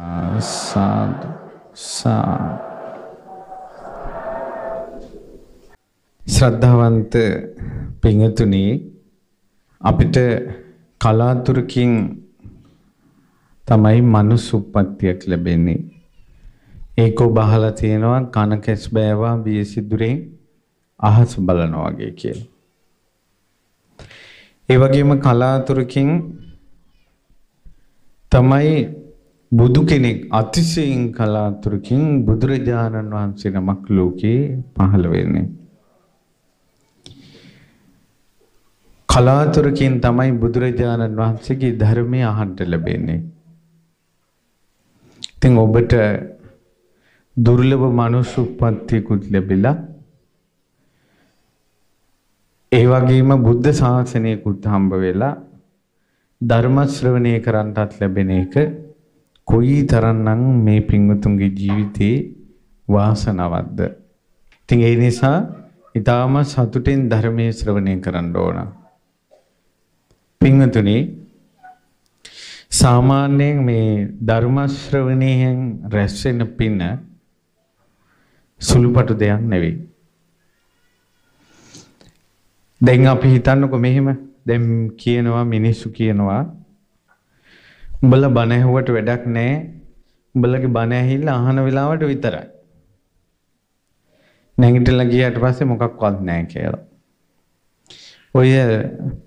Assado. සා ශ්‍රද්ධාවන්ත පිංහතුනි අපිට කලාතුරකින් තමයි මනුස් උප්පත්තියක් ලැබෙන්නේ. ඒකෝ බහලා තියෙනවා කන කැස් බෑවා බිය සිදුරෙන් අහස බලනවා වගේ කියලා. ඒ වගේම කලාතුරකින් තමයි බුදු කෙනෙක් අතිශයින් කලාතුරකින් බුදුරජාණන් වහන්සේ නමක් ලෝකේ පහළ වෙන්නේ. කලාතුරකින් තමයි බුදුරජාණන් වහන්සේගේ ධර්මය අහන්න ලැබෙන්නේ. ඉතින් ඔබට දුර්ලභ මනුස්ස උප්පත්තියකුත් ලැබිලා ඒ වගේම බුද්ධ ශාසනයකුත් හම්බ වෙලා ධර්ම ශ්‍රවණය කරන්නත් ලැබෙන එක කොයි තරම්නම් මේ පින්වතුන්ගේ ජීවිතේ වාසනාවක්ද. ඉතින් ඒ නිසා ඊටාම සතුටෙන් ධර්මයේ ශ්‍රවණය කරන්න ඕන. පින්වතුනි සාමාන්‍යයෙන් මේ ධර්ම ශ්‍රවණයෙන් රැස් වෙන පින සුළුපටු දෙයක් නෙවෙයි. දැන් අපි හිතන්නකෝ මෙහෙම දැන් කියනවා මිනිස්සු කියනවා උඹලා බණ ඇහුවට වැඩක් නැහැ. උඹලගේ බණ ඇහිලා අහන වෙලාවට විතරයි. නැගිටලා ගියාට පස්සේ මොකක්වත් නැහැ කියලා. ඔය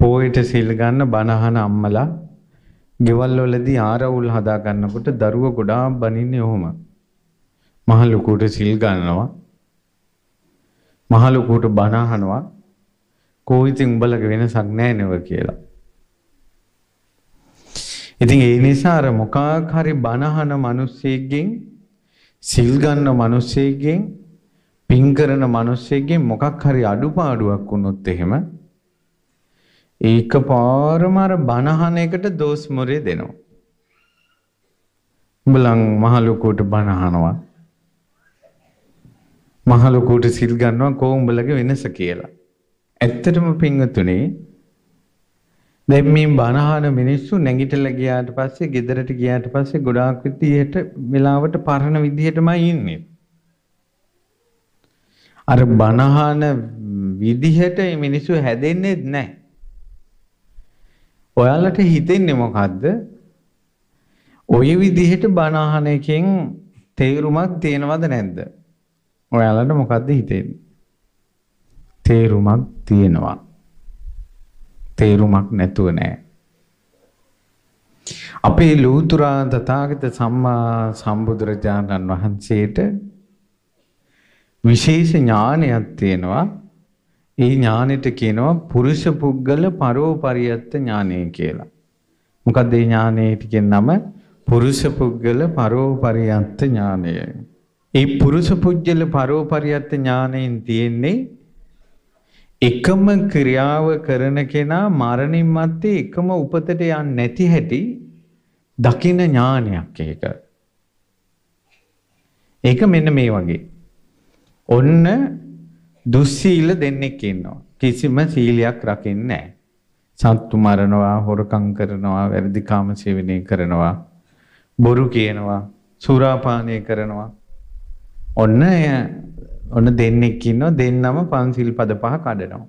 පොයට සීල් ගන්න බණ අහන අම්මලා ගෙවල් වලදී ආරවුල් හදා ගන්නකොට දරුවෝ ගොඩාක් බනින්නේ ඔහොම. මහ ලොකුට සිල් ගන්නවා. මහ ලොකුට බන අහනවා. කෝ ඉතින් උඹලගේ වෙනසක් නැහැ නේව කියලා. ඉතින් ඒ නිසා අර මොකක් හරි බනහන මිනිස්සෙක්ගෙන් සිල් ගන්න මිනිස්සෙක්ගෙන් පින් කරන මිනිස්සෙක්ගෙන් මොකක් හරි අඩුපාඩුවක් වුණොත් එහෙම ඒකපාරම අර බනහන එකට දෝස් මොරේ දෙනවා. උඹලන් මහලොකුට බනහනවා. මහලොකුට සිල් ගන්නවා කොහොඹලගේ වෙනස කියලා. ඇත්තටම පින්වතුනේ දැන් මේ බනහන මිනිස්සු නැගිටලා ගියාට පස්සේ ගෙදරට ගියාට පස්සේ ගොඩාක් විදියට වෙලාවට පරණ විදියටමයි ඉන්නේ. අර බනහන විදිහට මේ මිනිස්සු හැදෙන්නේ නැහැ. ඔයාලට හිතෙන්නේ මොකද්ද? ওই විදිහට බනහන එකෙන් තේරුමක් තියෙනවද නැද්ද? ඔයාලට මොකද්ද හිතෙන්නේ? තේරුමක් තියෙනවා. තේරුමක් නැතුව නෑ. අපේ ලූතුරා තථාගත සම්මා සම්බුදුරජාණන් වහන්සේට විශේෂ ඥානයක් තියෙනවා. ඒ ඥානෙට කියනවා පුරුෂ පුද්ගල පරෝපරියත්ත ඥානය කියලා. මොකක්ද ඒ ඥානෙට නම? පුරුෂ පුද්ගල පරෝපරියත්ත ඥානය. ඒ පුරුෂ පුද්ගල පරෝපරියත්ත ඥානයෙන් තියෙන්නේ එකම ක්‍රියාව කරන කෙනා මරණින් මත්තේ එකම උපතට යන්නේ නැති හැටි දකින ඥානයක් ඒක. ඒක මෙන්න මේ වගේ. ඔන්න දුස්සීල දෙන්නෙක් ඉන්නවා. කිසිම සීලයක් රකින්නේ නැහැ. සත්තු මරනවා, හොරකම් කරනවා, වැරදි කාම සේවනය කරනවා, බොරු කියනවා, සුරාපානය කරනවා. ඔන්න ඔන්න දෙන්නෙක් ඉන්නවා දෙන්නම පන්සිල් පද පහ කඩනවා.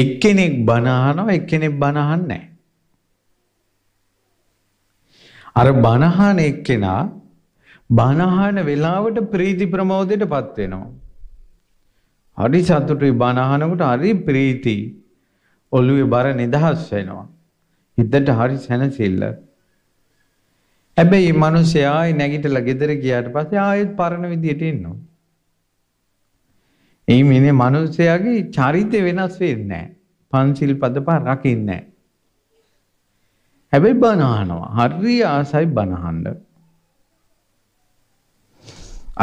එක්කෙනෙක් බණ අහනවා එක්කෙනෙක් බණ අහන්නේ නැහැ. අර බණ අහන එක්කෙනා බණ අහන වෙලාවට ප්‍රීති ප්‍රමෝදයටපත් වෙනවා. හරි සතුටුයි බණ අහනකොට හරි ප්‍රීති. ඔළුවේ බර නිදහස් වෙනවා. හිතට හරි සැනසෙල්ල. හැබැයි මේ මිනිස්සයා ආයි නැගිටලා ගෙදර ගියාට පස්සේ ආයෙත් පරණ විදියට ඉන්නවා. ඒ මිනිහ මිනිස්සයාගේ චරිතය වෙනස් වෙන්නේ නැහැ. පන්සිල් පදපා රකින්නේ නැහැ. හැබැයි බණ අහනවා. හරි ආසයි බණ අහන්න.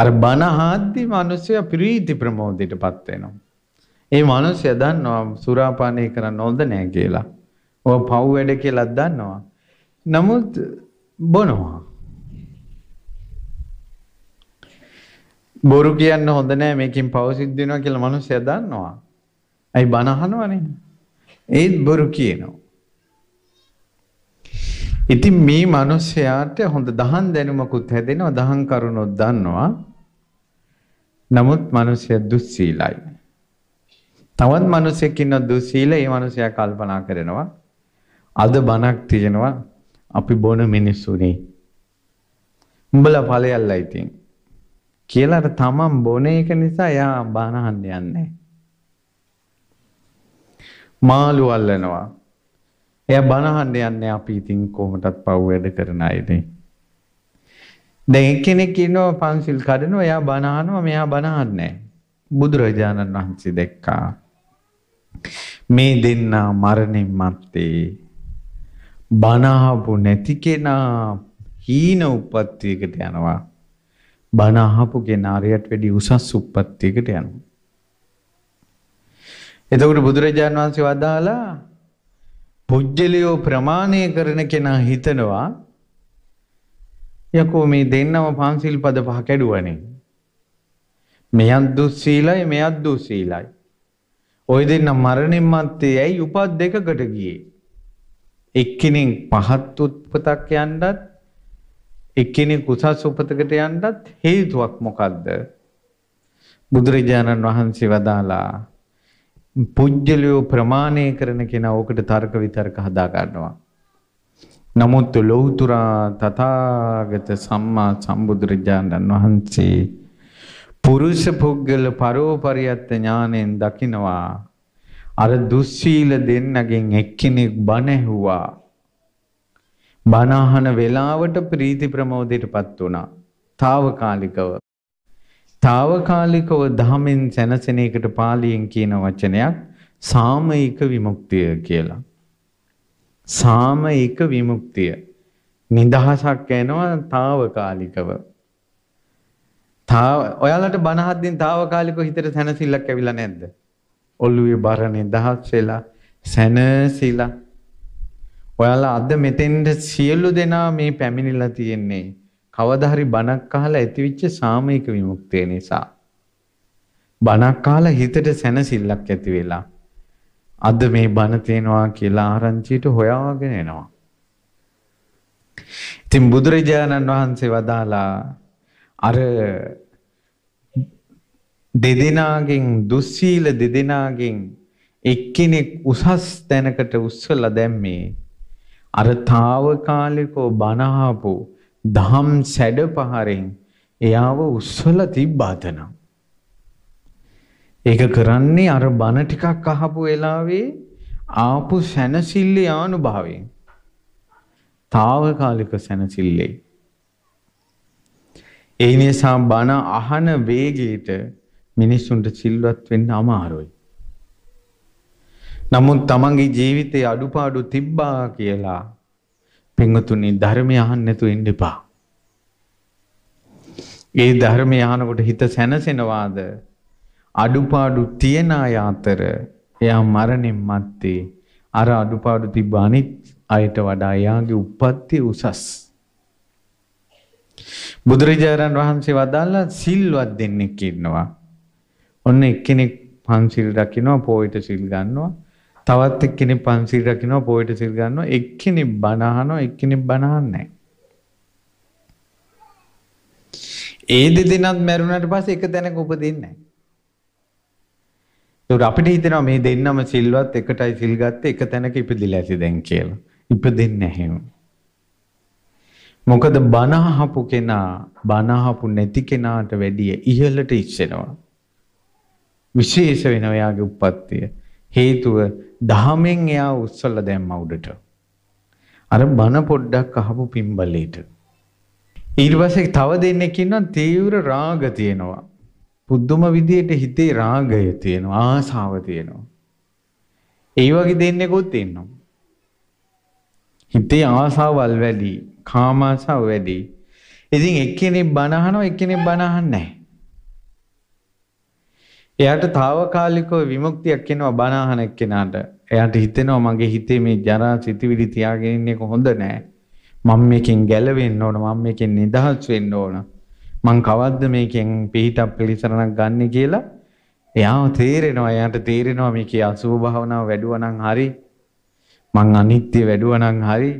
අර බණ අහද්දි මිනිස්සයා ප්‍රීති ප්‍රමෝදයටපත් වෙනවා. ඒ මිනිස්සයා දන්නවා සුරාපානය කරන්න හොඳ නෑ කියලා. ඔය පව් වැඩ කියලා දන්නවා. නමුත් බොනවා. බොරු කියන්න හොඳ නෑ මේකින් පවසිද්ධ වෙනවා කියලා මිනිස්සු දන්නවා. ඇයි බන අහනවනේ. ඒත් බොරු කියනවා. ඉතින් මේ මිනිස්යාට හොඳ දහන් දැනුමකුත් හැදෙනවා දහන් කරුණොත් දන්නවා. නමුත් මිනිස්සයා දුස්සීලයි. තවත් මිනිසෙක් ඉන්න දුස්සීල ඒ මිනිසයා කල්පනා කරනවා අද බණක් තියෙනවා අපි බොන මිනිස්සුනේ. උඹලා ඵලයල්ලා ඉතින්. කියලා තමන් බොන එක නිසා එයා බානහන්න යන්නේ. මාළු අල්ලනවා. එයා බනහන්න යන්නේ අපි ඉතින් කොහොමටත් පව් වැඩ කරන අයනේ. දැන් එක්කෙනෙක් ඉන්නවා පන්සිල් කඩනවා එයා බනහනවා මෙයා බනහන්නේ බුදුරජාණන් වහන්සේ දැක්කා. මේ දෙන්නා මරණින් මත්තේ බනහපු නැති කෙනා හීන උප්පත්තියකට යනවා. බනහපු කෙනා අරයට වැඩි උසස් උප්පත්තියකට යනවා. එතකොට බුදුරජාණන් වහන්සේ වදාලා පුජ්‍යලියෝ ප්‍රමාණය කරන කෙනා හිතනවා යකෝ මේ දෙන්නම පන්සිල් පද පහ කැඩුවනේ. මෙයත් දුස්සීලයි මෙයත් දුස්සීලයි. ওই දෙන්න මරණින් මත්තේ ඇයි උපත් දෙකකට ගියේ? එක්කෙනෙක් පහත් උත්පතක් යන්නත් එක්කෙනෙක් උසස් උපතකට යන්නත් හේතුවක් මොකද්ද? බුදුරජාණන් වහන්සේ වදාලා පුජ්‍යලිය ප්‍රමාණය කරන කෙනා ඕකට තර්ක විතර්ක හදා ගන්නවා. නමුත් ලෞතර තථාගත සම්මා සම්බුදුරජාණන් වහන්සේ පුරුෂ පුද්ගල පරෝපරියත් ඥාණයෙන් දකිනවා අර දුස්සීල දෙන්නගෙන් එක්කෙනෙක් බණ ඇහුවා. බණ අහන වෙලාවට ප්‍රීති ප්‍රමෝදයටපත් වුණා. తాවකාලිකව. తాවකාලිකව ධමෙන් සැනසෙන එකට පාලියෙන් කියන වචනයක් සාමයික විමුක්තිය කියලා. සාමයික විමුක්තිය. නිදහසක් එනවා తాවකාලිකව. තා ඔයාලට බණ හද්දින් తాවකාලිකව හිතට සැනසෙල්ලක් ඇවිල්ලා නැද්ද? ඔළුවේ බර නිදහස් වෙලා සැනසීලා ඔයාලා අද මෙතෙන්ට සියලු දෙනා මේ පැමිණිලා තියෙන්නේ කවදා හරි බණක් අහලා ඇතිවිච්ච සාමයික විමුක්තිය නිසා බණක් අහලා හිතට සැනසෙල්ලක් ඇති වෙලා අද මේ බණ තියෙනවා කියලා ආරංචියට හොයාගෙන එනවා. ඉතින් බුදුරජාණන් වහන්සේ වදාලා අර දෙදෙනාගෙන් දුස්සීල දෙදෙනාගෙන් එක්කෙනෙක් උසස් තැනකට උස්සලා දැම්මේ අර తాවකාලිකව බනහපු දහම් සැඩ පහරෙන් එයාව උස්සලා තිබ්බාතනම් ඒක කරන්නේ අර බන ටිකක් අහපු වෙලාවේ ආපු සැනසිල්ල ආනුභාවයෙන් తాවකාලික සැනසිල්ලේ ඒ නිසා බන අහන වේගයට මිනිස්සුන්ට සිල්වත් වෙන්න අමාරුයි. නමුත් තමන්ගේ ජීවිතයේ අඩුපාඩු තිබ්බා කියලා පින්වතුනි ධර්මය අහන්න නැතු ඉන්න එපා. ඒ ධර්මය අහනකොට හිත සැනසෙනවාද? අඩුපාඩු තියන අය අතර එයා මරණින් මත්තේ අර අඩුපාඩු තිබ්බ අනිත් අයට වඩා එයාගේ උප්පත්ති උසස්. බුදුරජාණන් වහන්සේ වදාළා සිල්වත් දෙන්නෙක් ඉන්නවා. ඔන්න එක්කෙනෙක් පන්සිල් රකින්නවා පොයිට සිල් ගන්නවා. තවත් එක්කෙනෙක් පන්සිල් රකින්නවා පොයිට සිල් ගන්නවා. එක්කෙනෙක් බණ අහනවා එක්කෙනෙක් බණ අහන්නේ ඒ දෙදෙනත් මැරුණට පස්සේ එක තැනක උපදින්නේ නැහැ. ඒක අපිට හිතෙනවා මේ දෙන්නම සිල්වත් එකටයි සිල් ගත්තේ එක තැනක ඉපදිලා ඇති දැන් කියලා. ඉපදෙන්නේ නැහැ. මොකද බනහපු කෙනා බනහපු නැති කෙනාට වැඩිය ඉහළට ඉස්සෙනවා. විශේෂ වෙන එයාගේ උප්පත්තිය. හේතුව දහමෙන් එයා උස්සලා දැම්මා උඩට. අර බන පොඩ්ඩක් අහපු පිම්බලේට. ඊට පස්සේ තව දෙන්නෙක් ඉන්නවා තීව්‍ර රාග තියෙනවා. පුදුම විදියට හිතේ රාගය තියෙනවා, ආසාව තියෙනවා. ඒ වගේ දෙන්නෙකුත් ඉන්නවා. හිතේ ආසාවල් වැඩි, කාම ආසාව වැඩි. ඉතින් එක්කෙනෙක් බනහනවා එක්කෙනෙක් බනහන්නේ නැහැ. එයාට తాවකාලිකව විමුක්තියක් එනවා බණහන එක්කෙනාට. එයාට හිතෙනවා මගේ හිතේ මේ ජරා සිතිවිලි තියාගෙන ඉන්න එක හොඳ නෑ. මම මේකෙන් ගැලවෙන්න ඕන, මම මේකෙන් නිදහස් වෙන්න ඕන. මං කවද්ද මේකෙන් පිහිටක් පිළිසරණක් ගන්න කියලා එයාව තේරෙනවා. එයාට තේරෙනවා මේකේ අසුභ භාවනාව වැඩුවනම් හරි. මං අනිත්‍ය වැඩුවනම් හරි.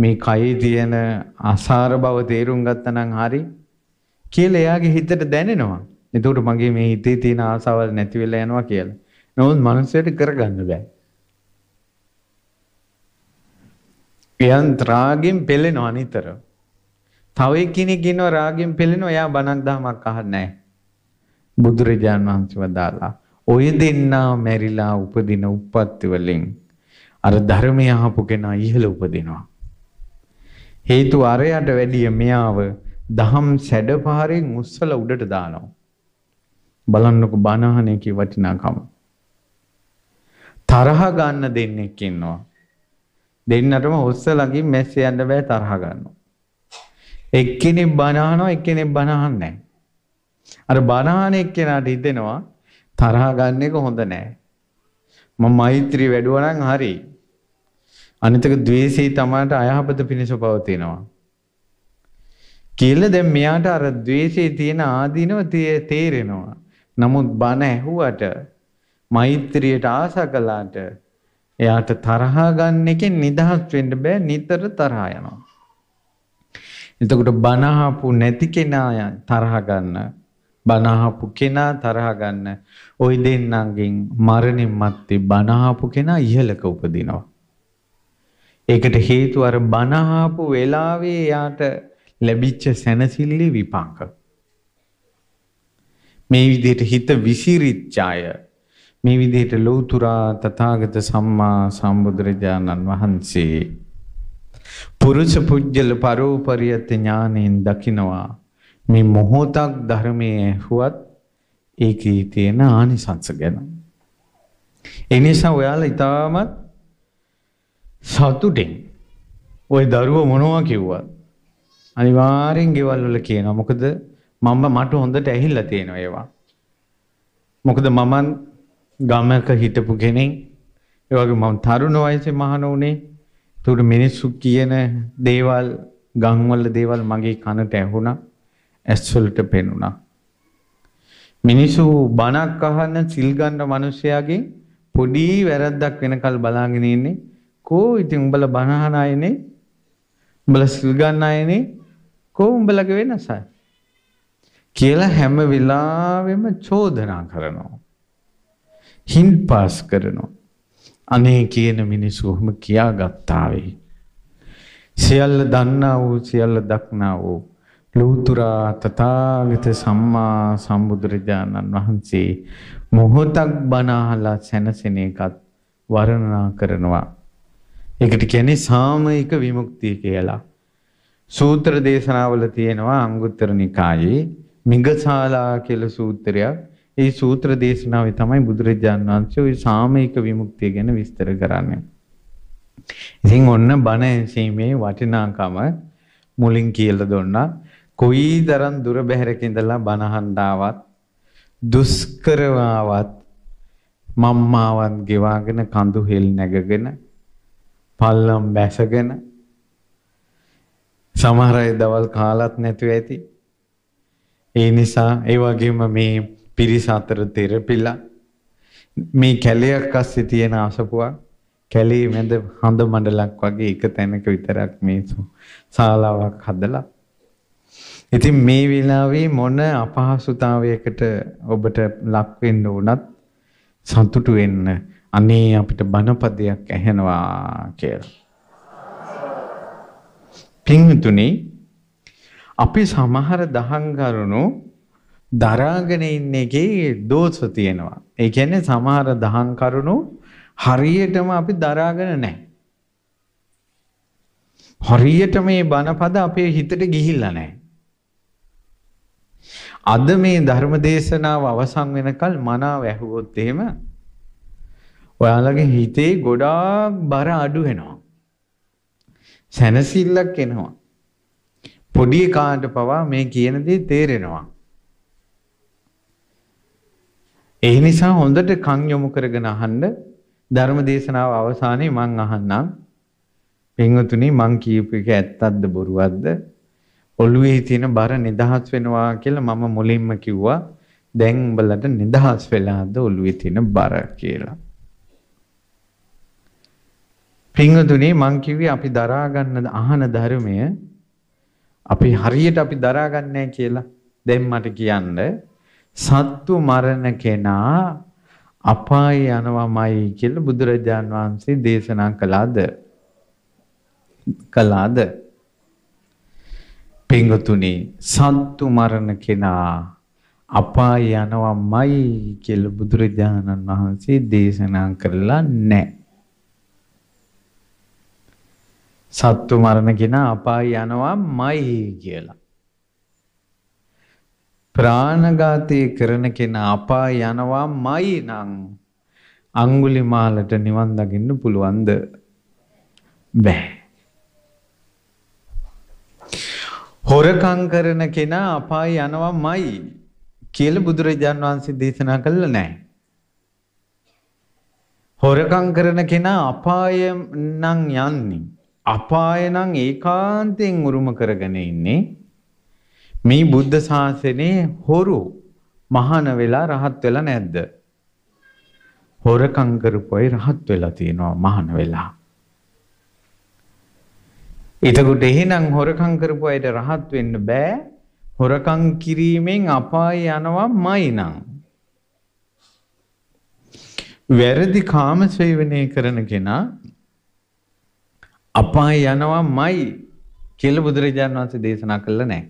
මේ කයේ තියෙන අසාර බව තේරුම් ගත්තනම් හරි කියලා එයාගේ හිතට දැනෙනවා. එතකොට මගේ මේ හිතේ තියෙන ආසාවල් නැති වෙලා යනවා කියලා. නමුත් මනසට කරගන්න බෑ. යන් රාගෙන් පෙළෙනවා නිතර. තව කෙනෙක් ඉන්නවා රාගෙන් පෙළෙනවා එයා බණක් දහමක් අහන්නේ බුදුරජාණන් වහන්සේ වදාලා ඔය දෙන්නා මැරිලා උපදින උප්පත්ති වලින් අර ධර්මය අහපු කෙනා ඉහළ උපදිනවා. හේතු අරයට වැඩිය මෙයාව දහම් සැඩපාරෙන් උස්සලා උඩට දානවා. බලන්නකො බණහන එකේ වටිනාකම. තරහ ගන්න දෙන්නෙක් ඉන්නවා. දෙන්නටම ඔස්ස ළඟින් මැස්ස යන්න බෑ තරහ ගන්නවා. එක්කෙනෙක් බනහනවා එක්කෙනෙක් බනහන්නේ නැහැ. අර බනහන එක්කෙනාට හිතෙනවා තරහ ගන්න එක හොඳ නැහැ. මම මෛත්‍රී වැඩුවා නම් හරි. අනිතක द्वේෂී තමාට අයහපත පිණිස පවතිනවා. කියලා දැන් මෙයාට අර द्वේෂයේ තියෙන ආදීනව තේරෙනවා. නමුත් බණ ඇහුවට මෛත්‍රියට ආසා කළාට එයාට තරහා ගන්න එකෙන් නිදහස් වෙන්න බෑ නිතර තරහා යනවා. එතකොට බනහපු නැති කෙනා තරහ ගන්න බනහපු කෙනා තරහ ගන්න ওই දෙන්නගෙන් මරණින් මත්තේ බනහපු කෙනා ඉහළක උපදිනවා. ඒකට හේතුව අර බනහපු වෙලාවේ එයාට ලැබිච්ච සැනසille විපාක. මේ විදිහට හිත විසිරිච්ඡාය මේ විදිහට ලෞතුරා තථාගත සම්මා සම්බුදුරජාණන් වහන්සේ පුරුෂ පුජ්‍යල පරෝපරියත ඥානෙන් දකිනවා මේ මොහොතක් ධර්මයේ ඇහුවත් ඒකේ තියෙන ආනිසංස ගැන එනිසා ඔයාලා ඊටමත් සතුටින් ওই දරුව මොනවා කිව්වත් අනිවාර්යෙන් ගෙවල් වල කියනවා මොකද මම මට හොඳට ඇහිල්ලා තියෙනවා ඒවා. මොකද මම ගමක හිටපු කෙනෙක්. ඒ වගේ මම තරුණ වයසේ මහාන වුණේ. ඒකට මිනිස්සු කියන දේවල්, ගම්වල දේවල් මගේ කනට ඇහුණා. ඇස්වලට පෙනුණා. මිනිස්සු බණක් අහන සිල් ගන්න මිනිසයාගේ පොඩි වැරද්දක් වෙනකල් බලාගෙන ඉන්නේ. කෝ ඉතින් උඹලා බණ අහන අයනේ. උඹලා සිල් ගන්න අයනේ. කෝ උඹලගේ වෙනසයි. කියලා හැම වෙලාවෙම චෝදනා කරනවා. හින්පාස් කරනවා. අනේ කියන මිනිස්සු ඔහොම කියාගත්තාවේ. සියල්ල දන්නා වූ සියල්ල දක්නා වූ ලෝතුරා තථාගත සම්මා සම්බුදුරජාණන් වහන්සේ මොහොතක් බණහලා සැනසෙන එකත් වර්ණනා කරනවා. ඒකට කියන්නේ සාමයික විමුක්තිය කියලා. සූත්‍ර දේශනාවල තියෙනවා අංගුත්තර නිකායේ මිගසාලා කියලා සූත්‍රයක්. ඒ සූත්‍ර දේශනාවේ තමයි බුදුරජාණන් වහන්සේ ওই සාමයික විමුක්තිය ගැන විස්තර කරන්නේ. ඉතින් ඔන්න බණ ඇසීමේ වටිනාකම මුලින් කියලා දුන්නා. කොයිතරම් දුර බැහැරක ඉඳලා බනහන්ඩාවත් දුෂ්කරවාවත් මම්මාවන් ගෙවාගෙන කඳු හෙල් නැගගෙන පල්ලම් බැසගෙන සමහර අය දවල් කාලත් නැතුව ඇති ඒ නිසා ඒ වගේම මේ පිරිස අතර තෙරපිලා මේ කැලයක් අස්සේ තියෙන අසපුවක් කැලේ මැද හඳ මඩලක් වගේ එක තැනක විතරක් මේ ශාලාවක් හදලා ඉතින් මේ වෙලාවේ මොන අපහසුතාවයකට ඔබට ලක් වෙන්න උනත් සතුටු වෙන්න අනේ අපිට බණපදයක් ඇහෙනවා කියලා. පින්තුනේ අපි සමහර දහං කරුණු දරාගෙන ඉන්න එකේ දෝෂ තියෙනවා. ඒ කියන්නේ සමහර දහං කරුණු හරියටම අපි දරාගෙන නැහැ. හරියට මේ බණපද අපේ හිතට ගිහිල්ලා නැහැ. අද මේ ධර්ම දේශනාව අවසන් වෙනකල් මනාව ඇහුවොත් එහෙම ඔයාලගේ හිතේ ගොඩාක් බර අඩු වෙනවා. සැනසෙල්ලක් එනවා. පොඩි කාට පවා මේ කියන දේ තේරෙනවා. ඒ නිසා හොඳට කන් යොමු කරගෙන අහන්න ධර්ම දේශනාව අවසානයේ මං අහන්නම්. පින්වතුනි මං කියපු එක ඇත්තක්ද බොරුවක්ද? ඔළුවේ තියෙන බර නිදහස් වෙනවා කියලා මම මුලින්ම කිව්වා. දැන් උඹලට නිදහස් වෙලාද ඔළුවේ තියෙන බර කියලා. පින්වතුනි මං කිව්වේ අපි දරා ගන්න අහන ධර්මය අපි හරියට අපි දරාගන්නේ කියලා දැන් මට කියන්න සත්තු මරණ කෙනා අපාය යනවාමයි කියලා බුදුරජාන් වහන්සේ දේශනා කළාද කළාද පින්වතුනි සත්තු මරණ කෙනා අපාය යනවාමයි කියලා බුදුරජාණන් වහන්සේ දේශනා කරලා නැහැ සත්තු මරණ කෙනා අපාය යනවා මයි කියලා. ප්‍රාණඝාතය කරන කෙනා අපාය යනවා මයි නම් අඟුලිමාලට නිවන් දකින්න පුළුවන්ද? බෑ. හොරකම් කරන කෙනා අපාය යනවා මයි කියලා බුදුරජාන් වහන්සේ දේශනා කළා නෑ. හොරකම් කරන කෙනා අපාය නම් යන්නේ අපාය නම් ඒකාන්තයෙන් උරුම කරගෙන ඉන්නේ මේ බුද්ධ ශාසනයේ හොරු මහාන වෙලා රහත් වෙලා නැද්ද? හොරකම් කරපොයි රහත් වෙලා තියෙනවා මහාන වෙලා. එතකොට එහෙනම් හොරකම් කරපු අයට රහත් වෙන්න බෑ. හොරකම් කිරීමෙන් අපාය යනවාමයි නම්. වැරදි කාම සේවනය කරන කෙනා අපාය යනවාමයි කියලා බුදුරජාණන් වහන්සේ දේශනා කළා නෑ.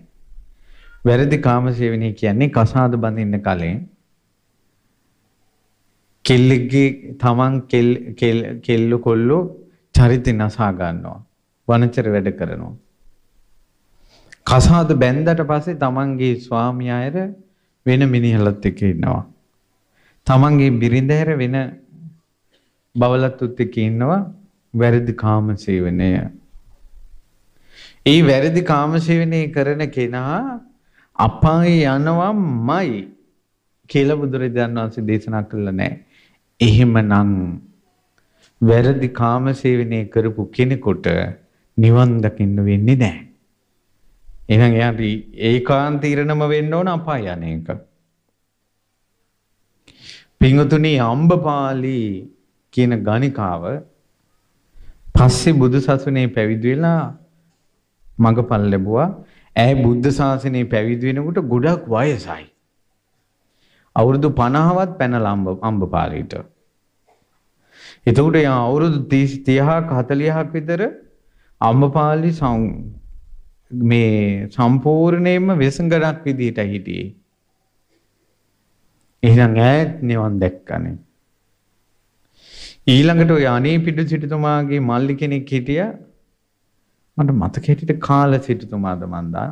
වැරදි කාමසේවණී කියන්නේ කසාද බඳින්න කලින් කෙල්ලෙක්ගේ තමන් කෙල් කෙල්ලු කොල්ලෝ චරිත නසා ගන්නවා. වනචර වැඩ කරනවා. කසාද බැන්දට පස්සේ තමන්ගේ ස්වාමියා අයර වෙන මිනිහලත් එක්ක ඉන්නවා. තමන්ගේ බිරිඳ හැර වෙන බවලත් එක්ක ඉන්නවා. වැරදි කාමසේවනය. ඒ වැරදි කාමසේවනය කරන කෙනා අපායේ යනවම්මයි කියලා බුදුරජාණන් වහන්සේ දේශනා කළා නෑ. එහෙමනම් වැරදි කාමසේවනය කරපු කෙනෙකුට නිවන් දකින්න වෙන්නේ නෑ. එහෙනම් එයාට ඒකාන්ත ඉරණම වෙන්න ඕන අපාය යන එක. පිංගුතුනි අම්බපාලි කියන ගණිකාව පස්සේ බුදු සසුනේ පැවිදි වෙලා මඟපල් ලැබුවා. ඇය බුද්ධ ශාසනේ පැවිදි වෙනකොට ගොඩක් වයසයි. අවුරුදු 50වත් පැනලා අම්බ අම්බපාලේට. එතකොට යා අවුරුදු 30ක් 40ක් විතර අම්බපාලි මේ සම්පූර්ණයෙන්ම වෙසඟඩක් විදිහට හිටියේ. එහෙනම් ඈත් නිවන් දැක්කනේ. ඊළඟට ඔය අනේ පිඩු සිටුතුමාගේ මල්ලි කෙනෙක් හිටිය මට මතක හිටිට කාල සිටුතුමාද මන්දා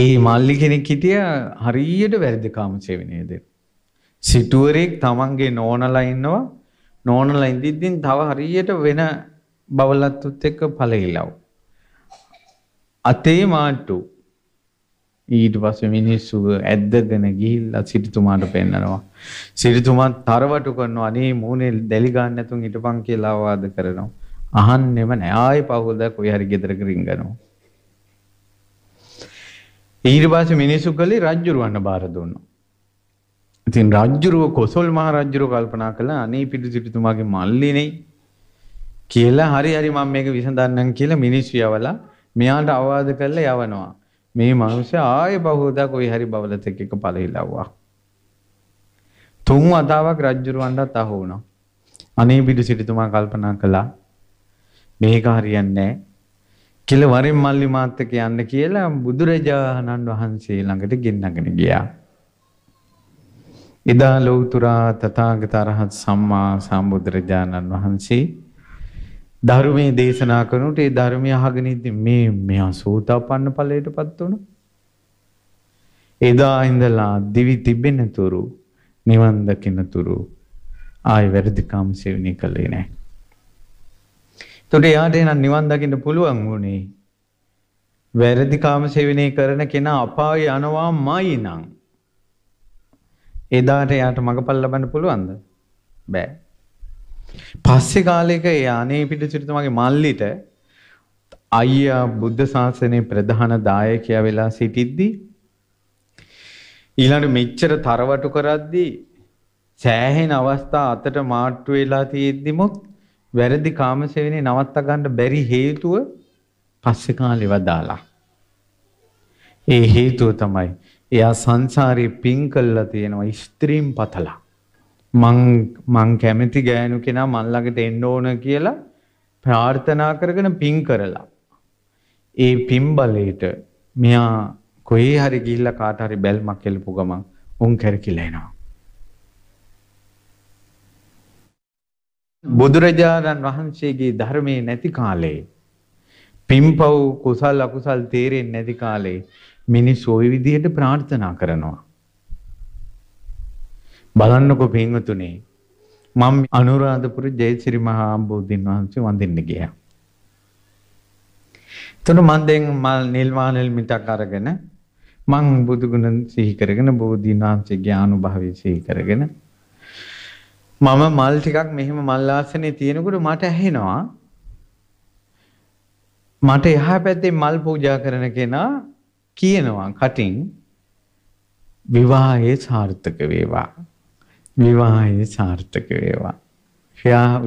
ඒ මල්ලි කෙනෙක් හිටිය හරියට වැරදි කාමසේවනයේද සිටුවරෙක් තමන්ගේ නෝනලා ඉන්නවා නෝනලා ඉඳිද්දින් තව හරියට වෙන බවලත්තුත් එක්ක පළහිලව් අතේ මාට්ටු ඊට පස්සේ මිනිස්සු ඇද්දගෙන ගිහිල්ලා සිටුතුමාට පෙන්නනවා. සිටුතුමා තරවටු කරනවා අනේ මූණේ දැලි ගන්න නැතුන් හිටපන් කියලා වාද කරනවා. අහන්නෙම නෑ. ආයේ පහුවදා කොයි හරි ගෙදරක රින්ගනවා. ඊට පස්සේ මිනිස්සු කලි රජුරවන්න බාර දුන්නා. ඉතින් රජුරව කොසල් මහ රජුරව කල්පනා කළා අනේ පිටු සිටුතුමාගේ මල්ලිනේ කියලා හරි හරි මම මේක විසඳන්නම් කියලා මිනිස්සු යවලා මෙයාට අවවාද කරලා යවනවා. මේ මනුෂ්‍ය ආය බහෝදා කොයි හරි බවලතෙක් එක පළහිලව්වා. තුන් වතාවක් රජුරවණ්ඩත් අහු වුණා. අනේ පිටු සිටුතුමා කල්පනා කළා මේක හරියන්නේ නැහැ. කියලා වරෙන් මල්ලි මාත් එක්ක යන්න කියලා බුදුරජාණන් වහන්සේ ළඟට ගෙන්නගෙන ගියා. එදා ලෞතර තථාගත අරහත් සම්මා සම්බුදුරජාණන් වහන්සේ ධර්මයේ දේශනා කරනකොට ඒ ධර්මය අහගෙන ඉඳි මේ මෙයා සෝතාපන්න ඵලයටපත් වුණා. එදා ඉඳලා දිවි තිබෙනතුරු නිවන් දකින්නතුරු ආයි වැරදි කාම සෙවණි කළේ නැහැ. එතකොට එයාට එන නිවන් දකින්න පුළුවන් වුණේ වැරදි කාම සෙවණි කරන කෙනා අපාය යනවාමයි නං. එදාට එයාට මගපල් ලබන්න පුළුවන්ද? බෑ. පස්සේ කාලෙක ඒ අනේ පිට සිටුතුමාගේ මල්ලිට අයියා බුද්ධ ශාසනයේ ප්‍රධාන දායකයා වෙලා සිටිද්දී ඊළඟ මෙච්චර තරවටු කරද්දී සෑහෙන අවස්ථා අතට මාට්ටු වෙලා තියෙද්දිමුත් වැරදි කාමසේවනේ නවත්ත ගන්න බැරි හේතුව පස්සේ කාලේ වදාලා. ඒ හේතුව තමයි එයා සංසාරේ පින් කළා තියෙනවා ස්ත්‍රීන් පතලා. මං මං කැමති ගෑනු කෙනා මන් ළඟට එන්න ඕන කියලා ප්‍රාර්ථනා කරගෙන පින් කරලා ඒ පින් බලයට මෙයා කොහේ හරි ගිහිල්ලා කාට හරි බැල්මක් එල්ලපු ගමන් උන් කරකිලා එනවා බුදුරජාණන් වහන්සේගේ ධර්මයේ නැති කාලේ පින්පව් කුසල් අකුසල් තේරෙන්නේ නැති කාලේ මිනිස් ওই විදිහට ප්‍රාර්ථනා කරනවා බලන්නකො පින්වතුනේ මම අනුරාධපුර ජයසිරි මහා ආම්බෝධින් වහන්සේ වඳින්න ගියා. එතන මම දැන් මල් නිල්මානෙල් මිටක් අරගෙන මං බුදුගුණ සිහි කරගෙන බෝධීන් වහන්සේගේ ආනුභාවය සිහි කරගෙන මම මල් ටිකක් මෙහෙම මල් ආසනේ තියෙනකොට මට ඇහෙනවා මට එහා පැත්තේ මල් පූජා කරන කෙනා කියනවා කටින් විවාහයේ සාර්ථක වේවා විවාහය සාර්ථක වේවා.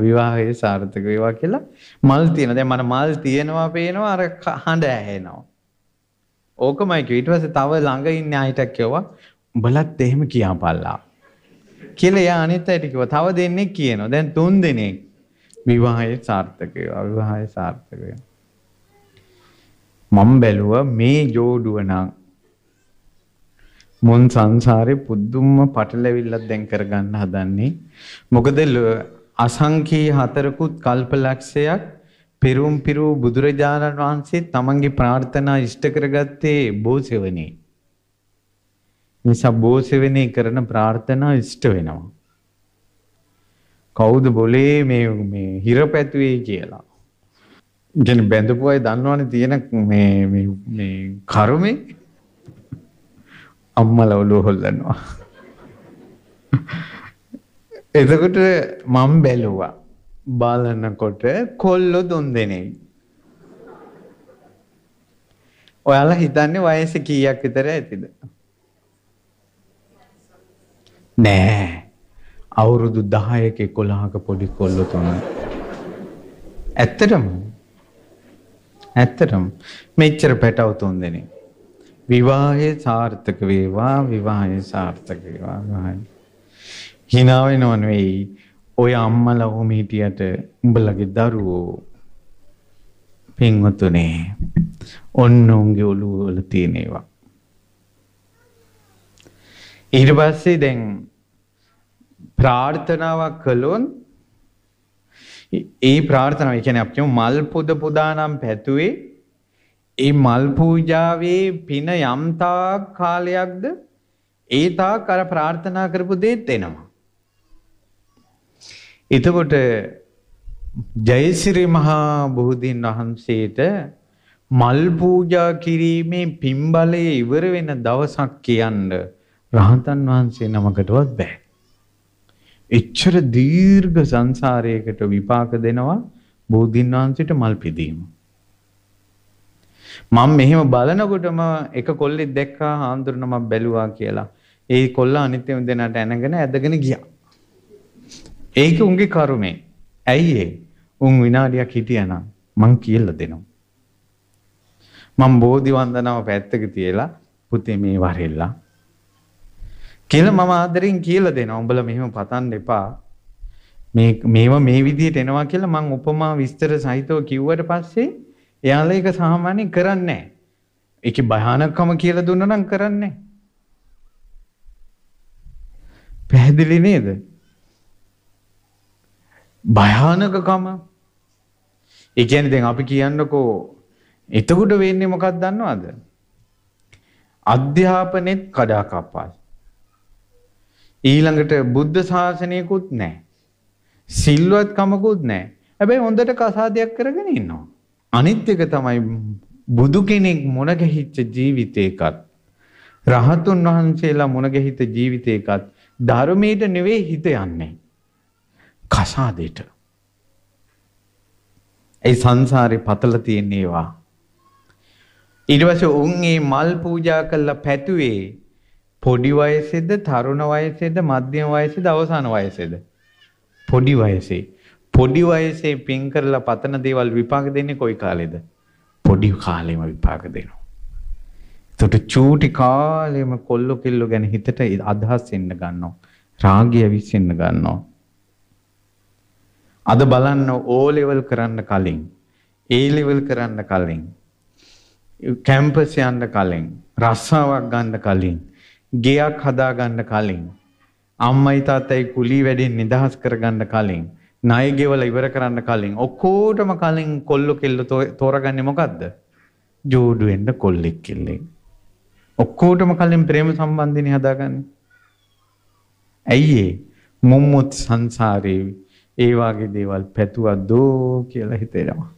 විවාහය සාර්ථක වේවා කියලා මල් තියෙන. දැන් මට මල් තියෙනවා පේනවා අර හඬ ඇහෙනවා. ඕකමයි කිව්වා. ඊට පස්සේ තව ළඟ ඉන්න අයට කිව්වා උඹලත් එහෙම කියාපල්ලා. කියලා එයා අනිත් අයට කිව්වා. තව දෙන්නෙක් කියනවා. දැන් තුන් දෙනෙක් විවාහය සාර්ථක වේවා. විවාහය සාර්ථක වේවා. මම බැලුවා මේ جوړුව නම් මොන් සංසාරේ පුදුම පටලැවිල්ලක් දැන් කරගන්න හදන්නේ. මොකද අසංඛී හතරකුත් කල්පලක්ෂයක් පෙරුම් පිරූ බුදුරජාණන් වහන්සේ තමන්ගේ ප්‍රාර්ථනා ඉෂ්ට කරගත්තේ බෝසෙවණේ. නිසා බෝසෙවණේ කරන ප්‍රාර්ථනා ඉෂ්ට වෙනවා. කවුද બોලේ මේ මේ හිරපැතුවේ කියලා. ඉතින් බැඳපු අය දන්නවනේ තියෙන මේ මේ කර්මේ අම්මල ඔලුව හොල්ලනවා. එතකොට මම බැලුවා. බලනකොට කොල්ලෝ දුන් දෙනෙයි. ඔයාලා හිතන්නේ වයස කීයක් විතර ඇතිද? නෑ. අවුරුදු 10ක 11ක පොඩි කොල්ලෝ තුන. ඇත්තටම ඇත්තටම මෙච්චර පැටව තුන් දෙනෙක්. විවාහය සාර්ථක වේවා විවාහය සාර්ථක වේවා විවාහය hina වෙනව නෙවෙයි ඔය අම්මලා ඔහොම හිටියට උඹලගේ දරුවෝ පින්වතුනේ ඔන්න උන්ගේ ඔළුව වල තියෙන ඒවා ඊට පස්සේ දැන් ප්‍රාර්ථනාවක් කළොත් ඒ ප්‍රාර්ථනාව කියන්නේ අපි මල් පොද පුදානම් පැතුවේ ඒ මල් පූජාවේ පින යම්තාක් කාලයක්ද ඒ තාක් අර ප්‍රාර්ථනා කරපු දේත් එනවා. එතකොට ජයසිරි මහා බුදුන් වහන්සේට මල් පූජා කිරීමේ පින්බලය ඉවර වෙන දවසක් කියන්න රහතන් වහන්සේ නමකටවත් බෑ. එච්චර දීර්ඝ සංසාරයකට විපාක දෙනවා බුදුන් වහන්සේට මල් පිදීම. මම මෙහෙම බලනකොටම එක කොල්ලෙක් දැක්කා හාමුදුරන මම බැලුවා කියලා. ඒ කොල්ලා අනිත් දෙනාට ඇනගෙන ඇදගෙන ගියා. ඒක උන්ගේ කර්මය. ඇයි ඒ? උන් විනාඩියක් හිටියනම් මං කියලා දෙනවා. මම බෝධි වන්දනාව පැත්තක තියලා පුතේ මේ වරෙල්ලා කියලා මම ආදරෙන් කියලා දෙනවා. උඹලා මෙහෙම පතන්න එපා. මේ මේවා මේ විදිහට එනවා කියලා මං උපමා විස්තර සහිතව කිව්වට පස්සේ එයාලා ඒක සාමාන්‍යයෙන් කරන්නේ නැහැ. ඒකේ භයානකම කියලා දුන්නා නම් කරන්නේ නැහැ. පැහැදිලි නේද? භයානකකම. ඒ කියන්නේ දැන් අපි කියන්නකෝ එතකොට වෙන්නේ මොකක්ද දන්නවද? අධ්‍යාපනෙත් කඩාකප්පයි. ඊළඟට බුද්ධ ශාසනයකුත් නැහැ. සිල්වත් කමකුත් නැහැ. හැබැයි හොඳට කසාදයක් කරගෙන ඉන්නවා. අනිත් එක තමයි බුදු කෙනෙක් මොන ගැහිච්ච ජීවිතයකත් රහතුන් වහන්සේලා මොන ගැහිත ජීවිතයකත් ධර්මයට නෙවෙයි හිත යන්නේ. කසාදෙට. ඒ සංසාරේ පතල තියෙන ඒවා. ඊට පස්සේ උන් මේ මල් පූජා කළා පැතුවේ පොඩි වයසේද තරුණ වයසේද මධ්‍යම වයසේද අවසාන වයසේද පොඩි වයසේ පොඩි වයසේ පින් කරලා පතන දේවල් විපාක දෙන්නේ කොයි කාලෙද? පොඩි කාලෙම විපාක දෙනවා. එතකොට චූටි කාලෙම කොල්ල කිල්ල ගැන හිතට අදහස් එන්න ගන්නවා. රාගය විශ්ෙන්න ගන්නවා. අද බලන්න ඕ ලෙවල් කරන්න කලින්, ඒ ලෙවල් කරන්න කලින්, කැම්පස් යන්න කලින්, රස්සාවක් ගන්න කලින්, ගෙයක් හදා ගන්න කලින්, අම්මයි තාත්තයි කුලී වැඩෙන් නිදහස් කරගන්න කලින් ණයගෙවල ඉවර කරන්න කලින් ඔක්කොටම කලින් කොල්ල කෙල්ල තෝරගන්නේ මොකද්ද? ජෝඩු වෙන්න කොල්ලෙක් කෙල්ලෙක්. ඔක්කොටම කලින් ප්‍රේම සම්බන්ධනේ හදාගන්නේ. ඇයි ඒ? මුම්මුත් සංසාරේ ඒ වගේ දේවල් පැතුවද කියලා හිතෙනවා.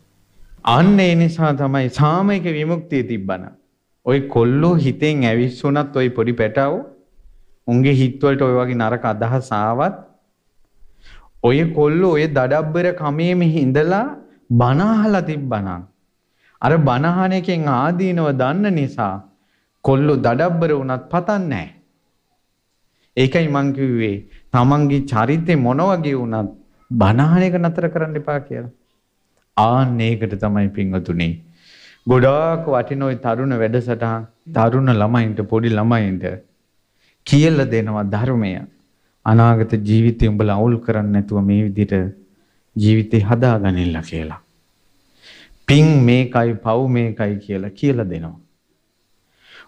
අන්න ඒ නිසා තමයි සාමයික විමුක්තිය තිබ්බන. ওই කොල්ලෝ හිතෙන් ඇවිස්සුණත් ওই පොඩි පැටව උන්ගේ හිතවලට ওই වගේ නරක අදහස් ආවත් ඔය කොල්ලෝ ඔය දඩබ්බර කමේම හිඳලා බනහලා තිබ්බනම් අර බනහන එකෙන් ආදීනව දන්න නිසා කොල්ලෝ දඩබ්බර වුණත් පතන්නේ ඒකයි මං කිව්වේ තමන්ගේ චරිතේ මොන වගේ වුණත් බනහන එක නතර කරන්න එපා කියලා. ආන්න ඒකට තමයි පින්වතුනේ. ගොඩාක් වටිනෝයි තරුණ වැඩසටහන් තරුණ ළමයින්ට පොඩි ළමයින්ට කියලා දෙනවා ධර්මය. අනාගත ජීවිතේ උඹලා අවුල් කරන්නේ නැතුව මේ විදිහට ජීවිතේ හදාගන්නilla කියලා. පින් මේකයි පව් මේකයි කියලා කියලා දෙනවා.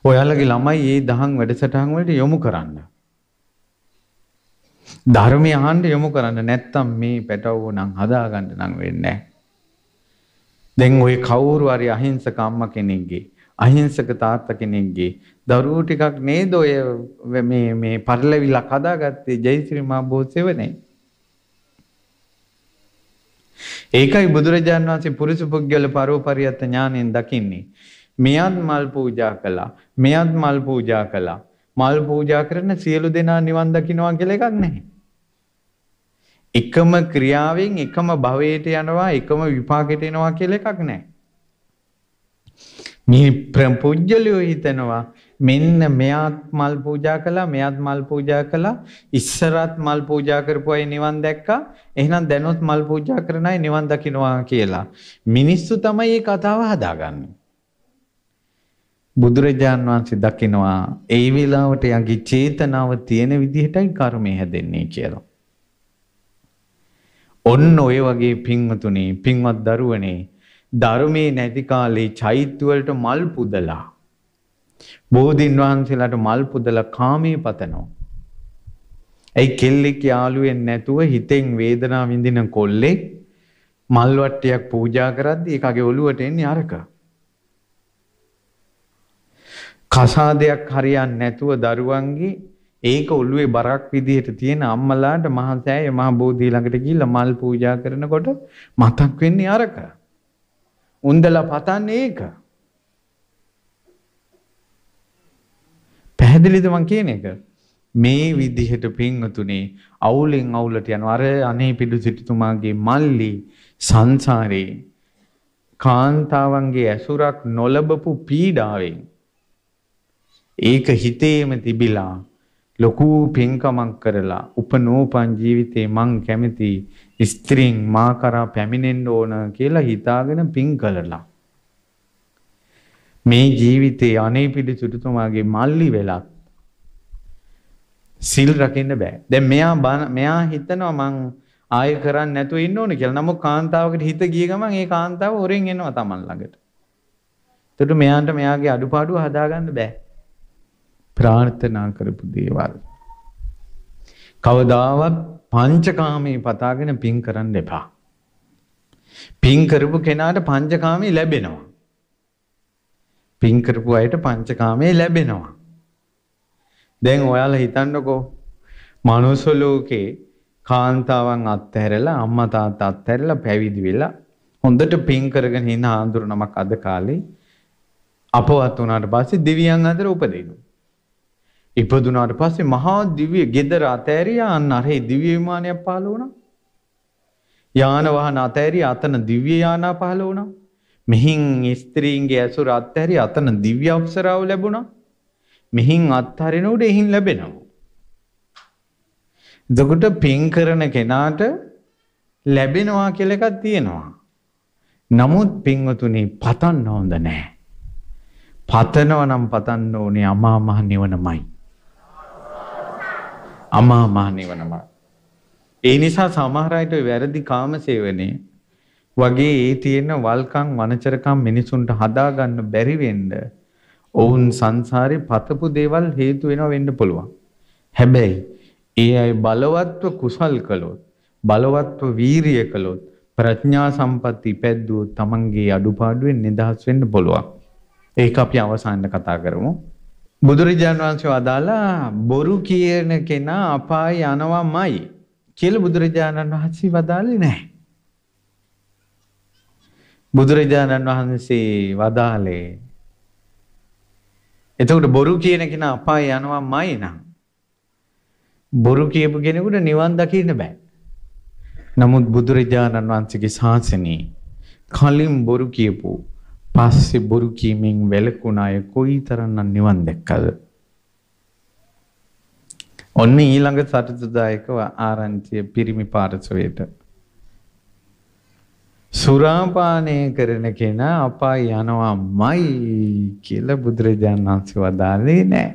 ඔයාලගේ ළමයි මේ දහම් වැඩසටහන් වලට යොමු කරන්න. ධර්මය අහන්න යොමු කරන්න නැත්තම් මේ පැටවව නම් හදාගන්න නම් වෙන්නේ නැහැ. දැන් ওই කවුරු හරි අහිංසක අම්ම කෙනෙක්ගේ අහිංසක තාත්තා කෙනෙක්ගේ දරුවෝ ටිකක් නේද ඔය මේ මේ පරිලවිලක් හදාගත්තේ ජයසිරි මාබෝසෙවනේ. ඒකයි බුදුරජාණන් වහන්සේ පුරුෂ පුද්ගල පරෝපරියත් ඥාණයෙන් දකින්නේ. මෙයත් මල් පූජා කළා. මෙයත් මල් පූජා කළා. මල් පූජා කරන සියලු දෙනා නිවන් දකින්නවා කියලා එකක් නැහැ. එකම ක්‍රියාවෙන් එකම භවයට යනවා එකම විපාකයට එනවා කියලා එකක් නැහැ. මේ ප්‍රපුජ්‍යලයෝ හිතනවා මෙන්න මෙයාත් මල් පූජා කළා මෙයාත් මල් පූජා කළා ඉස්සරත් මල් පූජා කරපු අය නිවන් දැක්කා එහෙනම් දැනුත් මල් පූජා කරන අය නිවන් දකින්නවා කියලා මිනිස්සු තමයි මේ කතාව හදාගන්නේ බුදුරජාන් වහන්සේ දකිනවා ඒ වෙලාවට යගේ චේතනාව තියෙන විදිහටයි කර්මය හැදෙන්නේ කියලා ඔන්න ඔය වගේ පින්වතුනි පින්වත් දරුවනේ ධර්මයේ නැති කාලේ චෛත්‍යවලට මල් පුදලා බෝධින් වහන්සේලාට මල් පුදලා කාමයේ පතනවා. ඒ කෙල්ලෙක් යාළුවෙන් නැතුව හිතෙන් වේදනාව විඳින කොල්ලේ මල් වට්ටියක් පූජා කරද්දී ඒකගේ ඔළුවට එන්නේ අරක. කසාදයක් හරියන්නේ නැතුව දරුවන්ගේ ඒක ඔළුවේ බරක් විදිහට තියෙන අම්මලාට මහසෑය මහ බෝධි ළඟට ගිහිල්ලා මල් පූජා කරනකොට මතක් වෙන්නේ අරක. උන්දල පතන්න ඒක. පැහැදිලිදමන් කියන එක. මේ විදිහට පින්වතුනේ අවුලෙන් අවුලට යන අර අනේ පිඩු සිටුතුමාගේ මල්ලි සංසාරේ කාන්තාවන්ගේ ඇසුරක් නොලබපු පීඩාවෙන් ඒක හිතේම තිබිලා ලොකු පින්කමක් කරලා උපනෝපන් ජීවිතේ මං කැමති ස්ත්‍රීන් මා කරා පැමිණෙන්න ඕන කියලා හිතාගෙන පින් කළලා. මේ ජීවිතේ අනේ පිළිසුතුමාගේ මල්ලි වෙලත් සිල් රකින්න බෑ. දැන් මෙයා මෙයා හිතනවා මං ආයෙ කරන්නේ නැතුව ඉන්න ඕනේ කියලා. නමුත් කාන්තාවකට හිත ගිය ගමන් ඒ කාන්තාව හොරෙන් එනවා Taman ළඟට. එතකොට මෙයාට මෙයාගේ අඩුපාඩු හදාගන්න බෑ. ප්‍රාර්ථනා කරපු දේවල් කවදාවත් පංචකාමී පතාගෙන පින් කරන්න එපා. පින් කරපු කෙනාට පංචකාමී ලැබෙනවා. පින් කරපු අයට පංචකාමී ලැබෙනවා. දැන් ඔයාලා හිතන්නකෝ මනුස්ස ලෝකේ කාන්තාවන් අත්හැරලා අම්මා තාත්තා අත්හැරලා පැවිදි වෙලා හොඳට පින් කරගෙන ඉන්න ආඳුර නමක් අද කාලේ අපවත් වුණාට පස්සේ දෙවියන් අතර උපදිනවා. ඉපදුනාට පස්සේ මහා දිව්‍ය ගෙදර අතෑරියා අන්න අර දිව්‍ය විමානයක් පහළ වුණා. යාන වාහන අතෑරියා අතන දිව්‍ය යානා පහළ වුණා. මෙහින් ස්ත්‍රීන්ගේ ඇසුර අත්හැරියා අතන දිව්‍ය අප්සරාව ලැබුණා. මෙහින් අත්හරින උඩ එහින් ලැබෙනවා. එතකොට පින් කරන කෙනාට ලැබෙනවා කියලා එකක් තියෙනවා. නමුත් පින්වතුනි පතන්න හොඳ නැහැ. පතනවා නම් පතන්න ඕනේ අමා මහ නිවනමයි. අමා මහ නිවනම. ඒ නිසා සමහර අයට වැරදි කාම සේවනයේ වගේ ඒ තියෙන වල්කම් වනචරකම් මිනිසුන්ට හදා ගන්න බැරි වෙන්න ඔවුන් සංසාරේ පතපු දේවල් හේතු වෙනවා වෙන්න පුළුවන්. හැබැයි ඒ අය බලවත්ව කුසල් කළොත් බලවත්ව වීරිය කළොත් ප්‍රඥා සම්පatti පැද්දුවොත් Tamange අඩුපාඩුවෙන් නිදහස් වෙන්න පුළුවන්. ඒක අපි අවසානයේ කතා කරමු. බුදුරජාණන් වහන්සේ වදාලා බොරු කියන කෙනා අපාය යනවාමයි කියලා බුදුරජාණන් වහන්සේ වදාලේ නැහැ. බුදුරජාණන් වහන්සේ වදාලේ එතකොට බොරු කියන කෙනා අපාය යනවාමයි නං. බොරු කියපු කෙනෙකුට නිවන් දකින්න බෑ. නමුත් බුදුරජාණන් වහන්සේගේ ශාසනයේ කලින් බොරු කියපු පස්සේ බොරු කීමෙන් වැළකුණ අය කොයිතරම්නම් නිවන් දැක්කද? ඔන්න ඊළඟ සටතුදායකව ආරංචිය පිරිමි පාර්ශවයට. සුරාපානය කරන කෙනා අපායි යනවා මයි කියලා බුදුරජාණන් වහන්සේ වදාළේ නෑ.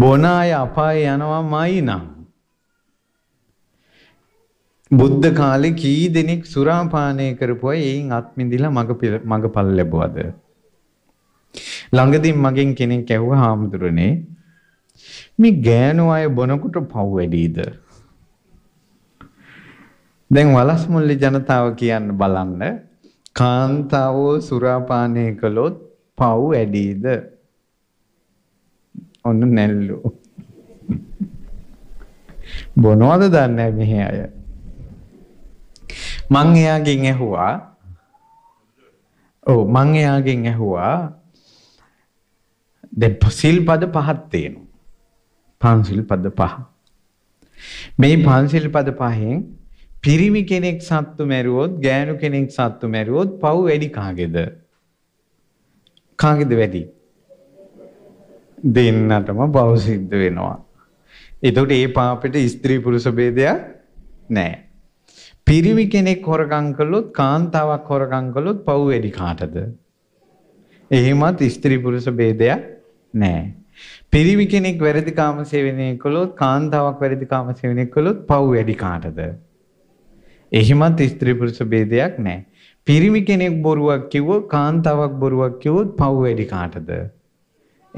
බොන අය අපායි යනවා මයි නම් බුද්ධ කාලේ කී දෙනෙක් සුරාපානය කරපුවා එයින් අත්මිඳිලා මග මගඵල ලැබුවද ළඟදී මගෙන් කෙනෙක් ඇහුවා හාමුදුරනේ මේ ගෑනු අය බොනකොට පව් වැඩිද දැන් වලස් මුල්ලි ජනතාව කියන්න බලන්න කාන්තාවෝ සුරාපානය කළොත් පව් වැඩිද ඔන්න නැල්ලු බොනවද දන්නේ මෙහි අය මං එයාගෙන් ඇහුවා ඔව් මං එයාගෙන් ඇහුවා දැන් සිල් පද පහක් තියෙනවා. පන්සිල් පද පහ. මේ පන්සිල් පද පහෙන් පිරිමි කෙනෙක් සත්තු මැරුවොත් ගෑනු කෙනෙක් සත්තු මැරුවොත් පව් වැඩි කාගේද? කාගේද වැඩි? දෙන්නටම පව් සිද්ධ වෙනවා. එතකොට ඒ පාපෙට ස්ත්‍රී පුරුෂ ભેදයක් නැහැ. පිරිමි කෙනෙක් හොරකම් කළොත් කාන්තාවක් හොරකම් කළොත් පව් වෙඩි කාටද? එහෙමත් ස්ත්‍රී පුරුෂ ભેදයක් නැහැ. පිරිමි කෙනෙක් වැරදි කාම සේවනය කළොත් කාන්තාවක් වැරදි කාම සේවනය කළොත් පව් වැඩි කාටද? එහෙමත් ස්ත්‍රී පුරුෂ ભેදයක් නැහැ. පිරිමි කෙනෙක් බොරුවක් කිව්වොත් කාන්තාවක් බොරුවක් කිව්වොත් පව් වැඩි කාටද?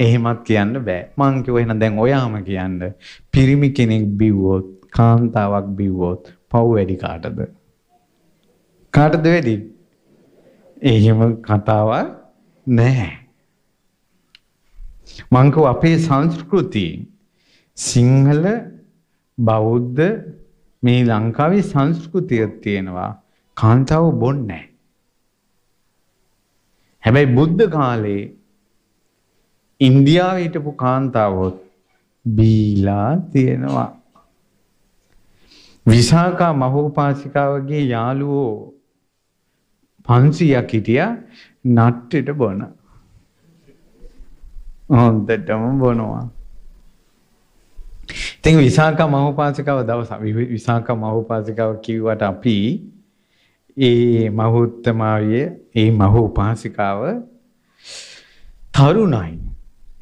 එහෙමත් කියන්න බෑ. මං කිව්ව එහෙනම් දැන් ඔයාම කියන්න. පිරිමි කෙනෙක් බිව්වොත් කාන්තාවක් බිව්වොත් පව් වැඩි කාටද? කාටද වැඩි? එහෙම කතාවක් නැහැ. මං කව අපේ සංස්කෘතිය සිංහල බෞද්ධ මේ ලංකාවේ සංස්කෘතිය තියෙනවා කාන්තාව බොන්නේ හැබැයි බුද්ධ කාලේ ඉන්දියාවේ හිටපු කාන්තාවොත් බීලා තියෙනවා විසාකා මහෝපාසිකාවගේ යාළුවෝ 500ක් හිටියා නට්ටෙට බොන. හොඳටම බොනවා. ඉතින් විසාකා මහෝපාසිකාව දවස විසාකා මහෝපාසිකාව කිව්වට අපි ඒ මහෝත්තමාවිය ඒ මහෝපාසිකාව තරුණයි.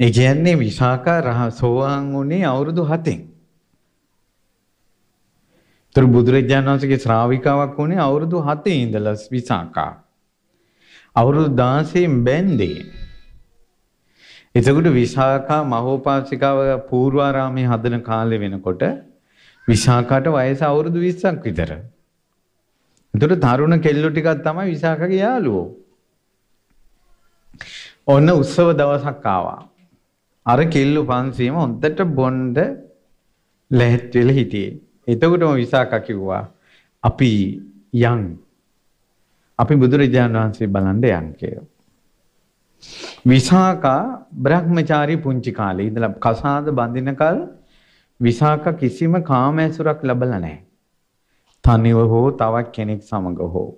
ඒ කියන්නේ විසාකා රහ සෝවාන් වුණේ අවුරුදු 7න්. තර බුදුරජාණන් වහන්සේගේ ශ්‍රාවිකාවක් වුණේ අවුරුදු 7 ඉඳලා විසාකා. අවුරුදු 16න් බැන්දේ. එතකොට විසාකා මහෝපාසිකාව පූර්වාරාමයේ හදන කාලේ වෙනකොට විසාකාට වයස අවුරුදු 20ක් විතර. එතකොට තරුණ කෙල්ලෝ ටිකක් තමයි විසාකාගේ යාළුවෝ. ඔන්න උත්සව දවසක් ආවා. අර කෙල්ලෝ 500ම හොද්දට බොණ්ඩ ලැහත් වෙලා හිටියේ. එතකොටම විසාකා කිව්වා අපි යන් අපි බුදුරජාණන් වහන්සේ බලන්න යන් කියලා. විසාකා බ්‍රහ්මචාරී පුංචි කාලේ ඉඳලා කසාද බඳිනකල් විසාකා කිසිම කාම ඇසුරක් ලැබලා නැහැ. තනිව හෝ තවක් කෙනෙක් සමග හෝ.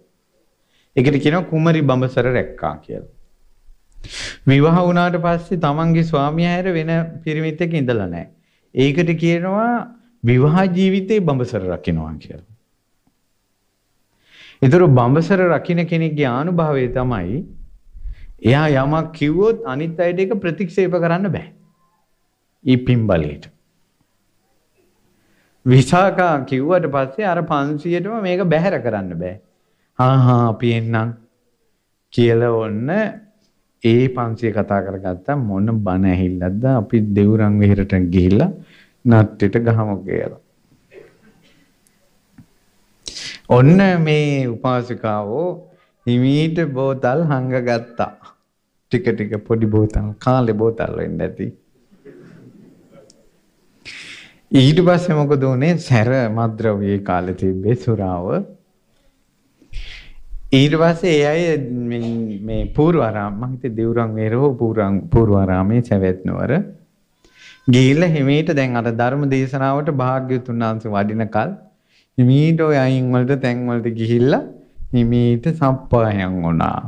ඒකට කියනවා කුමරි බඹසර රැක්කා කියලා. විවාහ වුණාට පස්සේ තමන්ගේ ස්වාමියා හැර වෙන පිරිමිතෙක් ඉඳලා නැහැ. ඒකට කියනවා විවාහ ජීවිතේ බඹසර රකින්නවා කියලා. ඒතර බඹසර රකින්න කෙනෙක්ගේ ආනුභවය තමයි එයා යමක් කිව්වොත් අනිත් අයට ඒක ප්‍රතික්ෂේප කරන්න බෑ. ඊ පිම්බලයට. විසාකා කිව්වට පස්සේ අර 500ටම මේක බැහැර කරන්න බෑ. හා හා අපි එන්නම් කියලා ඔන්න ඒ 500 කතා කරගත්තා මොන බන ඇහිල්ලක්ද අපි දෙවුරන් විහෙරට ගිහිල්ලා නට්ටෙට ගහමු කියලා. ඔන්න මේ උපාසිකාවෝ හිමීට බෝතල් හංග ගත්තා. ටික ටික පොඩි බෝතල් කාලේ බෝතල් වෙන්න ඇති. ඊට පස්සේ මොකද වුනේ? සැර මද්ද්‍රව්‍යයේ කාලේ තිබ්බේ සුරාව. ඊට පස්සේ ඒ අය මේ මේ පූර්වාරාම මම හිතේ දේවරම් වේරෝ පූර්වාරාමේ සැවැත්නවර ගිහිල්ලා හිමීට දැන් අර ධර්ම දේශනාවට භාග්‍යතුන් වහන්සේ වඩිනකල් හිමීට ওই අයින් වලට තැන් වලට ගිහිල්ලා හිමීට සප්පායන් වුණා.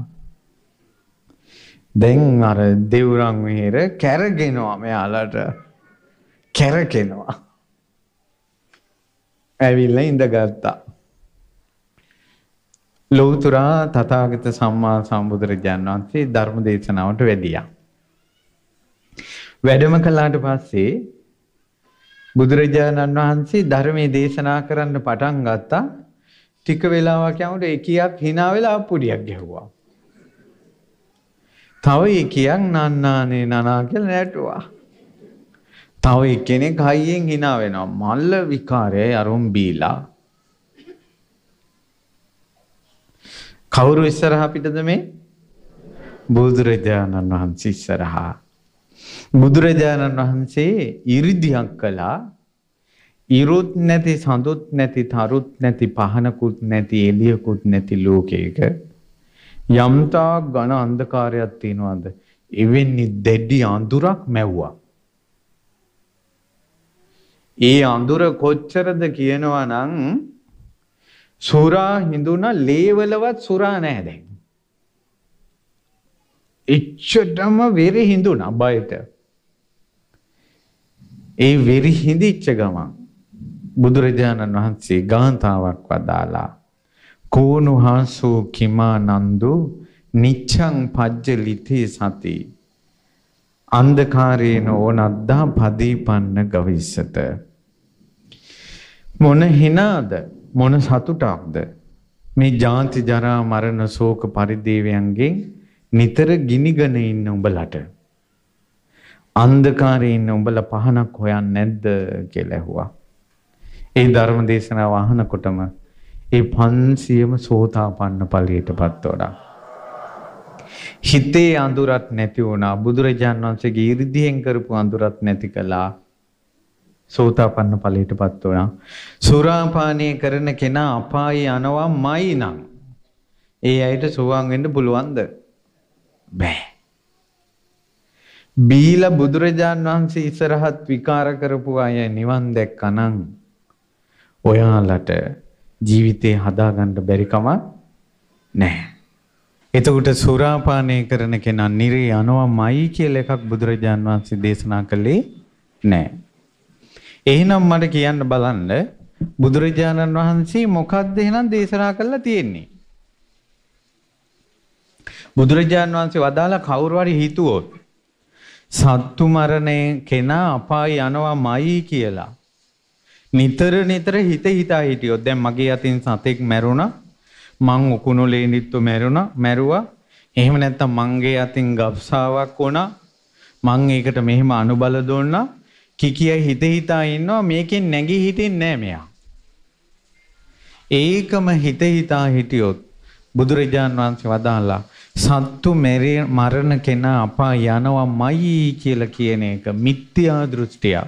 දැන් අර දෙවුරන් විහෙර කැරගෙනවා මෙයාලට කැරකෙනවා ඇවිල්ලා ඉඳගත්තා ලෞතර තථාගත සම්මා සම්බුදුරජාණන් වහන්සේ ධර්ම දේශනාවට වැඩියා වැඩම කළාට පස්සේ බුදුරජාණන් වහන්සේ ධර්මයේ දේශනා කරන්න පටන් ගත්තා. ටික වෙලාවක් යනකොට එකියක් hina වෙලා අපුඩියක් ගැහුවා. තව එකියක් නන්නානේ නනා කියලා නැටුවා. තව එක්කෙනෙක් හයියෙන් hina වෙනවා. මල්ල විකාරයයි අරුම් බීලා. කවුරු ඉස්සරහා පිටද මේ? බුදුරජාණන් වහන්සේ ඉස්සරහා. බුදුරජාණන් වහන්සේ 이르දියක් කළා ඉරුත් නැති සඳුත් නැති තරුත් නැති පහනකුත් නැති එළියකුත් නැති ලෝකයක යම්තා ඝන අන්ධකාරයක් තියනවාද එවෙන්නේ දෙඩි අඳුරක් මැව්වා ඒ අඳුර කොච්චරද කියනවා නම් සුරා හිඳුනා ලේවලවත් සුරා නැහැ දැන් එච්චරම වෙරි හිඳුනා බයට ඒ වෙරි හිඳිච්ච ගමන් බුදුරජාණන් වහන්සේ ගාන්තාවක් වදාලා කෝනුහාසෝ කිමානන්දු නිච්ඡං පජ්ජලිතේ සති අන්ධකාරේන ඕනද්දා පදීපන්න ගවිස්සත මොන හිනාද මොන සතුටක්ද මේ ජාති ජරා මරණ ශෝක පරිදේවයන්ගෙන් නිතර ගිනිගෙන ඉන්න උඹලට අන්ධකාරයේ ඉන්න උඹලා පහනක් හොයන්නේ නැද්ද කියලා ඇහුවා. ඒ ධර්ම දේශනාව අහනකොටම ඒ 500ම සෝතාපන්න ඵලයටපත් වුණා. හිතේ අඳුරක් නැති වුණා. බුදුරජාන් වහන්සේගේ 이르දියෙන් කරපු අඳුරක් නැති කළා. සෝතාපන්න ඵලයටපත් වුණා. සුරාපානය කරන කෙනා අපායේ යනවා මයි නම්. ඒ අයට සුවාන් වෙන්න පුළුවන්ද? බෑ. බීල බුදුරජාන් වහන්සේ ඉස්සරහත් විකාර කරපු අය නිවන් දැක්කනම් ඔයාලට ජීවිතේ හදාගන්න බැරි කම නැහැ. එතකොට සුරාපානය කරන කෙනා නිරේ යනවාමයි කියලා එකක් බුදුරජාන් වහන්සේ දේශනා කළේ නැහැ. එහෙනම් මට කියන්න බලන්න බුදුරජාණන් වහන්සේ මොකද්ද එහෙනම් දේශනා කළා තියෙන්නේ? බුදුරජාණන් වහන්සේ වදාලා කවුරු හරි හිතුවොත් සත්තු මරණය කෙනා අපාය යනවා මයි කියලා. නිතර නිතර හිත හිතා හිටියොත් දැන් මගේ අතින් සතෙක් මැරුණා මං උකුණු ලේනිත්තු මැරුණා මැරුවා එහෙම නැත්තම් මංගේ අතින් ගබ්සාවක් වුණා මං ඒකට මෙහෙම අනුබල දුන්නා කිකිය හිත හිතා ඉන්නවා මේකෙන් නැගී හිටින්නේ නෑ මෙයා ඒකම හිත හිතා හිටියොත් බුදුරජාන් වහන්සේ වදාහලා සත්තු මරණ කෙනා අපා යනවාමයි කියලා කියන එක මිත්‍යා දෘෂ්ටිය.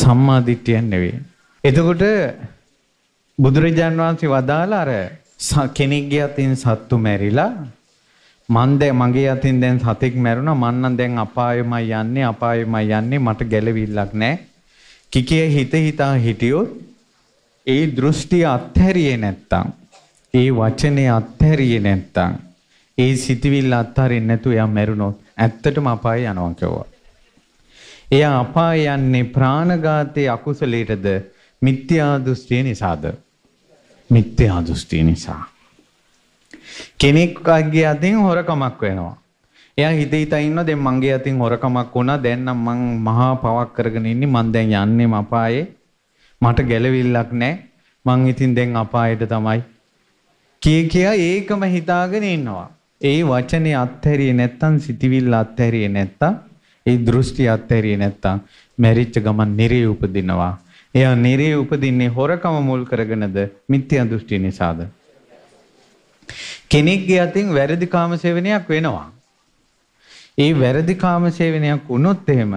සම්මා දිට්ඨිය නෙවෙයි. එතකොට බුදුරජාන් වහන්සේ වදාළ අර කෙනෙක්ගේ අතින් සත්තු මැරිලා මන් දැන් මගේ අතින් දැන් සතෙක් මැරුණා මන් නම් දැන් අපායෙමයි යන්නේ අපායෙමයි යන්නේ මට ගැලවිල්ලක් නැහැ කිකේ හිත හිතා හිටියොත් ඒ දෘෂ්ටි අත්හැරියේ නැත්තම් ඒ වචනේ අත්හැරියේ නැත්තම් ඒ සිතවිල්ල අත්හරින්න නැතුව එයා මැරුණොත් ඇත්තටම අපාය යනවා කිව්වා. එයා අපාය යන්නේ ප්‍රාණඝාතයේ අකුසලයටද මිත්‍යා දෘෂ්ටිය නිසාද? මිත්‍යා දෘෂ්ටිය නිසා. කෙනෙක් අගේ අතින් හොරකමක් වෙනවා. එයා හිතේ හිතා ඉන්නවා දැන් මගේ අතින් හොරකමක් වුණා දැන් නම් මං මහා පවක් කරගෙන ඉන්නේ මං දැන් යන්නේ අපායේ මට ගැලවිල්ලක් නැහැ මං ඉතින් දැන් අපායට තමයි කිය කියා ඒකම හිතාගෙන ඉන්නවා ඒ වචනේ අත්හැරියේ නැත්තම් සිටිවිල්ල අත්හැරියේ නැත්තම් ඒ දෘෂ්ටි අත්හැරියේ නැත්තම් මැරිච්ච ගමන් නිරේ උපදිනවා. එයා නිරේ උපදින්නේ හොරකම මුල් කරගෙනද මිත්‍යා දෘෂ්ටි නිසාද? කෙනෙක්ගේ අතින් වැරදි කාම සේවනයක් වෙනවා. ඒ වැරදි කාම සේවනයක් වුණොත් එහෙම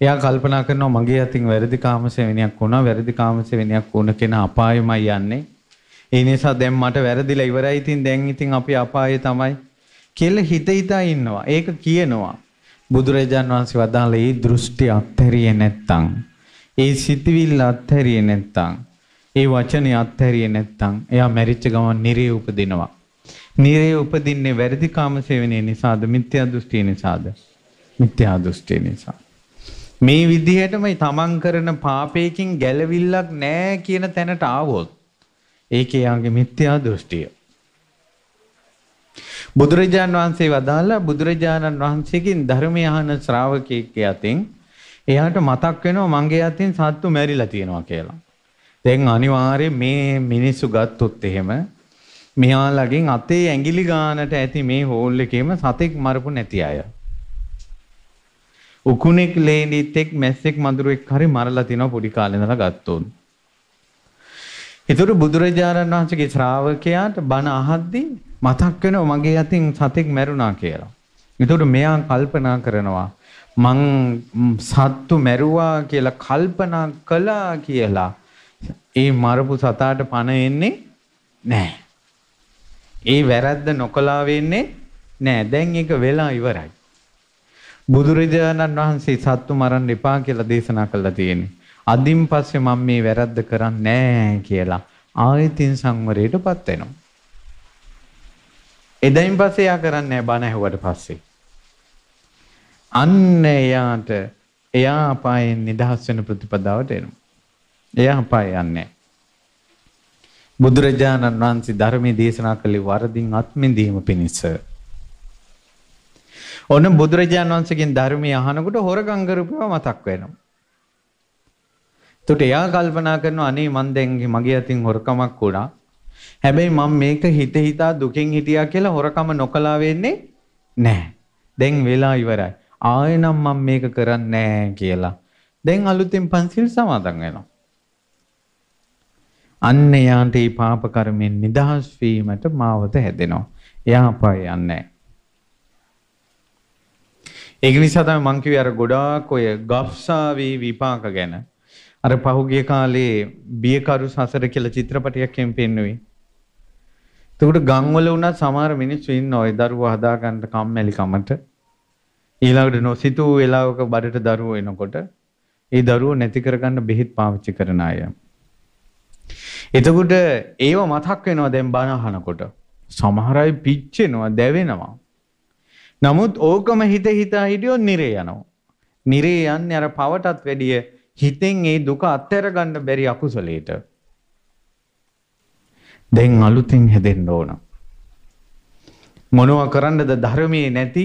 එයා කල්පනා කරනවා මගේ අතින් වැරදි කාමසේවණයක් වුණා වැරදි කාමසේවණයක් වුණ කෙනා අපායමයි යන්නේ ඒ නිසා දැන් මට වැරදිලා ඉවරයි ඉතින් දැන් ඉතින් අපි අපායේ තමයි කියලා හිත හිතා ඉන්නවා. ඒක කියනවා. බුදුරජාන් වහන්සේ වදාළ ඒ දෘෂ්ටි අත්හැරියේ නැත්තම්, ඒ සිතවිල්ල අත්හැරියේ නැත්තම්, ඒ වචනේ අත්හැරියේ නැත්තම්, එයා මැරිච්ච ගමන් නිරේ උපදිනවා. නිරේ උපදින්නේ වැරදි කාම සේවනයේ නිසාද, මිත්‍යා දෘෂ්ටිය නිසාද? මිත්‍යා දෘෂ්ටිය නිසා. මේ විදිහටම තමන් කරන පාපයකින් ගැලවිල්ලක් නැහැ කියන තැනට ආවොත් ඒකේ යාගේ මිත්‍යා දෘෂ්ටිය. බුදුරජාන් වහන්සේ වදාලා බුදුරජාණන් වහන්සේකින් ධර්මය අහන ශ්‍රාවකෙක් යතින් එයාට මතක් වෙනවා මගේ අතින් සත්තු මැරිලා තියෙනවා කියලා. දැන් අනිවාර්යයෙන් මේ මිනිස්සු ගත්තොත් එහෙම මෙයාලගෙන් අතේ ඇඟිලි ගානට ඇති මේ හෝල් එකේම සතෙක් මරපු නැති අය. උකුණෙක් ලේනිත් එක් මැස්සෙක් මදුරුවෙක් හරි මරලා තිනවා පොඩි කාලේ ඉඳලා ගත්තොත්. ඒතර බුදුරජාණන් වහන්සේගේ ශ්‍රාවකයාට බණ අහද්දී මතක් වෙනවා මගේ අතින් සතෙක් මැරුණා කියලා. ඒතකොට මෙයා කල්පනා කරනවා මං සත්තු මැරුවා කියලා කල්පනා කළා කියලා ඒ මරපු සතාට පණ එන්නේ නැහැ. ඒ වැරද්ද නොකලා වෙන්නේ නැහැ. දැන් ඒක වෙලා ඉවරයි. බුදුරජාණන් වහන්සේ සත්තු මරන්න එපා කියලා දේශනා කළා තියෙන්නේ. අදින් පස්සේ මම මේ වැරද්ද කරන්නේ නැහැ කියලා ආයතින් සංවරයටපත් වෙනවා. එදයින් පස්සේ එයා කරන්නේ නැහැ බණ ඇහුවට පස්සේ. අන්න එයාට එයා අපායෙන් නිදහස් වෙන ප්‍රතිපදාවට එනවා. එයා අපාය යන්නේ බුදුරජාණන් වහන්සේ ධර්මයේ දේශනා කළේ වරදින් අත්මිඳීම පිණිස. ඔන්න බුදුරජාණන් වහන්සේගෙන් ධර්මය අහනකොට හොරගම් කරපුවා මතක් වෙනවා. එතකොට එයා කල්පනා කරනවා අනේ මන් දැන් මගේ අතින් හොරකමක් වුණා. හැබැයි මම මේක හිත හිතා දුකින් හිටියා කියලා හොරකම නොකලා වෙන්නේ නැහැ. දැන් වෙලා ඉවරයි. ආයෙනම් මම මේක කරන්නේ නැහැ කියලා. දැන් අලුතෙන් පන්සිල් සමාදන් වෙනවා. අන්න යාන්ට මේ පාප කර්මෙන් නිදහස් වීමට මාවත හැදෙනවා. එයා අපාය යන්නේ ඒක නිසා තමයි මං කිව්වේ අර ගොඩාක් ඔය ගප්සාවේ විපාක ගැන අර පහුගිය කාලේ බියකරු සසර කියලා චිත්‍රපටයක් එම් පෙන්නුවේ එතකොට ගම්වල වුණත් සමහර මිනිස්සු ඉන්නවා ඒ දරුවා හදාගන්න කම්මැලි කමට. ඊළඟට නොසිතූ වෙලාවක බඩට දරුවෝ එනකොට ඒ දරුවෝ නැති කරගන්න බෙහෙත් පාවිච්චි කරන අය. එතකොට ඒව මතක් වෙනවා දැන් බණ අහනකොට. සමහර අය පිච්චෙනවා, දැවෙනවා. නමුත් ඕකම හිත හිතා හිටියොත් නිරේ යනවා. නිරේ යන්නේ අර පවටත් වැඩිය හිතෙන් ඒ දුක අත්හැර ගන්න බැරි අකුසලයට. දැන් අලුතෙන් හැදෙන්න ඕන. මොනවා කරන්නද ධර්මයේ නැති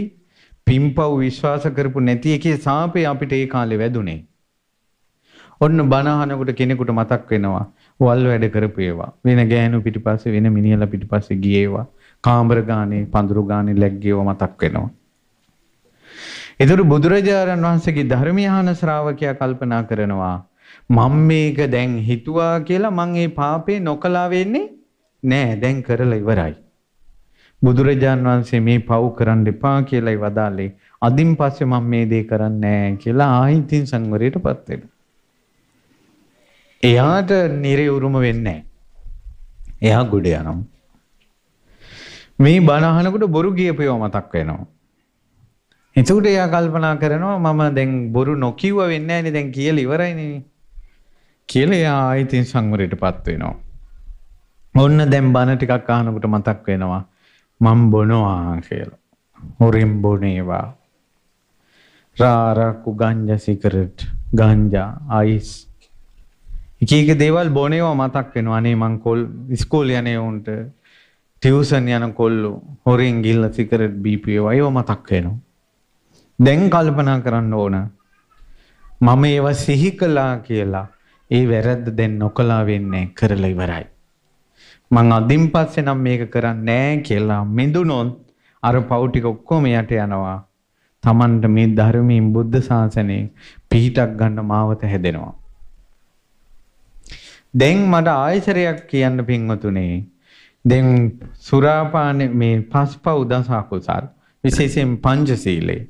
පිම්පව් විශ්වාස කරපු නැති එකේ සාපේ අපිට ඒ කාලේ වැදුනේ. ඔන්න බනහනකට කෙනෙකුට මතක් වෙනවා වල් වැඩ කරපු ඒවා. වෙන ගෑනු පිටිපස්සේ වෙන මිනිහලා පිටිපස්සේ ගියේවා. කාමර ගානේ පඳුරු ගානේ läggේව මතක් වෙනවා. එතකොට බුදුරජාණන් වහන්සේගේ ධර්මයහන ශ්‍රාවකයා කල්පනා කරනවා මම මේක දැන් හිතුවා කියලා මං ඒ පාපේ නොකලා වෙන්නේ නෑ දැන් කරලා ඉවරයි. බුදුරජාන් වහන්සේ මේ පව් කරන්න එපා කියලායි වදාළේ. අදින් පස්සේ මම මේ දේ කරන්නේ නෑ කියලා ආහිතින් සංවරයටපත් වෙනවා. එයාට නිරේ උරුම වෙන්නේ එයා ගොඩ යනවා. මේ බණ අහනකොට බොරු කියපේව මතක් වෙනවා. එතකොට එයා කල්පනා කරනවා මම දැන් බොරු නොකියුව වෙන්නේ නැහැ නේ දැන් කියලා ඉවරයිනේ. කියලා එයා ආයතින් සංවරයටපත් වෙනවා. ඔන්න දැන් බණ ටිකක් අහනකොට මතක් වෙනවා මම් බොනවා කියලා. හොරෙන් බොනේවා. රාරකු ගංජා සිගරට් ගංජා අයිස් එක එක දේවල් බොනේවා මතක් වෙනවා. අනේ මං කොල් ඉස්කෝලේ යන්නේ උන්ට ටියුෂන් යන කොල්ලෝ හොරෙන් ගිල්ලා සිගරට් බීපේවා ඒවා මතක් වෙනවා. දැන් කල්පනා කරන්න ඕන. මම ඒවා සිහි කළා කියලා ඒ වැරද්ද දැන් නොකලා වෙන්නේ කරලා ඉවරයි. මං අදින් පස්සේ නම් මේක කරන්නේ නැහැ කියලා මිදුනොත් අර පව් ටික ඔක්කොම යට යනවා. Tamanට මේ ධර්මයෙන් බුද්ධ ශාසනයෙන් පිහිටක් ගන්න මාවත හැදෙනවා. දැන් මට ආයසරයක් කියන්න පින්වතුනේ. දැන් සුරාපාන මේ පස්පව් දස අකුසල් විශේෂයෙන් පංචශීලයේ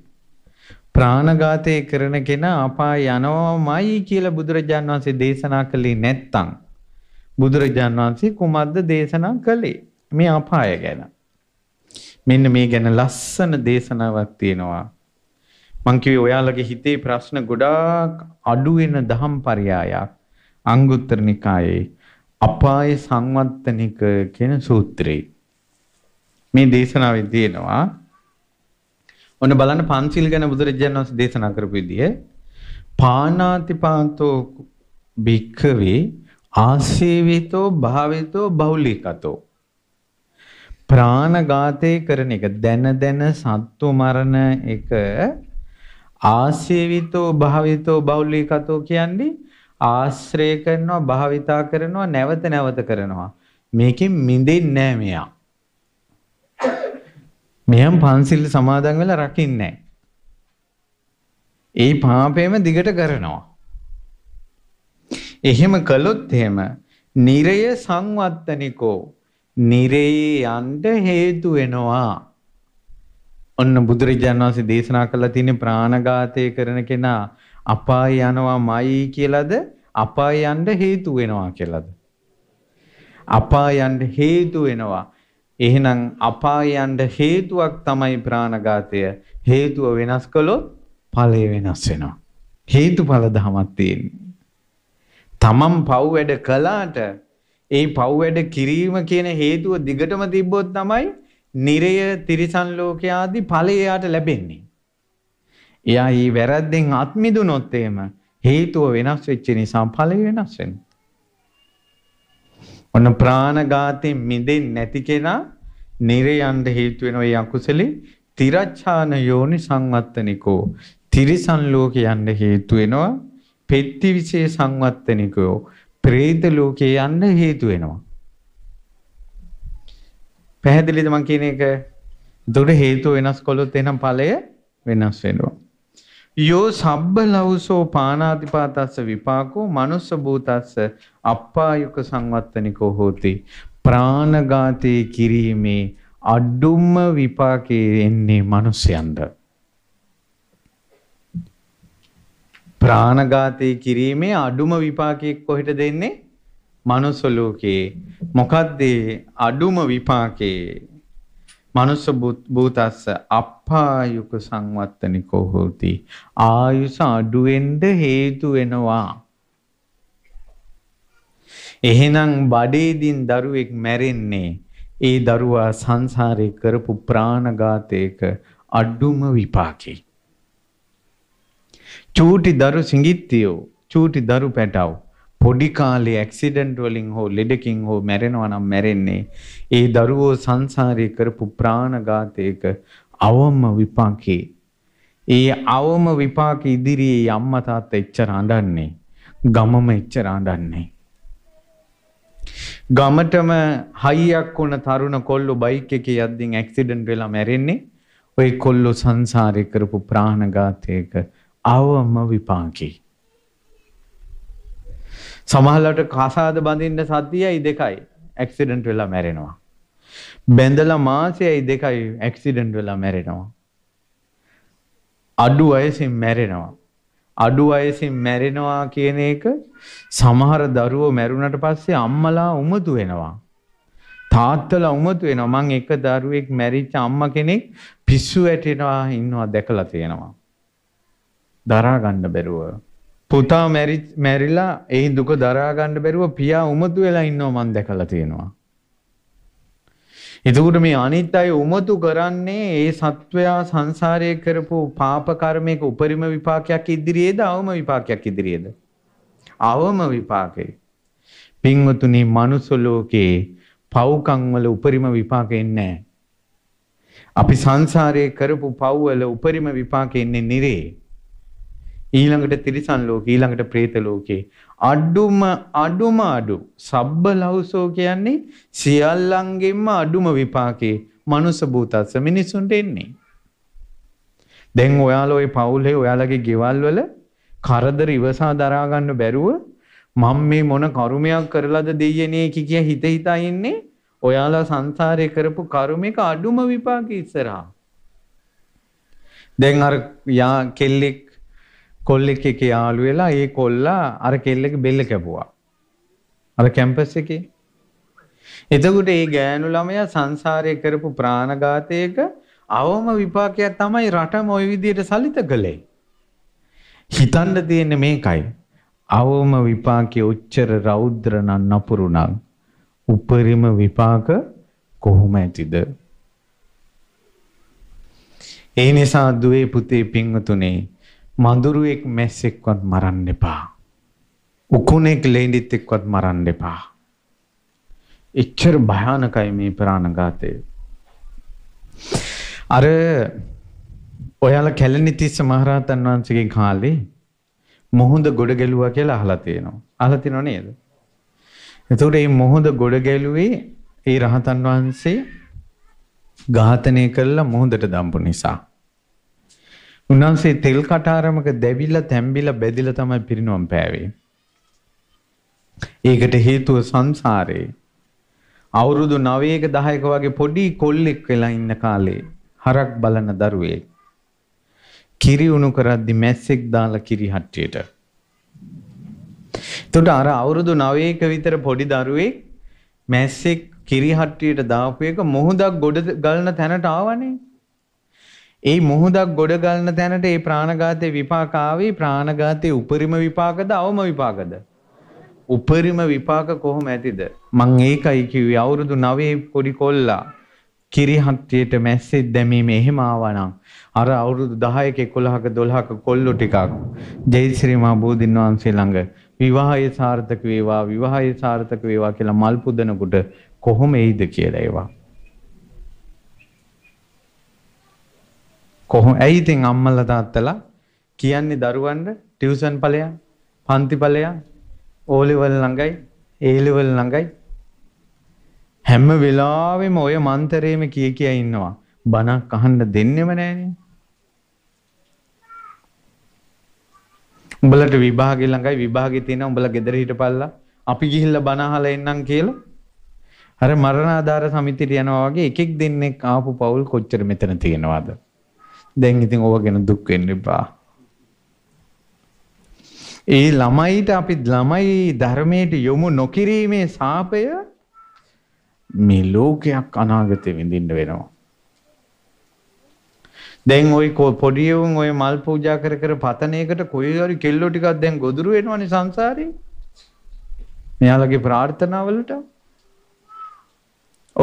ප්‍රාණඝාතය කරන කෙනා අපාය යනවාමයි කියලා බුදුරජාණන් වහන්සේ දේශනා කළේ නැත්තම් බුදුරජාන් වහන්සේ කුමද්ද දේශනා කළේ මේ අපාය ගැන. මෙන්න මේ ගැන ලස්සන දේශනාවක් තියෙනවා. මං කිව්වේ ඔයාලගේ හිතේ ප්‍රශ්න ගොඩාක් අඩු වෙන දහම් පරයයක් අංගුත්තර නිකායේ අපාය සංවත්තනික කියන සූත්‍රේ. මේ දේශනාවේ තියෙනවා ඔන්න බලන්න පන්සිල් ගැන බුදුරජාණන් වහන්සේ දේශනා කරපු විදිය පානාතිපාතෝ භික්ඛවේ ආසේවිතෝ භාවිතෝ බහුලිකතෝ ප්‍රාණඝාතේ කරන එක දැන දැන සත්තු මරණ එක ආසේවිතෝ භාවිතෝ බහුලිකතෝ කියන්නේ ආශ්‍රය කරනවා භාවිතා කරනවා නැවත නැවත කරනවා මේකෙන් මිදෙන්නේ නැහැ මෙයා මෙයන් පන්සිල් සමාදන් වෙලා රකින්නේ නැහැ ඒ පාපේම දිගට කරනවා එහෙම කළොත් එහෙම නිරය සංවත්තනිකෝ නිරේ යන්න හේතු වෙනවා. ඔන්න බුදුරජාණන් වහන්සේ දේශනා කළා තියෙන ප්‍රාණඝාතය කරන කෙනා අපාය යනවාමයි කියලාද අපාය යන්න හේතු වෙනවා කියලාද අපාය යන්න හේතු වෙනවා එහෙනම් අපාය යන්න හේතුවක් තමයි ප්‍රාණඝාතය හේතුව වෙනස් කළොත් ඵලය වෙනස් වෙනවා හේතුඵල ධමයක් තියෙනවා තමන් පව් වැඩ කළාට ඒ පව් වැඩ කිරීම කියන හේතුව දිගටම තිබ්බොත් තමයි නිරය තිරිසන් ලෝකයාදී ඵලය එයාට ලැබෙන්නේ. එයා ඊ වැරද්දෙන් අත් මිදුනොත් එහෙම හේතුව වෙනස් වෙච්ච නිසා ඵලය වෙනස් වෙනවා. ඔන්න ප්‍රාණඝාතයෙන් මිදෙන්නේ නැති කෙනා නිරයන්ට හේතු වෙන ওই අකුසලෙ තිරච්ඡාන යෝනි සංවත්තනිකෝ තිරිසන් ලෝකයන්ට හේතු වෙනවා. පෙත්තිවිසේ සංවත්තනිකයෝ ප්‍රේත ලෝකේ යන්න හේතු වෙනවා. පැහැදිලිද මං කියන එක? එතකොට හේතු වෙනස් කළොත් එනම් ඵලය වෙනස් වෙනවා. යෝ සබ්බ ලවුසෝ පානාතිපාතස්ස විපාකෝ manuss භූතස්ස අප්පායුක සංවත්තනිකෝ හෝති. ප්‍රාණඝාතේ කිරීමේ අඩුම විපාකේ එන්නේ මිනිස්යන්ට. ප්‍රාණඝාතය කිරීමේ අඩුම විපාකයක් කොහෙට දෙන්නේ? මනුස්ස ලෝකේ. මොකද්ද අඩුම විපාකේ? මනුස්ස භූතස්ස අප්පායුක සංවත්තනිකෝ හෝති. ආයුෂ අඩුවෙන්ද හේතු වෙනවා. එහෙනම් බඩේදින් දරුවෙක් මැරෙන්නේ ඒ දරුවා සංසාරේ කරපු ප්‍රාණඝාතයක අඩුම විපාකේ. චූටි දරු සිඟිත්තියෝ චූටි දරු පැටව් පොඩි කාලේ ඇක්සිඩන්ට් වලින් හෝ ලෙඩකින් හෝ මැරෙනවා නම් මැරෙන්නේ ඒ දරුවෝ සංසාරේ කරපු ප්‍රාණඝාතයක අවම විපාකේ ඒ අවම විපාක ඉදිරියේ අම්මා තාත්තා එච්චර අඬන්නේ ගමම එච්චර අඬන්නේ ගමටම හයියක් වුණ තරුණ කොල්ලෝ බයික් එකේ යද්දී ඇක්සිඩන්ට් වෙලා මැරෙන්නේ ওই කොල්ලෝ සංසාරේ කරපු ප්‍රාණඝාතයක අවම විපාකී. සමහලට කසාද බඳින්න සතියයි දෙකයි ඇක්සිඩන්ට් වෙලා මැරෙනවා. බැඳලා මාසයයි දෙකයි ඇක්සිඩන්ට් වෙලා මැරෙනවා. අඩු අයසින් මැරෙනවා. අඩු අයසින් මැරෙනවා කියන එක සමහර දරුවෝ මැරුණට පස්සේ අම්මලා උමතු වෙනවා. තාත්තලා උමතු වෙනවා. මං එක දරුවෙක් මැරිච්ච අම්මා කෙනෙක් පිස්සු වැටෙනවා ඉන්නවා දැකලා තියෙනවා. දරාගණ්ඩ බැරුව. පුතා මැරිල්ලා එහි දුක දරාගණ්ඩ බැරුව පියා උමතු වෙලා ඉන්නෝ මන් දැකලා තියෙනවා. එතකට මේ අනිත් අය උමතු කරන්නේ ඒ සත්වයා සංසාරය කරපු පාපකර්මයක උපරිම විපාකයක් ඉදිරියේද අවම විපාකයක් ඉදිරියේද. අවම විපාකය. පින්වතුනි මනුසොලෝකයේ පව්කංවල උපරිම විපාකෙන්නේ නෑ. අපි සංසාරයේ කරපු පව්වල උපරිම විපාකෙන්නේ නිරේ. ඊළඟට තිරිසන් ලෝකේ ඊළඟට പ്രേත ලෝකේ අඩුම අඩුම අඩු සබ්බ ලෞසෝ කියන්නේ සියල්ලන්ගෙන්ම අඩුම විපාකේ මනුස්ස භූතස්ස මිනිසුන්ට එන්නේ. දැන් ඔයාලා ওই පවුලේ ඔයාලගේ ගෙවල් වල කරදර ඉවසා දරා ගන්න බැරුව මම මේ මොන කර්මයක් කරලාද දෙයනේ කිය හිත හිතා ඉන්නේ ඔයාලා සංසාරේ කරපු කර්මයක අඩුම විපාක ඉස්සරහා. දැන් අර යා කෙල්ලෙක් කොල්ලෙක් එක යාළු වෙලා ඒ කොල්ලා අර කෙල්ලක බෙල්ල කැපුවා. අර කැම්පස් එකේ. එතකොට ඒ ගෑනු ළමයා සංසාරයේ කරපු ප්‍රාණඝාතයක අවම විපාකයක් තමයි රටම ওই විදියට සලිත කළේ. හිතන්න තියෙන්නේ මේකයි. අවම විපාකයේ උච්චර රෞද්‍ර නම් නපුරු නම් උපරිම විපාක කොහොම ඇතිද? ඒ නිසා දුවේ පුතේ පින්වතුනේ මඳුරුවෙක් මැස්සෙක්වත් මරන්න එපා. උකුණෙක් ලේඩිත් එක්වත් මරන්න එපා. එච්චර භයානකයි මේ ප්‍රාණඝාතය. අර ඔයාල කැලණිතිස්ස මහරහතන් වහන්සේගේ කාලේ මොහොඳ ගොඩ ගැලුවා කියලා අහලා තියෙනවා. අහලා තියෙනව නේද? එතකොට මේ මොහොඳ ගොඩ ගැලුවේ ඒ රහතන් වහන්සේ ඝාතනය කළා මොහොඳට දම්පු නිසා. උන්වහන්සේ තෙල් කටාරමක දැවිලා තැම්බිලා බැදිලා තමයි පිරිනොම් පෑවේ. ඒකට හේතුව සංසාරේ අවුරුදු 9ක 10ක වගේ පොඩි කොල්ලෙක් වෙලා ඉන්න කාලේ හරක් බලන දරුවේ කිරි උණු කරද්දි මැස්සෙක් දාලා කිරි හට්ටියට. එතකොට අර අවුරුදු 9ක විතර පොඩි දරුවේ මැස්සෙක් කිරි හට්ටියට දාපු එක මොහොතක් ගොඩ ගලන තැනට ආවනේ. ඒ මුහුදක් ගොඩ ගලන තැනට ඒ ප්‍රාණඝාතයේ විපාක ආවේ ප්‍රාණඝාතයේ උපරිම විපාකද අවම විපාකද? උපරිම විපාක කොහොම ඇතිද? මං ඒකයි කිව්වේ අවුරුදු 9 පොඩි කොල්ලා කිරිහත්තියට මැස්සෙත් දැමීම එහෙම ආවනම් අර අවුරුදු 10ක 11ක 12ක කොල්ලෝ ටිකක් ජයශ්‍රී මහ බෝධින් වහන්සේ ළඟ විවාහය සාර්ථක වේවා විවාහය සාර්ථක වේවා කියලා මල් පුදනකොට කොහොම එයිද කියලා ඒවා කොහොම ඇයි ඉතින් අම්මලා තාත්තලා කියන්නේ දරුවන්ට ටියුෂන් ඵලයන් පන්ති ඵලයන් ඕ ලෙවල් ළඟයි ඒ ලෙවල් ළඟයි හැම වෙලාවෙම ඔය මන්තරේම කිය කිය ඉන්නවා බණක් අහන්න දෙන්නෙම නෑනේ උඹලට විභාගේ ළඟයි විභාගේ තියෙනවා උඹලා ගෙදර හිටපල්ලා අපි ගිහිල්ලා බණ අහලා එන්නම් කියලා අර මරණාධාර සමිතියට යනවා වගේ එකෙක් දෙන්නෙක් ආපු පවුල් කොච්චර මෙතන තියෙනවද දැන් ඉතින් ඕවා ගැන දුක් වෙන්න එපා. ඒ ළමයිට අපි ළමයි ධර්මයට යොමු නොකිරීමේ සාපය මේ ලෝකයක් අනාගතේ විඳින්න වෙනවා. දැන් ওই පොඩි උන් ওই මල් පූජා කර කර පතන එකට කොයි හරි කෙල්ලෝ ටිකක් දැන් ගොදුරු වෙනවනේ සංසාරේ. මෙයාලගේ ප්‍රාර්ථනාවලට.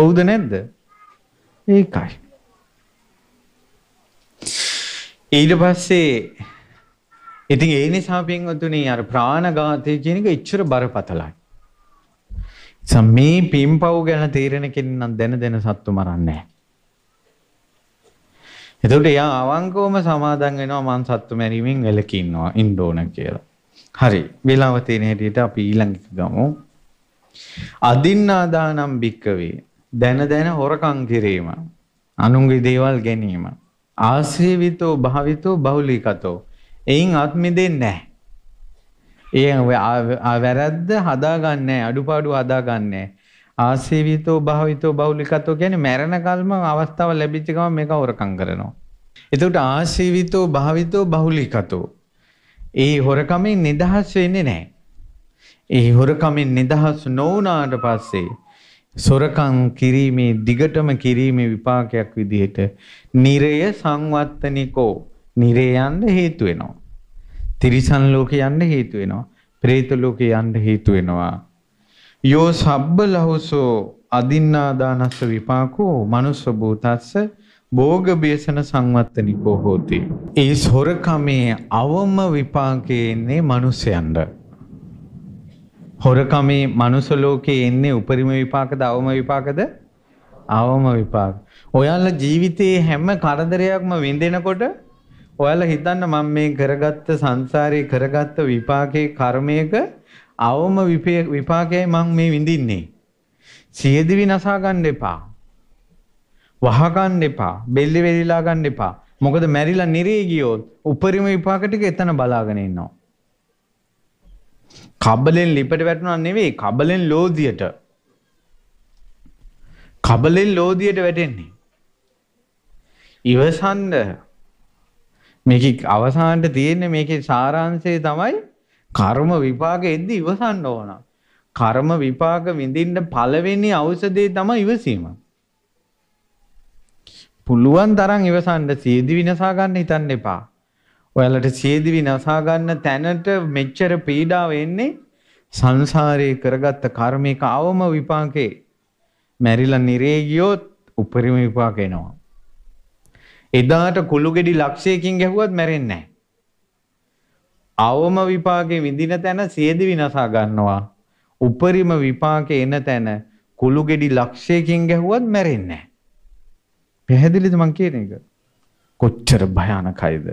ඔව්ද නැද්ද? ඒකයි. ඊට පස්සේ ඉතින් ඒ නිසා පින්වතුනි අර ප්‍රාණඝාතය කියන එක ඉච්චර බරපතලයි. සම් මේ පින්පව් ගැන තීරණකින් නම් දැන දැන සත්තු මරන්නේ නැහැ. එතකොට එයා අවංකවම සමාදන් වෙනවා මං සත්තු මැරීමෙන් වැළකීනවා ඉන්න ඕන කියලා. හරි. වේලාව තියෙන හැටියට අපි ඊළඟ ගමු. අදින්නාදානම් භික්කවේ දැන දැන හොරකම් කිරීම, අනුන්ගේ දේවල් ගැනීම. ආශ්‍රේවිතෝ භාවිතෝ බහුලීකතෝ. එයින් අත් මිදෙන්නේ නැහැ. ඒ වැරද්ද හදාගන්නේ අඩුපාඩු හදාගන්නේ ආසේවිතෝ භාවිතෝ බහුලිකතෝ කියන්නේ මැරෙනකල්ම අවස්ථාව ලැබිච්ච ගමන් මේක හොරකම් කරනවා. එතකොට ආසේවිතෝ භාවිතෝ බහුලිකතෝ. ඒ හොරකමින් නිදහස් වෙන්නේ නැහැ. ඒ හොරකමින් නිදහස් නොවුනාට පස්සේ සොරකම් කිරීමේ දිගටම කිරීමේ විපාකයක් විදිහට නිරය සංවත්තනිකෝ නිරේ යන්න හේතු වෙනවා. තිරිසන් ලෝකේ යන්න හේතු වෙනවා. പ്രേත ලෝකේ යන්න හේතු වෙනවා. යෝ සබ්බ ලහුසෝ අදින්නාදානස්ස විපාකෝ manuss භූතස්ස භෝග බේසන සංවත්තනිකෝ හෝති. ඒ සොරකමේ අවම විපාකේ ඉන්නේ මිනිසයන්ට. හොරකමේ මනුස්ස ලෝකේ එන්නේ උපරිම විපාකද අවම විපාකද? අවම විපාක. ඔයාලා ජීවිතේ හැම කරදරයක්ම විඳිනකොට ඔයාලා හිතන්න මම මේ කරගත්ත සංසාරේ කරගත්ත විපාකේ කර්මයක අවම විපාකයයි මම මේ විඳින්නේ. සියදිවි නසා ගන්න එපා. වහ ගන්න එපා. බෙල්ල වෙලිලා ගන්න එපා. මොකද මැරිලා නිරේ ගියොත් උපරිම විපාක ටික එතන බලාගෙන ඉන්නවා. කබලෙන් ලිපට වැටුණා නෙවෙයි කබලෙන් ලෝදියට. කබලෙන් ලෝදියට වැටෙන්නේ. ඉවසන්න මේක අවසානට තියෙන මේකේ සාරාංශය තමයි කර්ම විපාක එද්දි ඉවසන්න ඕන. කර්ම විපාක විඳින්න පළවෙනි ඖෂධය තමයි ඉවසීම. පුළුවන් තරම් ඉවසන්න සියදි විනාශ ගන්න හිතන්න එපා. ඔයාලට සියදිවි නසා ගන්න තැනට මෙච්චර පීඩාව එන්නේ සංසාරේ කරගත්ත කර්මයක අවම විපාකේ. මැරිලා නිරේ ගියොත් උපරිම විපාක එනවා. එදාට කුළු ගෙඩි ලක්ෂයකින් ගැහුවත් මැරෙන්නේ නැහැ. අවම විපාකේ විඳින තැන සියදිවි නසා ගන්නවා. උපරිම විපාකේ එන තැන කුළු ගෙඩි ලක්ෂයකින් ගැහුවත් මැරෙන්නේ නැහැ. පැහැදිලිද මං කියන එක? කොච්චර භයානකයිද?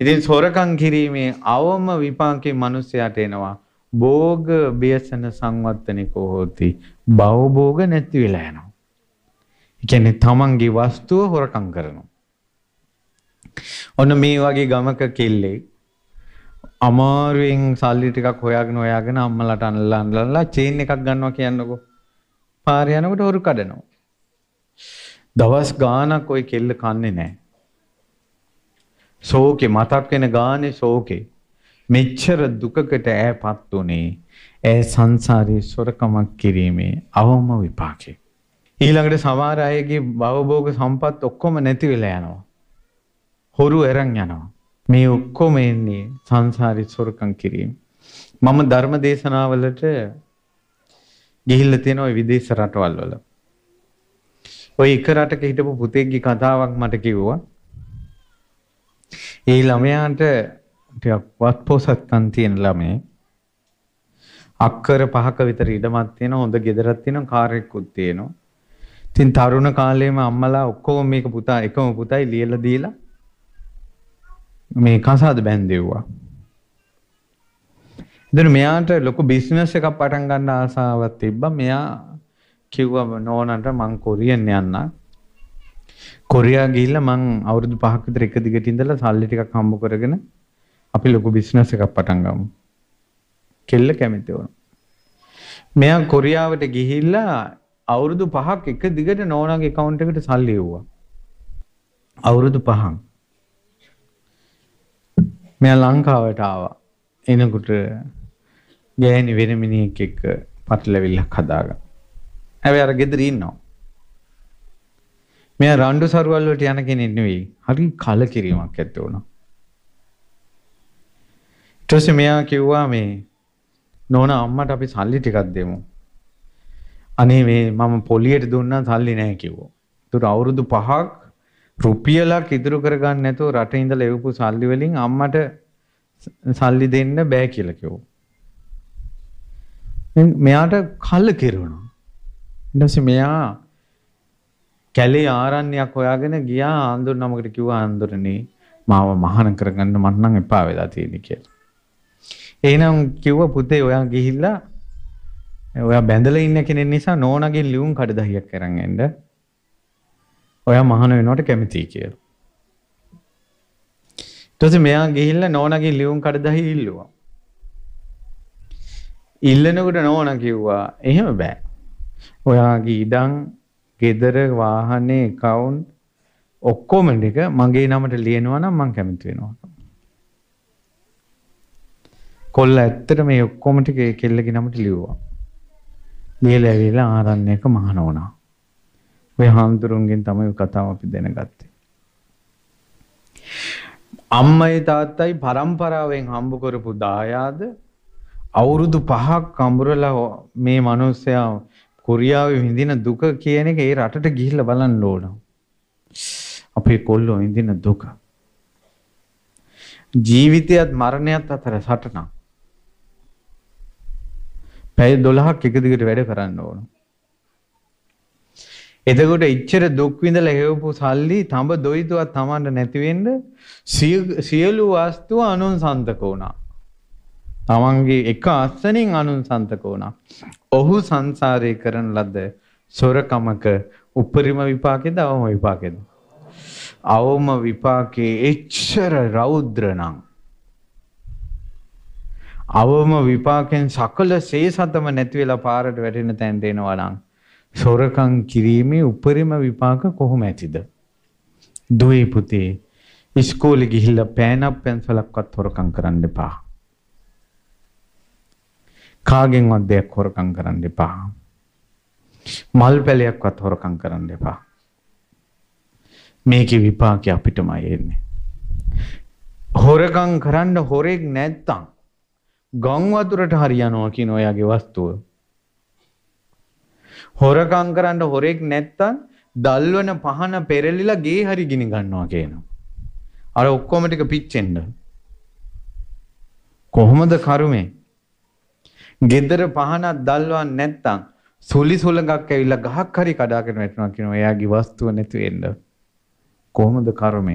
ඉතින් සොරකම් කිරීමේ අවම විපාකේ මිනිසයාට එනවා. භෝග බියසන සංවත්තනිකෝ හෝති. භවභෝග නැති වෙලා යනවා. ඒ කියන්නේ තමන්ගේ වස්තුව හොරකම් කරනවා. ඔන්න මේ වගේ ගමක කෙල්ලේ අමාරුවෙන් සල්ලි ටිකක් හොයාගෙන හොයාගෙන අම්මලාට අනලා අනලා චේන් එකක් ගන්නවා කියන්නකෝ. පාර යනකොට හොරු කඩනවා. දවස් ගාණක් ওই කෙල්ල කන්නේ නැහැ. ශෝකේ මතක් වෙන ගානේ ශෝකේ මෙච්චර දුකකට ඈපත් උනේ ඈ සංසාරේ සොරකමක් කිරීමේ අවම විපාකේ ඊළඟට සමහර අයගේ භවභෝග සම්පත් ඔක්කොම නැති වෙලා යනවා හොරු එරන් යනවා මේ ඔක්කොම එන්නේ සංසාරේ සොරකම් කිරීම මම ධර්ම දේශනාවලට ගිහිල්ලා තියෙනවා විදේශ රටවල් වල ඔය එක රටක හිටපු පුතෙක්ගේ කතාවක් මට කිව්වා ඒ ළමයාට ටිකක් වත්පොසත්කම් තියෙන ළමයි. අක්කර පහක විතර ඉඩමක් තියෙන හොඳ ගෙදරක් තියෙන කාර් එකකුත් තියෙනවා. ඉතින් තරුණ කාලේම අම්මලා ඔක්කොම මේක පුතා එකම පුතයි ලියලා දීලා මේ කසාද බැන්දෙව්වා. එතන මෙයාට ලොකු බිස්නස් එකක් පටන් ගන්න ආසාවක් තිබ්බා. මෙයා කිව්වා නෝනන්ට මං කොරියන් යන්නම්. කොරයා ගිහිල්ලා මං අවුරුදු 5ක් විතර එක දිගට ඉඳලා සල්ලි ටිකක් හම්බ කරගෙන අපි ලොකු බිස්නස් එකක් පටන් ගමු. කෙල්ල කැමති වුණා. මෙයා කොරියාවට ගිහිල්ලා අවුරුදු 5ක් එක දිගට නෝනාගේ account එකට සල්ලි එව්වා. අවුරුදු 5ක්. මෙයා ලංකාවට ආවා. එනකොට ගෑණි වෙන මිනිහෙක් එක්ක පටලවිල්ලක් හදාගන්න. හැබැයි අර ගෙදර ඉන්නවා. මෙයා රණ්ඩු සරුවල් වලට යන කෙනෙක් නෙවෙයි. හරි කලකිරීමක් ඇති වුණා. ඊට පස්සේ මෙයා කිව්වා මේ නෝනා අම්මට අපි සල්ලි ටිකක් දෙමු. අනේ මේ මම පොලියට දුන්නා සල්ලි නැහැ කිව්වා. ඒතර අවුරුදු 5ක් රුපියලක් ඉදිරි කරගන්න නැතුව රටේ ඉඳලා එවපු සල්ලි වලින් අම්මට සල්ලි දෙන්න බෑ කියලා කිව්වා. මෙයාට කල්ල කෙරුණා. ඊට පස්සේ මෙයා කැලේ ආරණ්‍යයක් හොයාගෙන ගියා ආන්දුර නමකට කිව්වා ආන්දුරනේ මාව මහාන කරගන්න මට නම් එපා වෙලා තියෙන කියලා. එහෙනම් කිව්වා පුතේ ඔයා ගිහිල්ලා ඔයා බැඳලා ඉන්න කෙනෙක් නිසා නෝනාගෙන් ලියුම් කඩදාසියක් කරන් එන්න. ඔයා මහාන වෙනවට කැමතියි කියලා. ඊට මෙයා ගිහිල්ලා නෝනාගෙන් ලියුම් කඩදාසිය ඉල්ලුවා. ඉල්ලනකොට නෝනා කිව්වා එහෙම බෑ. ඔයාගේ ඉඩම් ගෙදර වාහනේ account ඔක්කොම ටික මගේ නමට ලියනවා නම් මම කැමති වෙනවා. කොල්ල ඇත්තට මේ ඔක්කොම ටික කෙල්ලගේ නමට ලියුවා. ලියලා ඇවිල්ලා ආරණ්‍යක මහාන වුණා. ඔය හාමුදුරුවන්ගෙන් තමයි කතාව අපි දැනගත්තේ. අම්මයි තාත්තයි පරම්පරාවෙන් හම්බ කරපු දායාද අවුරුදු 5ක් අඹරලා මේ මිනිස්සයා කොරියාවේ විඳින දුක කියන එක ඒ රටට ගිහිල්ලා බලන්න ඕන. අපේ කොල්ලෝ විඳින දුක. ජීවිතයත් මරණයත් අතර සටනක්. පැය 12ක් එක දිගට වැඩ කරන්න ඕන. එතකොට ඉච්චර දුක් විඳලා හේවපු සල්ලි තඹ දොයිතුවක් තමන්න නැති වෙන්න සියලු වස්තු අනුන්සන්තක වුණා. තමන්ගේ එක අස්සනින් අනුන් සන්තක වුණා. ඔහු සංසාරය කරන ලද සොරකමක උපරිම විපාකෙද අවම විපාකෙද. අවම විපාකයේ එච්චර රෞද්‍රනං. අවම විපාකෙන් සකල සේසතම නැති වෙලා පාරට වැටෙන තැන් දෙනවා නම් සොරකම් කිරීමේ උපරිම විපාක කොහොම ඇතිද? දුවේ පුතේ ඉස්කෝලේ ගිහිල්ලා පෑනක් පැන්සලක්වත් හොරකම් කරන්න එපා. කාගෙන්වත් දෙයක් හොරකම් කරන්න එපා. මල් පැලයක්වත් හොරකම් කරන්න එපා. මේකේ විපාකය අපිටමයි එන්නේ. හොරකම් කරන්න හොරෙක් නැත්තම් ගම් වතුරට හරියනවා කියන ඔයාගේ වස්තුව. හොරකම් කරන්න හොරෙක් නැත්තම් දල්වන පහන පෙරලිලා ගේ හරි ගිනි ගන්නවා කියනවා. අර ඔක්කොම ටික පිච්චෙන්න. කොහොමද කරුමේ? gedara පහනක් දැල්වන්නේ නැත්නම් සුලි සුලඟක් ඇවිල්ලා ගහක් හරි කඩාගෙන වැටෙනවා කියනවා. එයාගේ වස්තුව නැති වෙන්න. කොහොමද කර්මය?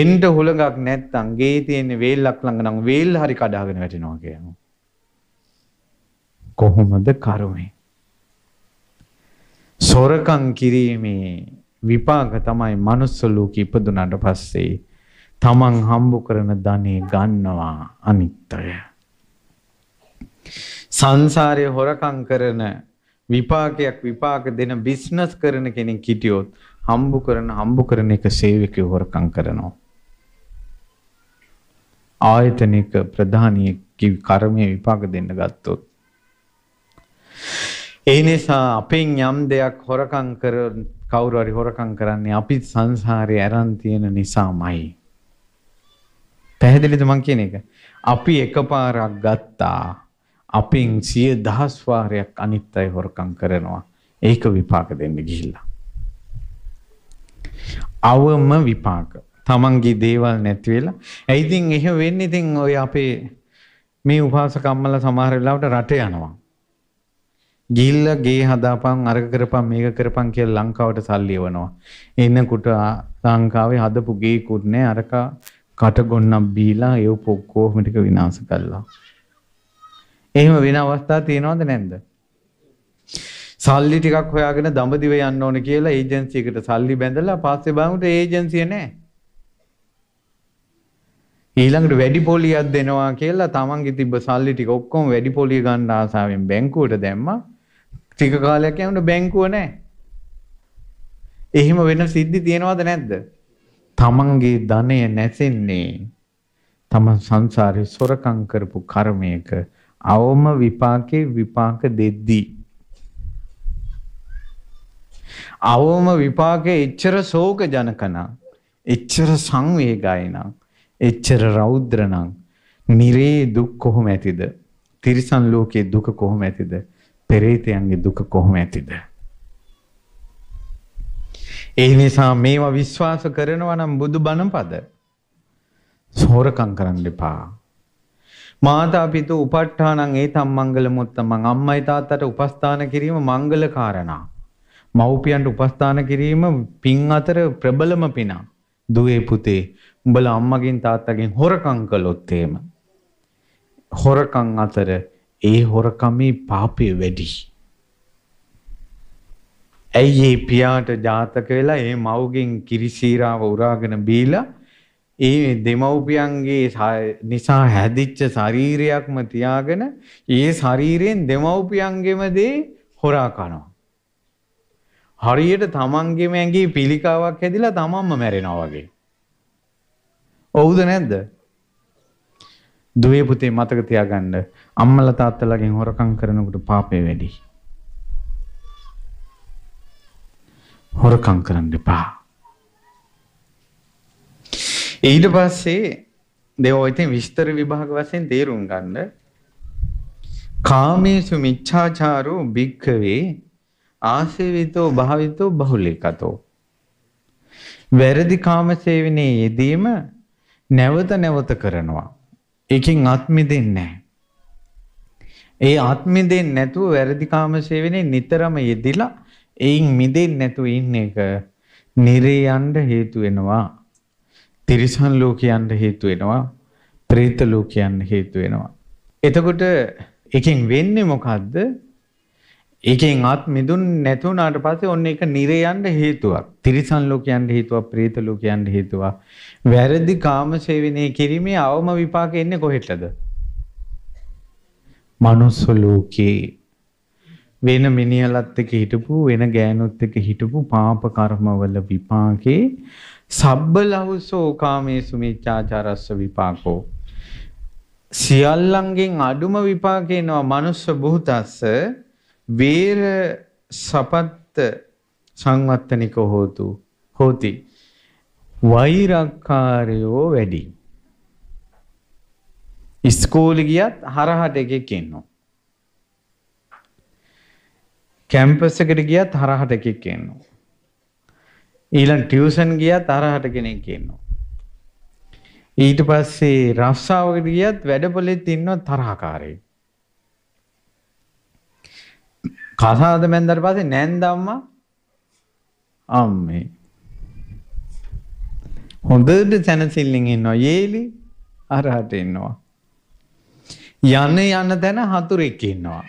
එන්න හුලඟක් නැත්නම් ගේ තියෙන වේල්ලක් ළඟ නම් වේල් හරි කඩාගෙන වැටෙනවා කියනවා. කොහොමද කර්මය? සොරකම් කිරීමේ විපාක තමයි manuss ලෝකෙ ඉපදුනාට පස්සේ තමන් හම්බ කරන ධනෙ ගන්නවා අනිත්‍යය. සංසාරයේ හොරකම් කරන විපාකයක් විපාක දෙන බිස්නස් කරන කෙනෙක් හිටියොත් හම්බු කරන හම්බු කරන එක සේවකයෝ හොරකම් කරනවා. ආයතනික ප්‍රධානීකී කර්මයේ විපාක දෙන්න ගත්තොත් ඒ නිසා අපෙන් යම් දෙයක් හොරකම් කර කවුරු හරි හොරකම් කරන්නේ අපි සංසාරේ ඇරන් තියෙන නිසාමයි. පැහැදිලිද මං කියන එක? අපි එකපාරක් ගත්තා අපෙන් සිය දහස් වාරයක් අනිත් අය හොරකම් කරනවා. ඒක විපාක දෙන්න ගිහිල්ලා. අවම විපාක. තමන්ගේ දේවල් නැති වෙලා. ඒ ඉතින් එහෙම වෙන්නේ ඉතින් ඔය අපේ මේ උපාසක අම්මලා සමහර වෙලාවට රට යනවා. ගිහිල්ලා ගේ හදාපන් අරක කරපන් මේක කරපන් කියලා ලංකාවට සල්ලි එවනවා. එන්නකොට ලංකාවේ හදපු ගේකුත් නැහැ අරක කට ගොන්නක් බීලා ඒව කොහොම ටික විනාශ කළා. එහෙම වෙන අවස්ථා තියෙනවද නැද්ද? සල්ලි ටිකක් හොයාගෙන දඹදිව යන්න ඕන කියලා ඒජන්සි එකට සල්ලි බැඳලා පස්සේ බලමුට ඒජන්සිය නැහැ. ඊළඟට වැඩි පොලියක් දෙනවා කියලා තමන්ගේ තිබ්බ සල්ලි ටික ඔක්කොම වැඩි පොලිය ගන්න ආසාවෙන් බැංකුවට දැම්මා. ටික කාලයක් යනකොට බැංකුව නැහැ. එහෙම වෙන සිද්ධි තියෙනවද නැද්ද? තමන්ගේ ධනය නැසෙන්නේ තමන් සංසාරේ සොරකම් කරපු කර්මයක අවම විපාකේ විපාක දෙද්දී අවම විපාකේ එච්චර ශෝකජනකනම් එච්චර සංවේගයනම් එච්චර රෞද්‍රනම් නිරේ දුක් කොහොම ඇතිද? තිරිසන් ලෝකයේ දුක කොහොම ඇතිද? පෙරේතයන්ගේ දුක කොහොම ඇතිද? ඒ නිසා මේවා විශ්වාස කරනවා නම් බුදු බණ පද සෝරකම් කරන්න එපා. මාතා පිතු උපට්ඨානං ඒ තම්මංගල මුත්තමං අම්මයි තාත්තට උපස්ථාන කිරීම මංගල කාරණා. මව්පියන්ට උපස්ථාන කිරීම පින් අතර ප්‍රබලම පිනක්. දුවේ පුතේ උඹලා අම්මගෙන් තාත්තගෙන් හොරකම් කළොත් එහෙම. හොරකම් අතර ඒ හොරකමේ පාපය වැඩි. ඇයි ඒ පියාට ජාතක වෙලා ඒ මව්ගෙන් කිරිසීරාව උරාගෙන බීලා ඒ දෙමව්පියන්ගේ නිසා හැදිච්ච ශරීරයක්ම තියාගෙන ඒ ශරීරයෙන් දෙමව්පියන්ගෙම දේ හොරා කනවා. හරියට තමන්ගෙම ඇඟේ පිළිකාවක් හැදිලා තමන්ම මැරෙනවා වගේ. ඔව්ද නැද්ද? දුවේ පුතේ මතක තියාගන්න අම්මලා තාත්තලාගෙන් හොරකම් කරනකොට පාපේ වැඩි. හොරකම් කරන්න එපා. ඊට පස්සේ දෙවෝ ඉතින් විස්තර විභාග වශයෙන් තේරුම් ගන්න කාමේසු මිච්ඡාචාරෝ භික්ඛවේ ආසේවිතෝ භාවිතෝ බහුලිකතෝ වැරදි කාමසේවනයේ යෙදීම නැවත නැවත කරනවා ඒකෙන් අත්මිදෙන්නේ ඒ අත්මිදෙන්නේ නැතුව වැරදි කාමසේවනයේ නිතරම යෙදිලා එයින් මිදෙන්නේ නැතුව ඉන්න එක නිරේ යන්න හේතු වෙනවා තිරිසන් ලෝකයන්ට හේතු වෙනවා. ප්‍රේත ලෝකයන්ට හේතු වෙනවා. එතකොට එකෙන් වෙන්නේ මොකද්ද? එකෙන් ආත් මිදුන් නැති වුණාට පස්සේ ඔන්න ඒක නිරයන්ට හේතුවක්. තිරිසන් ලෝකයන්ට හේතුවක්, ප්‍රේත ලෝකයන්ට හේතුවක්. වැරදි කාමසේවනයේ කිරීමේ අවම විපාක එන්නේ කොහෙටද? මනුස්ස ලෝකේ වෙන මිනිහලත් එක්ක හිටපු වෙන ගෑනුත් එක්ක හිටපු පාප කර්මවල විපාකේ සබ්බ ලහුසෝ කාමේසු මිච්ඡාචාරස්ස විපාකෝ සියල්ලන්ගෙන් අඩුම විපාකේනවා මනුස්ස බුතස්ස වේර සපත්ත සංවත්තනික හෝතු හෝති වෛරක්කාරයෝ වැඩි ඉස්කෝලේ ගියත් හරහට එකෙක් ඉන්නවා කැම්පස් එකට ගියත් හරහට එකෙක් ඉන්නවා ඊළඟ ටියුෂන් ගියත් අරහට කෙනෙක් ඉන්නවා. ඊට පස්සේ රස්සාවකට ගියත් වැඩපොලෙත් ඉන්නවා තරහකාරයෙක්. කසාද මැන්දට පස්සේ නැන්දම්මා අම්මේ. හොඳට සැනසෙල්ලෙන් ඉන්නවා. යේලි අරහට ඉන්නවා. යන යන තැන හතුරෙක් ඉන්නවා.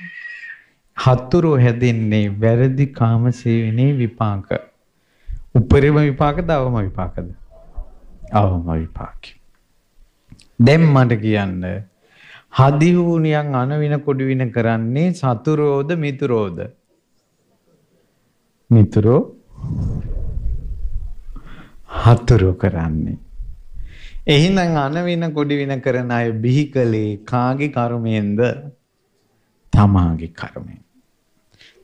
හතුරු හැදෙන්නේ වැරදි කාමසේවනේ විපාක. උපරිම විපාකද අවම විපාකද? අවම විපාකයි. දැන් මට කියන්න හදි වූ නියන් අනවින කොඩු වින කරන්නේ සතුරෝද මිතුරෝද? මිතුරෝ හතුරු කරන්නේ. එහිනම් අනවින කොඩි වින කරන අය බිහිකලේ කාගේ කර්මයෙන්ද? තමාගේ කර්මයෙන්.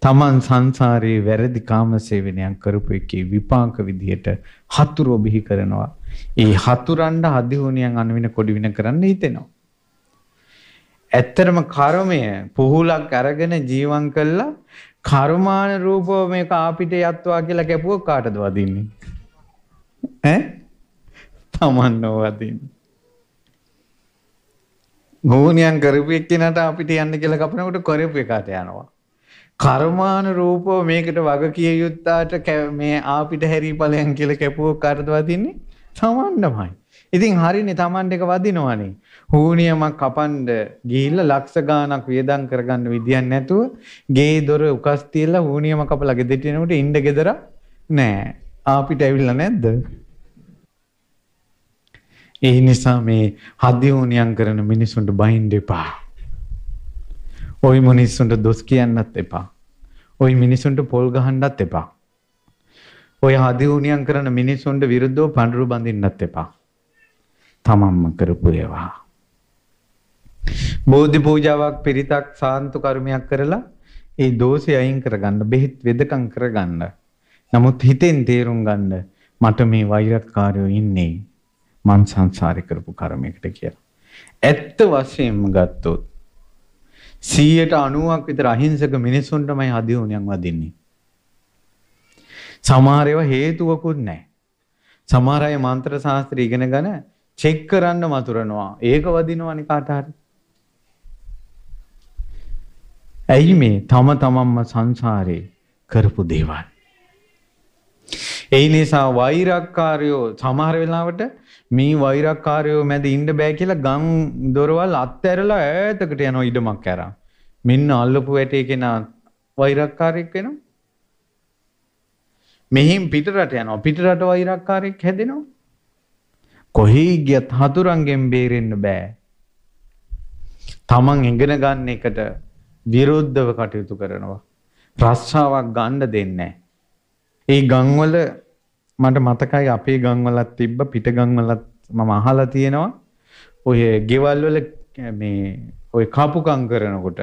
තමන් සංසාරයේ වැරදි කාම සේවනයක් කරපු එකේ විපාක විදිහට හතුරු බිහි කරනවා. ඒ හතුරන්ඩ අධිහුණියන් අනවින කොඩිවින කරන්න හිතෙනවා. ඇත්තරම කර්මය පුහුලක් අරගෙන ජීවන් කළා කර්මාන රූපව මේක අපිට යත්වා කියලා කැපුව කාටද වදින්නේ? ඈ? තමන්ව වදින්නේ. ගෝණියන් කරපු එක්කෙනාට අපිට යන්න කියලා කපනකොට කරපු එකට යනවා. කර්මානුරූපව මේකට වග කිය යුත්තාට මේ ආපිට හැරී ඵලයන් කියලා කැපුව කාටද වදින්නේ? තමන්ටමයි. ඉතින් හරිනේ තමන්ට එක වදිනවනේ. හූනියමක් කපන්න ගිහිල්ලා ලක්ෂ ගාණක් වියදම් කරගන්න විදියක් නැතුව ගේ දොර උකස් තියලා හූනියම කපලා ගෙදෙට එනකොට ඉන්න ගෙදර නෑ. ආපිට ඇවිල්ලා නැද්ද? ඒ නිසා මේ හදි හූනියම් කරන මිනිසුන්ට බයින්ඩ එපා. ওই මිනිස්සුන්ට දොස් කියන්නත් එපා. ওই මිනිසුන්ට පොල් ගහන්නත් එපා. ඔය හදිහුණියම් කරන මිනිසුන්ට විරුද්ධව පඳුරු බඳින්නත් එපා. තමන්ම කරපු ඒවා. බෝධි පූජාවක් පිරිතක් සාන්තු කර්මයක් කරලා ඒ දෝෂය අයින් කරගන්න බෙහෙත් වෙදකම් කරගන්න. නමුත් හිතෙන් තේරුම් ගන්න මට මේ වෛරත්කාරයෝ ඉන්නේ මං සංසාරේ කරපු කර්මයකට කියලා. ඇත්ත වශයෙන්ම ගත්තොත් 100ට 90ක් විතර අහිංසක මිනිසුන්ටමයි හදිහුණියන් වදින්නේ. සමහර ඒවා හේතුවකුත් නැහැ. සමහර අය මන්ත්‍ර ශාස්ත්‍රය ඉගෙනගෙන චෙක් කරන්න මතුරනවා. ඒක වදිනවනේ කාට හරි. ඇයි මේ තම තමන්ම සංසාරේ කරපු දේවල්. ඒ නිසා වෛරක්කාරයෝ සමහර වෙලාවට මේ වෛරක්කාරයෝ මැද ඉන්න බෑ කියලා ගම් දොරවල් අත්ඇරලා ඈතකට යන ඉඩමක් ඇරන්. මෙන්න අල්ලපු වැටේ කෙනා වෛරක්කාරයෙක් වෙනවා. මෙහින් පිටරට යනවා. පිටරට වෛරක්කාරයෙක් හැදෙනවා. කොහේ ගියත් හතුරන්ගෙන් බේරෙන්න බෑ. තමන් ඉගෙන ගන්න එකට විරුද්ධව කටයුතු කරනවා. රස්සාවක් ගන්න දෙන්නේ නැහැ. ඒ ගම්වල මට මතකයි අපේ ගංවලත් තිබ්බ පිට ගංවලත් මම අහලා තියෙනවා ඔය ගෙවල් වල මේ ඔය කාපුකම් කරනකොට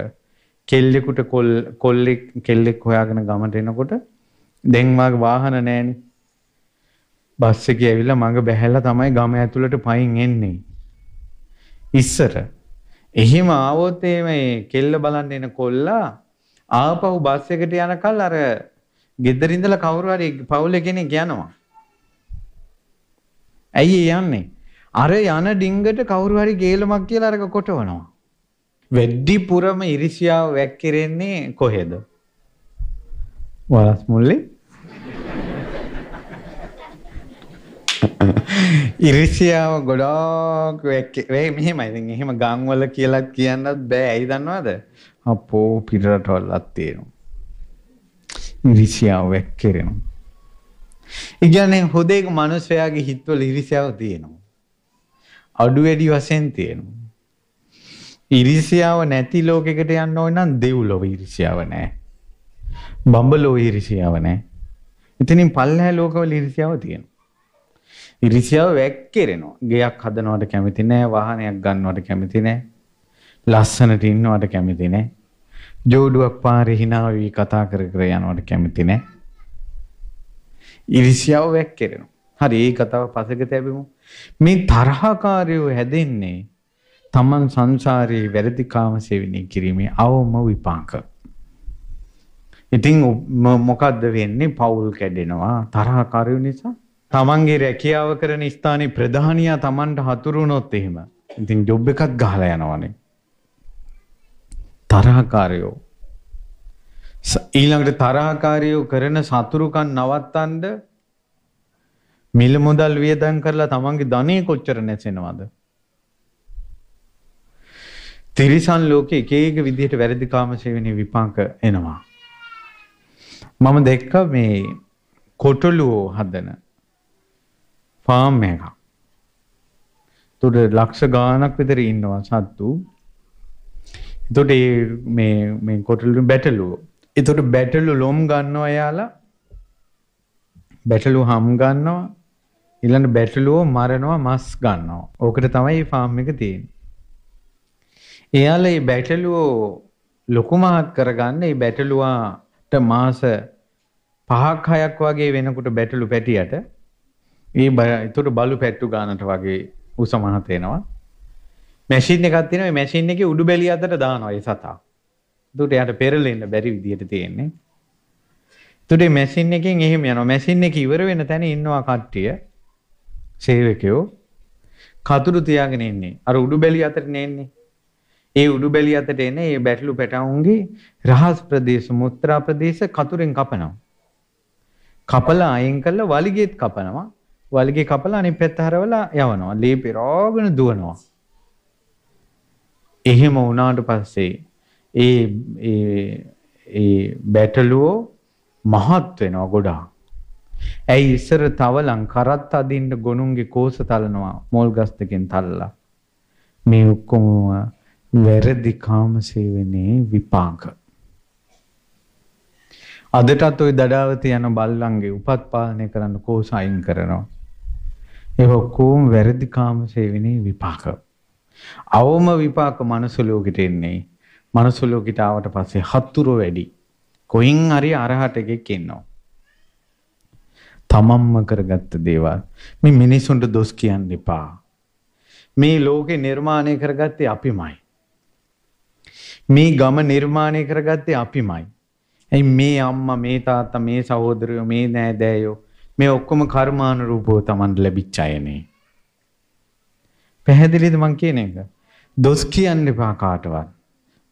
කෙල්ලෙකුට කොල් කොල්ලෙක් කෙල්ලෙක් හොයාගෙන ගමට එනකොට දැන් වාගේ වාහන නැහැනේ බස් එකේ ඇවිල්ලා මඟ බැහැලා තමයි ගම ඇතුළට පයින් එන්නේ. ඉස්සර. එහෙම ආවොත් මේ කෙල්ල බලන්න එන කොල්ලා ආපහු බස් එකට යනකල් අර ගෙදර ඉඳලා කවුරු හරි පවුලේ කෙනෙක් යනවා. ඇයි ඒ යන්නේ? අර යන ඩිංගට කවුරු හරි ගේලමක් කියලා අරක කොටවනවා. වෙද්දිපුරම ඉරිසියාව වැක්කිරෙන්නේ කොහෙද? වලස් මුල්ලේ ඉරිසියාව ගොඩාක් වෙයි මෙහෙමයි. ඉතින් එහෙම ගම්වල කියලා කියන්නත් බෑ. ඇයි දන්නවද? අපෝ පිටරටවල් අත් තේරෙනවා. ඉරිසියාව වැක්කිරෙනවා. ඉගැනේ හොදේක මනුස්සයාගේ හිත්වල ඉරිසියාව තියෙනවා. අඩු වැඩි වශයෙන් තියෙනවා. ඉරිසියාව නැති ලෝකෙකට යන්න ඕන නම් දෙව්ලොව ඉරිසියාව නැහැ. බඹලොව ඉරිසියාව නැහැ. එතනින් පල්ලෑ ලෝකවල ඉරිසියාව තියෙනවා. ඉරිසියාව වැක්කිරෙනවා. ගෙයක් හදනවට කැමති නැහැ, වාහනයක් ගන්නවට කැමති නැහැ. ලස්සනට ඉන්නවට කැමති නැහැ. ජෝඩුවක් පාරේ hina කතා කර කර යනවට කැමති නැහැ. ඉරිසියාව වැක්කෙරෙනවා. හරි ඒ කතාව පසෙක තැබෙමු. මේ තරහකාරයෝ හැදෙන්නේ තමන් සංසාරයේ වැරදි කාම සේවනය කිරීමේ අවම විපාක. ඉතින් මොකද්ද වෙන්නේ? පවුල් කැඩෙනවා තරහකාරයෝ නිසා. තමන්ගේ රැකියාව කරන ස්ථානයේ ප්‍රධානියා තමන්ට හතුරුනොත් එහෙම. ඉතින් ජොබ් එකත් ගහලා යනවනේ. තරහකාරයෝ ඊළඟට තරහකාරයෝ කරන සතුරුකම් නවත්තන්න මිල මුදල් වියදම් කරලා තමන්ගේ ධනෙ කොච්චර නැසෙනවද? තිරිසන් ලෝකේ එක එක විදිහට වැරදි කාමසේවනයේ විපාක එනවා. මම දැක්ක මේ කොටලුව හදන ෆාම් එකක්. උඩ ලක්ෂ ගාණක් විතර ඉන්නවා සත්තු. එතකොට මේ මේ කොටලුව බැටළුවෝ එතොට බැටලු ලොම් ගන්නවා එයාලා බැටලු හම් ගන්නවා ඉළඟ බැටලුවෝ මරනවා මස් ගන්නවා ඕකට තමයි ෆාම් එක තියෙන් එයාල බැටලුවෝ ලොකුමහත් කරගන්න බැටලුවාට මාස පහක් හයක් වගේ වෙනකුට බැටලු පැටියට ඒ බය එතුට බලු පැට්ටු ගානට වගේ උසමහතේනවා මැසින් එකත් තින මැසින් එක උඩු බැලි අතට දානොයි සතා දුට යට පෙරලෙන්න බැරි විදිහට තියෙන්නේ. තුටේ මැසින් එකෙන් එහෙම යනවා. මැසින් එක ඉවර වෙන තැන ඉන්නවා කට්ටිය. සේවකයෝ කතුරු තියාගෙන ඉන්නේ. අර උඩු බැලිය අතරට නේන්නේ. ඒ උඩු බැලිය අතරට එන ඒ බැටළු පැටවුන්ගේ රහස් ප්‍රදේශ මුත්‍රා ප්‍රදේශ කතුරෙන් කපනවා. කපලා අයින් කරලා වලිගෙත් කපනවා. වලිගේ කපලා අනිත් පැත්ත හරවලා යවනවා. ලේ පෙරාගෙන දුවනවා. එහෙම වුණාට පස්සේ ඒ ඒ බැටලුවෝ මහත් වෙනවා ගොඩාක්. ඇයි ඉස්සර තවලං කරත් අදින්න ගොනුන්ගේ කෝස තලනවා මෝල් ගස් දෙකෙන් තල්ලා. මේ ඔක්කොම වැරදි කාම සේවනයේ විපාක. අදටත් ওই දඩාවත යන බල්ලන්ගේ උපත් පාලනය කරන්න කෝස අයින් කරනවා. ඒ ඔක්කොම වැරදි කාම සේවනයේ විපාක. අවම විපාක මනුස්ස ලෝකෙට එන්නේ. මනුස්ස ලෝකෙට ආවට පස්සේ හතුරු වැඩි. කොහෙන් හරි අරහට එකෙක් ඉන්නවා. තමන්ම කරගත්ත දේවල් මේ මිනිසුන්ට දොස් කියන්න එපා. මේ ලෝකේ නිර්මාණය කරගත්තේ අපිමයි. මේ ගම නිර්මාණය කරගත්තේ අපිමයි. ඇයි මේ අම්මා මේ තාත්තා මේ සහෝදරයෝ මේ නෑදෑයෝ මේ ඔක්කොම කර්මානුරූපව Taman ලැබිච්ච අයනේ. පැහැදිලිද මං කියන එක? දොස් කියන්න එපා කාටවත්.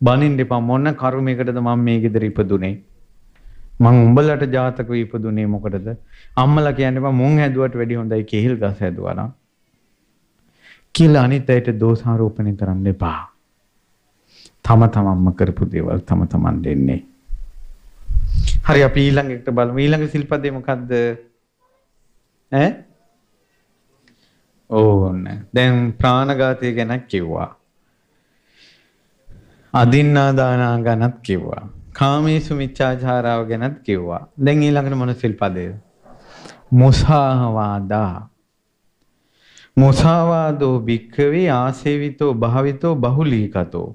බනින්න එපා මොන කර්මයකටද මම මේ ගෙදර ඉපදුනේ මං උඹලට ජාතකව ඉපදුනේ මොකටද අම්මලා කියන්නේ මම මුන් හැදුවට වැඩි හොඳයි කෙහිල් ගස් හැදුවා නම් කියලා අනිත් අයට දෝෂාරෝපණය කරන්න එපා තම තමන්ම කරපු දේවල් තම තමන් දෙන්නේ හරි අපි ඊළඟ එකට බලමු ඊළඟ සිල්පදේ මොකද්ද ඈ ඕන්න දැන් ප්‍රාණඝාතය ගැන කිව්වා අදින්නාදානා ගැනත් කිව්වා. කාමේසු මිච්ඡාචාරාව ගැනත් කිව්වා. දැන් ඊළඟට මොන සිල්පදේ? මොසාවාදා. මොසාවාදෝ භික්ඛවේ ආසේවිතෝ භාවිතෝ බහුලීකතෝ.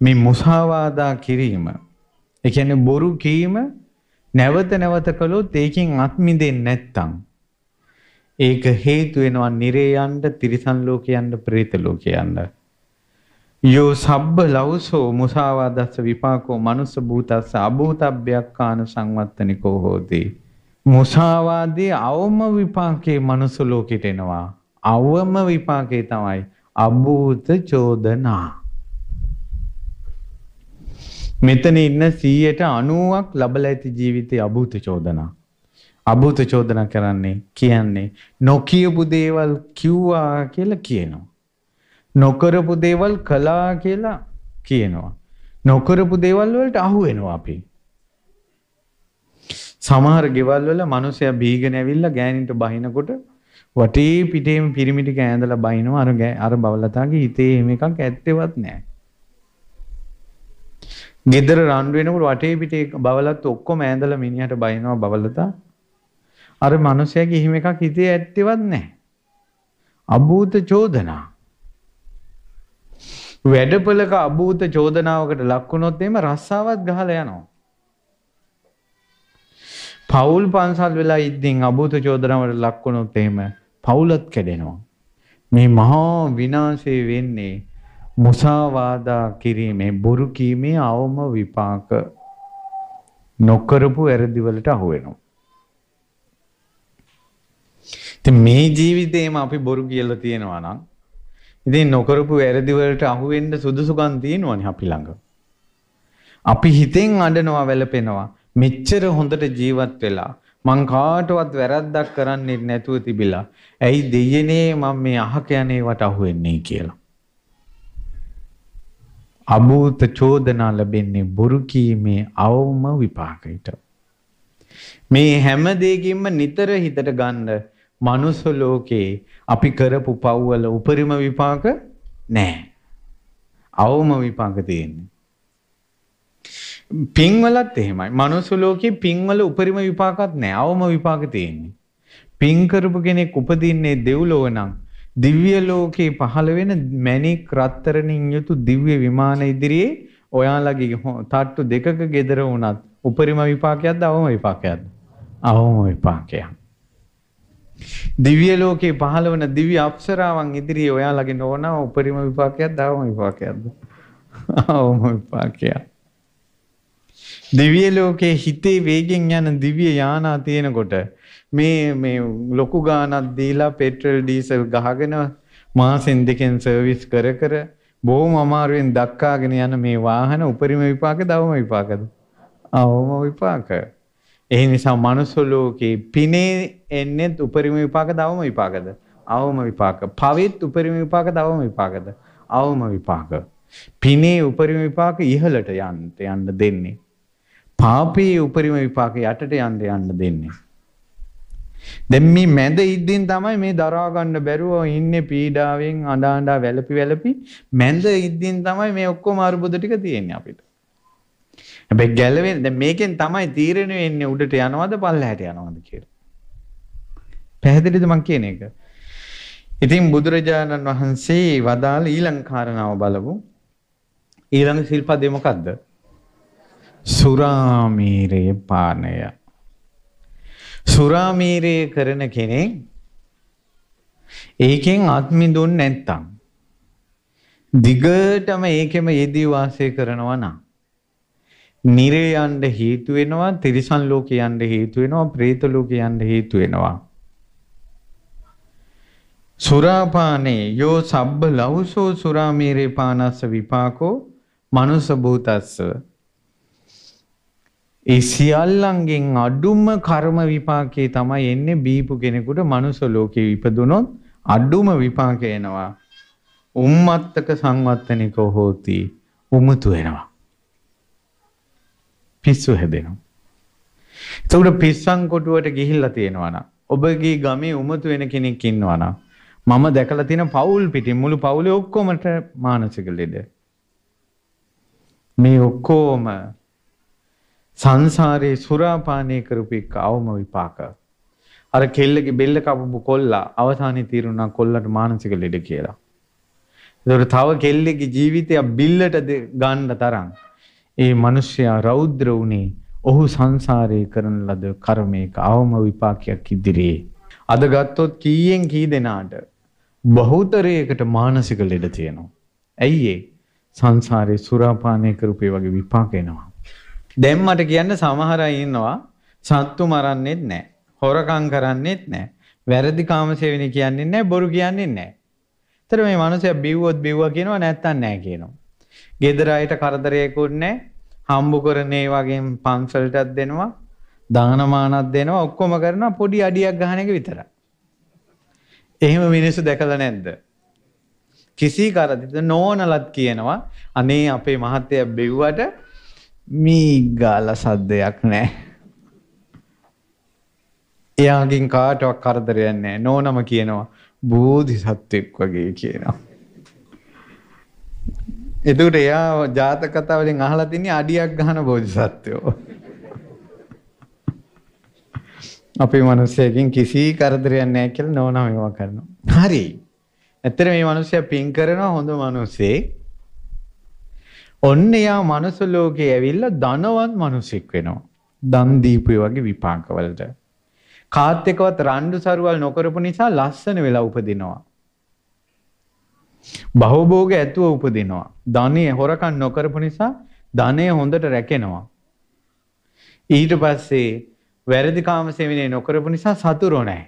මේ මොසාවාදා කිරීම. ඒ කියන්නේ බොරු කීම නැවත නැවත කළොත් ඒකෙන් අත් මිදෙන්නේ නැත්තම් ඒක හේතු වෙනවා නිරේයන්ට තිරිසන් ලෝකයන්ට ප්‍රේත ලෝකයන්ට යෝ සබ්බ ලෞසෝ මුසාවාදස්ස විපාකෝ මනුස්ස භූතස්ස අභූතබ්බයක්කාන සංවත්තනිකෝ හෝති මුසාවාදී අවම විපාකේ මනුස්ස ලෝකෙට එනවා අවම විපාකේ තමයි අභූත චෝදනා මෙතන ඉන්න 100%ක් ලබලා ඇති ජීවිතේ අභූත චෝදනා අභූත චෝදනා කරන්නේ කියන්නේ නොකියපු දේවල් කිව්වා කියලා කියනවා නොකරපු දේවල් කළා කියලා කියනවා. නොකරපු දේවල් වලට අහු වෙනවා අපි. සමහර ගෙවල් වල මිනිස්සයා බීගෙන ඇවිල්ලා ගෑනින්ට බහිනකොට වටේ පිටේම පිරිමිටි කෑඳලා බහිනවා අර අර බවලතාගේ හිතේ එහෙම එකක් ඇත්තෙවත් නැහැ. ගෙදර රණ්ඩු වෙනකොට වටේ පිටේ බවලත් ඔක්කොම ඇඳලා මිනිහට බහිනවා බවලතා. අර මිනිස්සයාගේ එහෙම එකක් හිතේ ඇත්තෙවත් නැහැ. අභූත චෝදනා. වැඩපලක අභූත චෝදනාවකට ලක්වුණොත් එම රස්සාවත් ගහල යනවා. පවුල් පන්සල් වෙලා ඉද්දිින් අභූත චෝදනාවට ලක්වුණොත් එම පවුලත් කැඩෙනවා. මේ මහා විනාශය වෙන්නේ මුසාවාදා කිරීමේ බොරුකීමේ අවම විපාක නොකරපු ඇරදිවලට අහුවෙනවා. ති මේ ජීවිතේම අපි බොරු කියල තියෙනවා නම් ඉතින් නොකරපු වැරදිවලට අහුවෙන්න සුදුසුකම් තියෙනවනේ අපි ළඟ. අපි හිතෙන් අඬනවා වැළපෙනවා. මෙච්චර හොඳට ජීවත් වෙලා මං කාටවත් වැරද්දක් කරන්නේ නැතුව තිබිලා. ඇයි දෙයනේ මම මේ අහක යන්නේවට අහුවෙන්නේ කියලා. අභූත චෝදනා ලැබෙන්නේ බොරු කීමේ අවම විපාකයට. මේ හැම දෙයකින්ම නිතර හිතට ගන්න මනුස්ස ලෝකේ අපි කරපු පව්වල උපරිම විපාක නැහැ. අවම විපාක තියෙන්නේ. පින්වලත් එහෙමයි. මනුස්ස ලෝකේ පින්වල උපරිම විපාකත් නැහැ. අවම විපාක තියෙන්නේ. පින් කරපු කෙනෙක් උපදින්නේ දෙව්ලොව නම් දිව්‍ය ලෝකේ පහළ වෙන මැණික් රත්තරණින් යුතු දිව්‍ය විමාන ඉදිරියේ ඔයාලගේ තට්ටු දෙකක gedara වුණත් උපරිම විපාකයක්ද අවම විපාකයක්ද? අවම විපාකයක්. දිව්‍ය ලෝකේ පහළ වන දිව්‍ය අප්සරාවන් ඉදිරියේ ඔයාලගේ නෝන උපරිම විපාකයක් දවම විපාකයක්ද? අවම විපාකයක්. දිව්‍ය ලෝකේ හිතේ වේගෙන් යන දිව්‍ය යානා තියෙනකොට මේ මේ ලොකු ගානක් දීලා පෙට්‍රල් ඩීසල් ගහගෙන මාසෙන් දෙකෙන් සර්විස් කර කර බොහොම අමාරුවෙන් දක්කාගෙන යන මේ වාහන උපරිම විපාක දවම විපාකද? අවම විපාකයි. ඒ නිසා මනුස්ස ලෝකේ පිනේ එන්නේත් උපරිම විපාක දවම විපාකද? අවම විපාක. පවෙත් උපරිම විපාක දවම විපාකද? අවම විපාක. පිනේ උපරිම විපාක ඉහළට යන්න යන්න දෙන්නේ. පාපේ උපරිම විපාක යටට යන්න යන්න දෙන්නේ. දැන් මේ මැද ඉද්දින් තමයි මේ දරා ගන්න බැරුව ඉන්නේ පීඩාවෙන් අඬ අඬ වැළපි වැළපි මැද ඉද්දින් තමයි මේ ඔක්කොම අරුබුද ටික තියෙන්නේ අපිට. හැබැයි ගැලවෙන්නේ දැන් මේකෙන් තමයි තීරණය වෙන්නේ උඩට යනවද පල්ලහැට යනවද කියලා. පැහැදිලිද මම කියන එක? ඉතින් බුදුරජාණන් වහන්සේ වදාළ ඊළඟ කාරණාව බලමු. ඊළඟ සිල්පදේ මොකද්ද? සුරාමීරේ පානය. සුරාමීරේ කරන කෙනෙක් ඒකෙන් අත්මිදුන් නැත්තම් දිගටම ඒකෙම යෙදී වාසය කරනවා නම් නිරේ යන්න හේතු වෙනවා, තිරිසන් ලෝකේ යන්න හේතු වෙනවා, പ്രേත ලෝකේ යන්න හේතු වෙනවා. සුරාපානේ යෝ සබ්බ ලෞසෝ සුරාමීරේ පානස්ස විපාකෝ මනුස භූතස්ස ඒ සියල්ලන්ගෙන් අඩුම කර්ම විපාකේ තමයි එන්නේ බීපු කෙනෙකුට මනුස ලෝකේ ඉපදුනොත් අඩුම විපාක එනවා. උම්මත්තක සංවත්තනිකෝ හෝති උමුතු වෙනවා. පිස්සු හැදෙනවා. එතකොට පිස්සන් කොටුවට ගිහිල්ලා තියෙනවා නම් ඔබගේ ගමේ උමතු වෙන කෙනෙක් ඉන්නවා නම් මම දැකලා තියෙන පවුල් පිටින් මුළු පවුලේ ඔක්කොමට මානසික ලෙඩ. මේ ඔක්කොම සංසාරේ සුරාපානය කරපු එක අවම විපාක. අර කෙල්ලගේ බෙල්ල කපපු කොල්ලා අවසානයේ තීරුණා කොල්ලට මානසික ලෙඩ කියලා. ඒතර තව කෙල්ලගේ ජීවිතය බිල්ලට ගන්න තරම් ඒ මිනිසයා රෞද්‍ර වුණේ ඔහු සංසාරේ කරන ලද කර්මයක අවම විපාකයක් ඉදිරියේ. අද ගත්තොත් කීයෙන් කී දෙනාට බහුතරයකට මානසික ලෙඩ තියෙනවා. ඇයි ඒ? සංසාරේ සුරාපානය කරූපේ වගේ විපාක එනවා. දැන් මට කියන්න සමහර අය ඉන්නවා සත්තු මරන්නේත් නැහැ. හොරකම් කරන්නේත් නැහැ. වැරදි කාමසේවණි කියන්නේ නැහැ, බොරු කියන්නේ නැහැ. ඒතර මේ මිනිස්සු බිව්වොත් බිව්වා කියනවා නැත්තම් නැහැ කියනවා. ගෙදර අයට කරදරයකුත් නැහැ. හම්බ කරන ඒ වගේම පන්සලටත් දෙනවා. දානමානක් දෙනවා. ඔක්කොම කරනවා පොඩි අඩියක් ගහන එක විතරයි. එහෙම මිනිස්සු දැකලා නැද්ද? කිසි කරදිට නෝනලත් කියනවා අනේ අපේ මහත්තයා බෙව්වට මේ ගාල සද්දයක් නැහැ. එයාගෙන් කාටවත් කරදරයක් නැහැ. නෝනම කියනවා බෝධිසත්වෙක් වගේ කියනවා. එතකොට එයා ජාතක කතා වලින් අහලා තින්නේ අඩියක් ගහන බෝධිසත්වයෝ. අපේ මිනිස්සෙකින් කිසි කරදරයක් නැහැ කියලා නෝනා මේවා කරනවා. හරි. ඇත්තට මේ මිනිස්සයා පින් කරනවා හොඳ මිනිස්සෙක්. ඔන්න එයා මනුස්ස ලෝකේ ඇවිල්ලා ධනවත් මිනිසෙක් වෙනවා. දන් දීපුවේ වගේ විපාකවලට. කාත් එක්කවත් රණ්ඩු සරුවල් නොකරපු නිසා ලස්සන වෙලා උපදිනවා. භවභෝග ඇතුව උපදිනවා. ධනෙ හොරකම් නොකරපු නිසා ධනෙ හොඳට රැකෙනවා. ඊට පස්සේ වැරදි කාම සේවනය නොකරපු නිසා සතුරු නැහැ.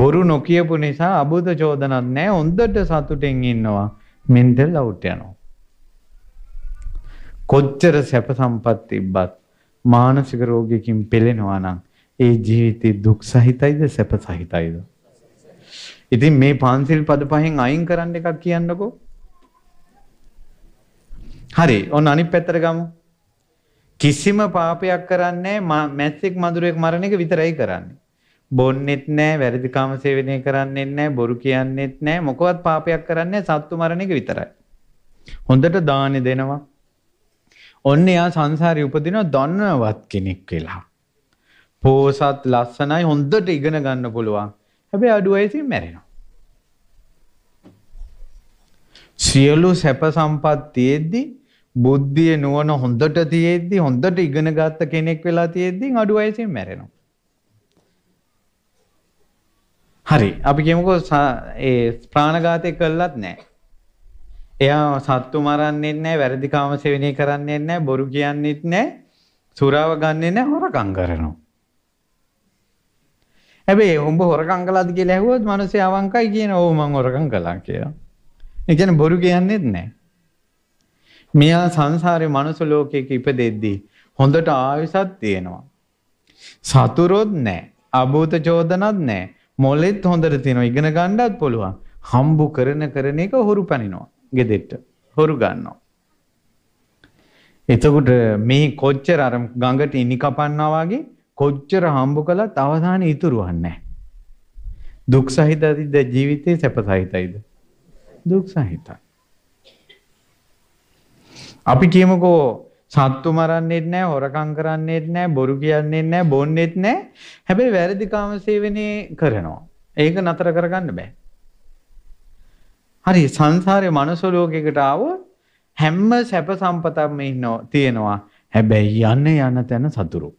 බොරු නොකියපු නිසා අබුද චෝදනක් නැහැ. හොඳට සතුටෙන් ඉන්නවා. මෙන්ටල් අවුට් යනවා. කොච්චර සැප සම්පත් තිබ්බත් මානසික රෝගයකින් පෙළෙනවා නම් ඒ ජීවිතේ දුක් සහිතයිද සැප සහිතයිද? ඉතින් මේ පන්සිල් පද පහෙන් අයින් කරන්න එකක් කියන්නකෝ. හරි. ඔන්න අනිත් පැත්තට ගමු. කිසිම පාපයක් කරන්නේ මැස්සෙක් මදුරෙක් මරණ එක විතරයි කරන්නේ. බොන්නෙත් නැහැ, වැරදි කාම සේවනය කරන්නෙත් නැහැ, බොරු කියන්නෙත් නැහැ, මොකවත් පාපයක් කරන්නේ සත්තු මරණ එක විතරයි. හොඳට දානි දෙනවා. ඔන්න එයා සංසාරේ උපදිනවා දන්නවත් කෙනෙක් වෙලා. පෝසත් ලස්සනයි හොඳට ඉගෙන ගන්න පුළුවන්. හැබැ අඩු අයිතින් මැරෙනවා. සියලු සැප සම්පත් තියෙද්දි බුද්ධිය නුවන හොඳට තියෙද්දි හොඳට ඉගෙන ගත්ත කෙනෙක් වෙලා තියෙද්දි අඩු අයිසිෙන් මැරෙනවා. හරි අපි කෙමකෝ ප්‍රාණගාතය කල්ලත් නෑ. එයා සත්තු මරන්නෙත් නෑ වැරදිකාම සෙවනය කරන්නෙත් නෑ බොරු කියන්නෙත් නෑ සුරාව ගන්නෙ නෑ හොරකං කරනවා. හැබැයි උඹ හොරකම් කළාද කියලා ඇහුවොත් මිනිස්සු අවංකයි කියන ඕ මං හොරකම් කළා කියලා. ඒ කියන්නේ බොරු කියන්නේත් නැහැ. මෙයා සංසාරේ මනුස්ස ලෝකයක ඉපදෙද්දී හොඳට ආයසක් තියෙනවා. සතුරොත් නැහැ. අභූත චෝදනත් නැහැ. මොලෙත් හොඳට තියෙනවා. ඉගෙන ගන්නත් පුළුවන්. හම්බු කරන කරන එක හොරු පනිනවා. ගෙදෙට්ට. හොරු ගන්නවා. එතකොට මේ කොච්චර අර ගඟට ඉනි කපන්නා වගේ කොච්චර හම්බ කළත් අවසානයේ ඉතුරුවන්නේ නැහැ. දුක් සහිතයිද ජීවිතේ සැප සහිතයිද? දුක් සහිතයි. අපි කියමුකෝ සත්තු මරන්නේ නැහැ, හොරකම් කරන්නේ නැහැ, බොරු කියන්නේ නැහැ, බොන්නේ නැහැ. හැබැයි වැරදි කාම සේවනයේ කරනවා. ඒක නතර කරගන්න බෑ. හරි සංසාරේ මනුස්ස ලෝකයකට ආවොත් හැම සැප සම්පතක්ම ඉන්නවා තියෙනවා. හැබැයි යන්න යන තැන සතුරු.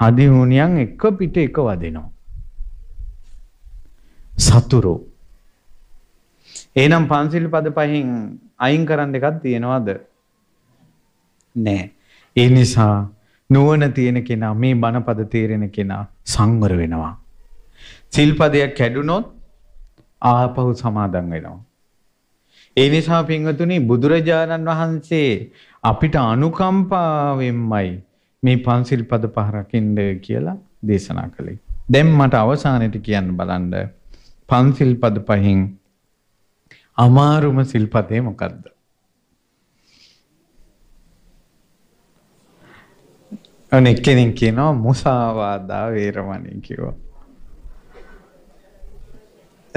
හදිහුණියන් එක පිට එක වදිනවා. සතුරු. එහෙනම් පන්සිල් පද පහෙන් අයින් කරන්න එකක් තියෙනවද? නෑ. ඒ නිසා නුවණ තියෙන කෙනා මේ බණපද තේරෙන කෙනා සංවර වෙනවා. සිල්පදයක් කැඩුනොත් ආපහු සමාදන් වෙනවා. ඒ නිසා පින්වතුනි බුදුරජාණන් වහන්සේ අපිට අනුකම්පාවෙන්මයි මේ පන්සිල් පද පහ රකින්න කියලා දේශනා කළේ. දැන් මට අවසානයේදී කියන්න බලන්න පන්සිල් පද පහෙන් අමාරුම සිල්පදේ මොකද්ද? අනෙක් කෙනෙක් කියනවා මුසාවාදා වේරමණී කියවා.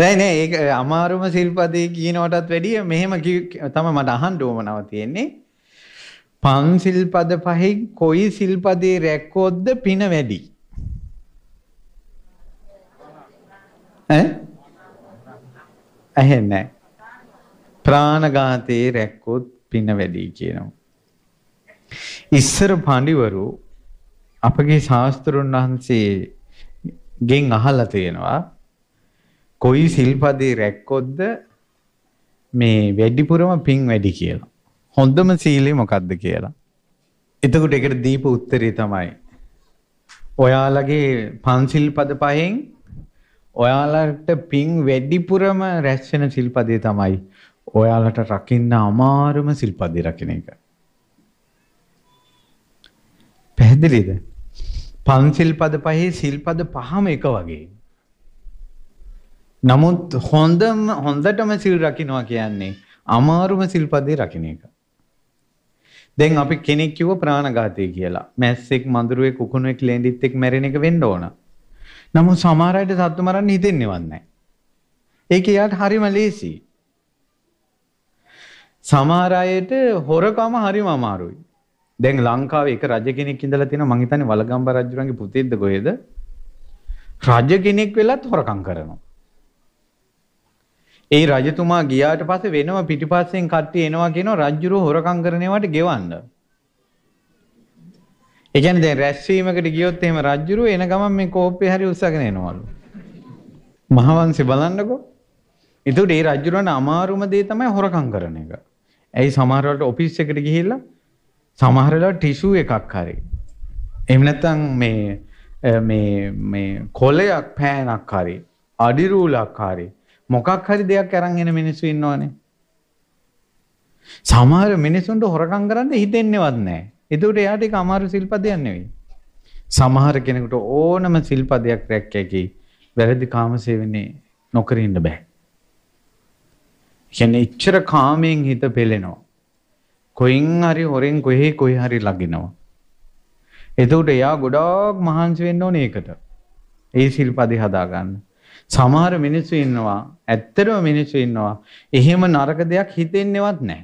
නෑ නෑ ඒක අමාරුම සිල්පදේ කියනවටත් වැඩිය මෙහෙම තමයි මට අහන්න ඕමනාව තියෙන්නේ. පංසිල් පද පහෙන් කොයි සිල්පදේ රැක්කොද්ද පින වැඩි? ඈ? ඇහෙන්නේ. ප්‍රාණඝාතේ රැක්කොත් පින වැඩි කියනවා. ඉස්සර පඬිවරු අපගේ ශාස්ත්‍රුන් වහන්සේ ගෙන් අහලා තියෙනවා කොයි සිල්පදේ රැක්කොද්ද මේ වැඩිපුරම පින් වැඩි කියලා. හොඳම සීලය මොකක්ද කියලා. එතකොට එකට දීප උත්තරේ තමයි. ඔයාලගේ පන්සිල් පද පහෙන් ඔයාලට පින් වැඩිපුරම රැස් වෙන සිල්පදේ තමයි ඔයාලට රකින්න අමාරුම සිල්පදේ රකින්න එක. පැහැදිලිද? පන්සිල් පද පහේ සිල්පද පහම එක වගේ. නමුත් හොඳම හොඳටම සිල් රකින්නවා කියන්නේ අමාරුම සිල්පදේ රකින්න එක. දැන් අපි කෙනෙක් කිව්ව ප්‍රාණඝාතය කියලා. මැස්සෙක්, මඳුරුවෙක්, කුකුණෙක්, ලෙන්ඩිත් එක්ක මැරෙන එක වෙන්න ඕන. නමුත් සමහර අයට සත්තු මරන්න හිතෙන්නේවත් නැහැ. ඒක යාට හරිම ලේසි. සමහර අයට හොරකම හරිම අමාරුයි. දැන් ලංකාවේ එක රජ කෙනෙක් ඉඳලා තියෙනවා මං හිතන්නේ වලගම්බා රජුරන්ගේ පුතේද්ද කොහෙද? රජ කෙනෙක් වෙලත් හොරකම් කරනවා. ඒ රජතුමා ගියාට පස්සේ වෙනම පිටිපස්සෙන් කට්ටිය එනවා කියනවා රජ්ජුරුව හොරකම් කරනේවට ගෙවන්න. ඒ කියන්නේ දැන් රැස්වීමකට ගියොත් එහෙම රජ්ජුරුව එන ගමන් මේ කෝප්පේ හැරි උස්සගෙන එනවලු. මහවංශේ බලන්නකෝ. එතකොට ඒ රජ්ජුරුවන්ට අමාරුම දේ තමයි හොරකම් කරන එක. ඇයි සමහර වෙලාවට ඔෆිස් එකට ගිහිල්ලා සමහර වෙලාවට ටිෂු එකක් හරි. එහෙම නැත්නම් මේ මේ මේ කොලයක් පෑනක් හරි අඩිරූලක් හරි මොකක් හරි දෙයක් අරන් එන මිනිස්සු ඉන්නවනේ. සමහර මිනිසුන්ට හොරකම් කරන්න හිතෙන්නේවත් නැහැ. ඒකට එයාට ඒක අමාරු සිල්පදයක් නෙවෙයි. සමහර කෙනෙකුට ඕනම සිල්පදයක් රැක්ක හැකි වැරදි කාමසේවනේ නොකර ඉන්න බෑ. කියන්නේ ඉච්ඡර කාමයෙන් හිත පෙළෙනවා. කොයින් හරි හොරෙන් කොහේ කොයි හරි ලගිනවා. එතකොට එයා ගොඩාක් මහන්සි වෙන්න ඕනේ ඒකට. ඒ සිල්පදේ හදා ගන්න. සමහර මිනිස්සු ඉන්නවා ඇත්තටම මිනිස්සු ඉන්නවා එහෙම නරක දෙයක් හිතෙන්නේවත් නැහැ.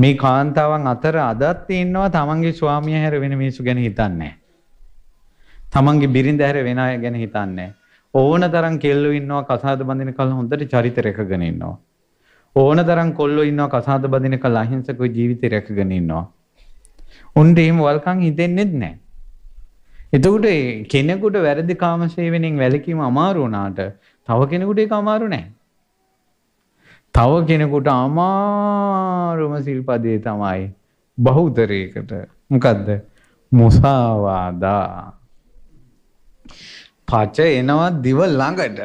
මේ කාන්තාවන් අතර අදත් ඉන්නවා තමන්ගේ ස්වාමියා හැර වෙන මිනිස්සු ගැන හිතන්නේ තමන්ගේ බිරිඳ හැර වෙන අය ගැන හිතන්නේ ඕන තරම් කෙල්ලෝ ඉන්නවා කසාද බඳින කල හොඳට චරිත රැකගෙන ඉන්නවා. ඕන තරම් කොල්ලෝ ඉන්නවා කසාද බඳින කල අහිංසකව ජීවිතය රැකගෙන ඉන්නවා. උන්ට එහෙම වල්කම් හිතෙන්නේත් නැහැ. එතකොට කෙනෙකුට වැරදි කාමසේවණෙන් වැළකීම අමාරු වුණාට තව කෙනෙකුට ඒක අමාරු නෑ. තව කෙනෙකුට අමාරුම සිල්පදේ තමයි බහුතරයකට මොකද්ද? මුසාවාදා. පච එනවා දිව ළඟට.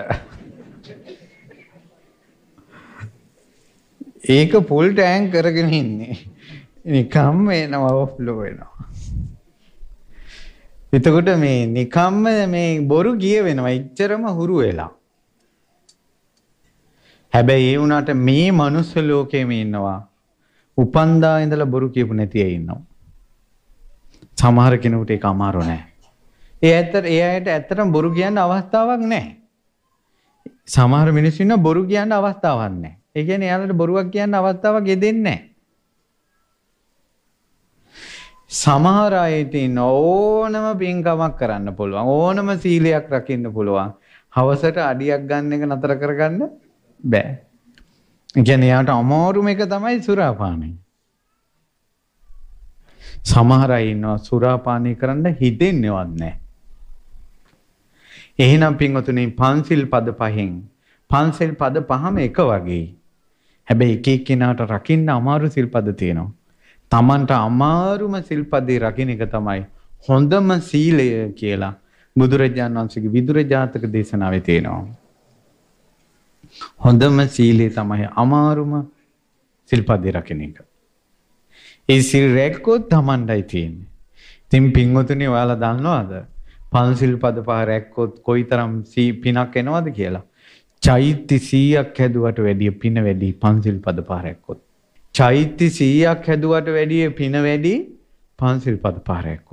ඒක ෆුල් ටැංක් කරගෙන ඉන්නේ. නිකම්ම එනවා ෆ්ලෝ වෙනවා. එතකොට මේ නිකම්ම මේ බොරු ගිය වෙනවා එච්චරම හුරු වෙලා. හැබැයි ඒ වුණාට මේ මනුස්ස ලෝකෙම ඉන්නවා. උපන්දා ඉඳලා බොරු කියපු නැති අය ඉන්නවා. සමහර කෙනෙකුට ඒක අමාරු නෑ. ඒ ඇත්තට ඒ අයට ඇත්තටම බොරු කියන්න අවස්ථාවක් නෑ. සමහර මිනිස්සු ඉන්න බොරු කියන්න අවස්ථාවක් නෑ. ඒ කියන්නේ එයාලට බොරුවක් කියන්න අවස්ථාවක් ගෙදෙන්නේ නෑ. සමහර අයට ඉන්න ඕනම පින්කමක් කරන්න පුළුවන් ඕනම සීලයක් රකින්න පුළුවන් හවසට අඩියක් ගන්න එක නතර කරගන්න බෑ. කියන්නේ යාට අමාරුම එක තමයි සුරාපානය. සමහර අය ඉන්නවා සුරාපානය කරන්න හිතෙන්නේවත් නැහැ. එහෙනම් පින්වතුනි පන්සිල් පද පහෙන් පන්සිල් පද පහම එක වගේ. හැබැයි එක එක්කෙනාට රකින්න අමාරු සිල් පද තියෙනවා. තමන්ට අමාරුම සිල්පදේ රකින්න එක තමයි හොඳම සීලය කියලා බුදුරජාණන් වහන්සේගේ විදුර ජාතක දේශනාවේ තියෙනවා. හොඳම සීලය තමයි අමාරුම සිල්පදේ රකින්න එක. ඒ සිල් රැක්කොත් තමන්ටයි තියෙන්නේ. ඉතින් පින්වතුනි ඔයාලා දන්නවද? පන්සිල් පද පහ රැක්කොත් කොයිතරම් පිනක් එනවද කියලා. චෛත්‍ය 100ක් හැදුවට වැඩිය පින වැඩි පන්සිල් පද පහ රැක්කොත්. චෛත්‍ය 100ක් හැදුවට වැඩිය පින වැඩි පන්සිල් පද පාරයක්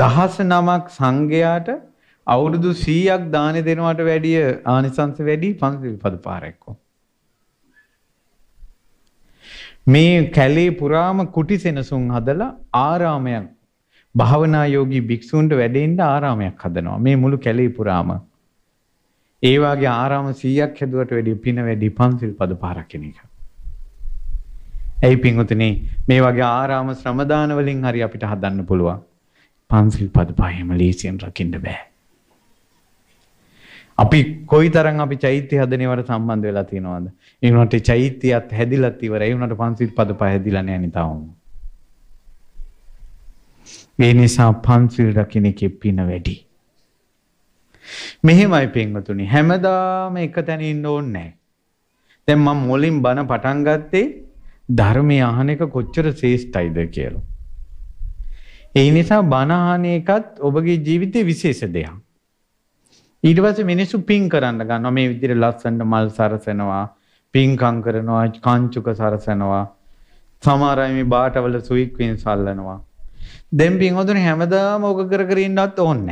දහස නමක් සංඝයාට අවුරුදු 100ක් දාන දෙනවට වැඩිය ආනිසංස වැඩි පන්සිල් පද පාරයක් මේ කැලේ පුරාම කුටි සෙනසුන් හදලා ආරාමයක් භාවනා යෝගී භික්ෂූන්ට වැඩෙන්න ආරාමයක් හදනවා මේ මුළු කැලේ පුරාම ඒ වගේ ආරාම 100ක් හැදුවට වැඩිය පින වැඩි පන්සිල් පද පාරක් කෙනෙක් ඇයි පින්වතුනි මේ වගේ ආරාම ශ්‍රමදාන වලින් හරි අපිට හදන්න පුළුවන්. පන්සිල් පද පහෙම ලීසියෙන් රකින්න බෑ. අපි කොයිතරම් අපි චෛත්‍ය හදනේවට සම්බන්ධ වෙලා තියෙනවද? ඒ වුණාට චෛත්‍යයත් හැදිලා ඉවරයි. ඒ වුණාට පන්සිල් පද පහ හැදිලා නැහැ නේ තාම. ඒ නිසා පන්සිල් රකින්න එකේ පින වැඩි. මෙහෙමයි පින්වතුනි හැමදාම එක තැන ඉන්න ඕනේ නැහැ. දැන් මම මුලින් බණ පටන් ගත්තේ ධර්මය අහන එක කොච්චර ශ්‍රේෂ්ඨයිද කියලා. ඒ නිසා බණ අහන එකත් ඔබගේ ජීවිතේ විශේෂ දෙයක්. ඊට පස්සේ මිනිස්සු පින් කරන්න ගන්නවා මේ විදිහට ලස්සනට මල් සරසනවා, පින්කම් කරනවා, කාංචුක සරසනවා. සමහර අය මේ බාටවල සුයික් වින් සල්ලනවා. දැන් පින් හොඳනේ හැමදාම ඕක කර කර ඉන්නත් ඕනේ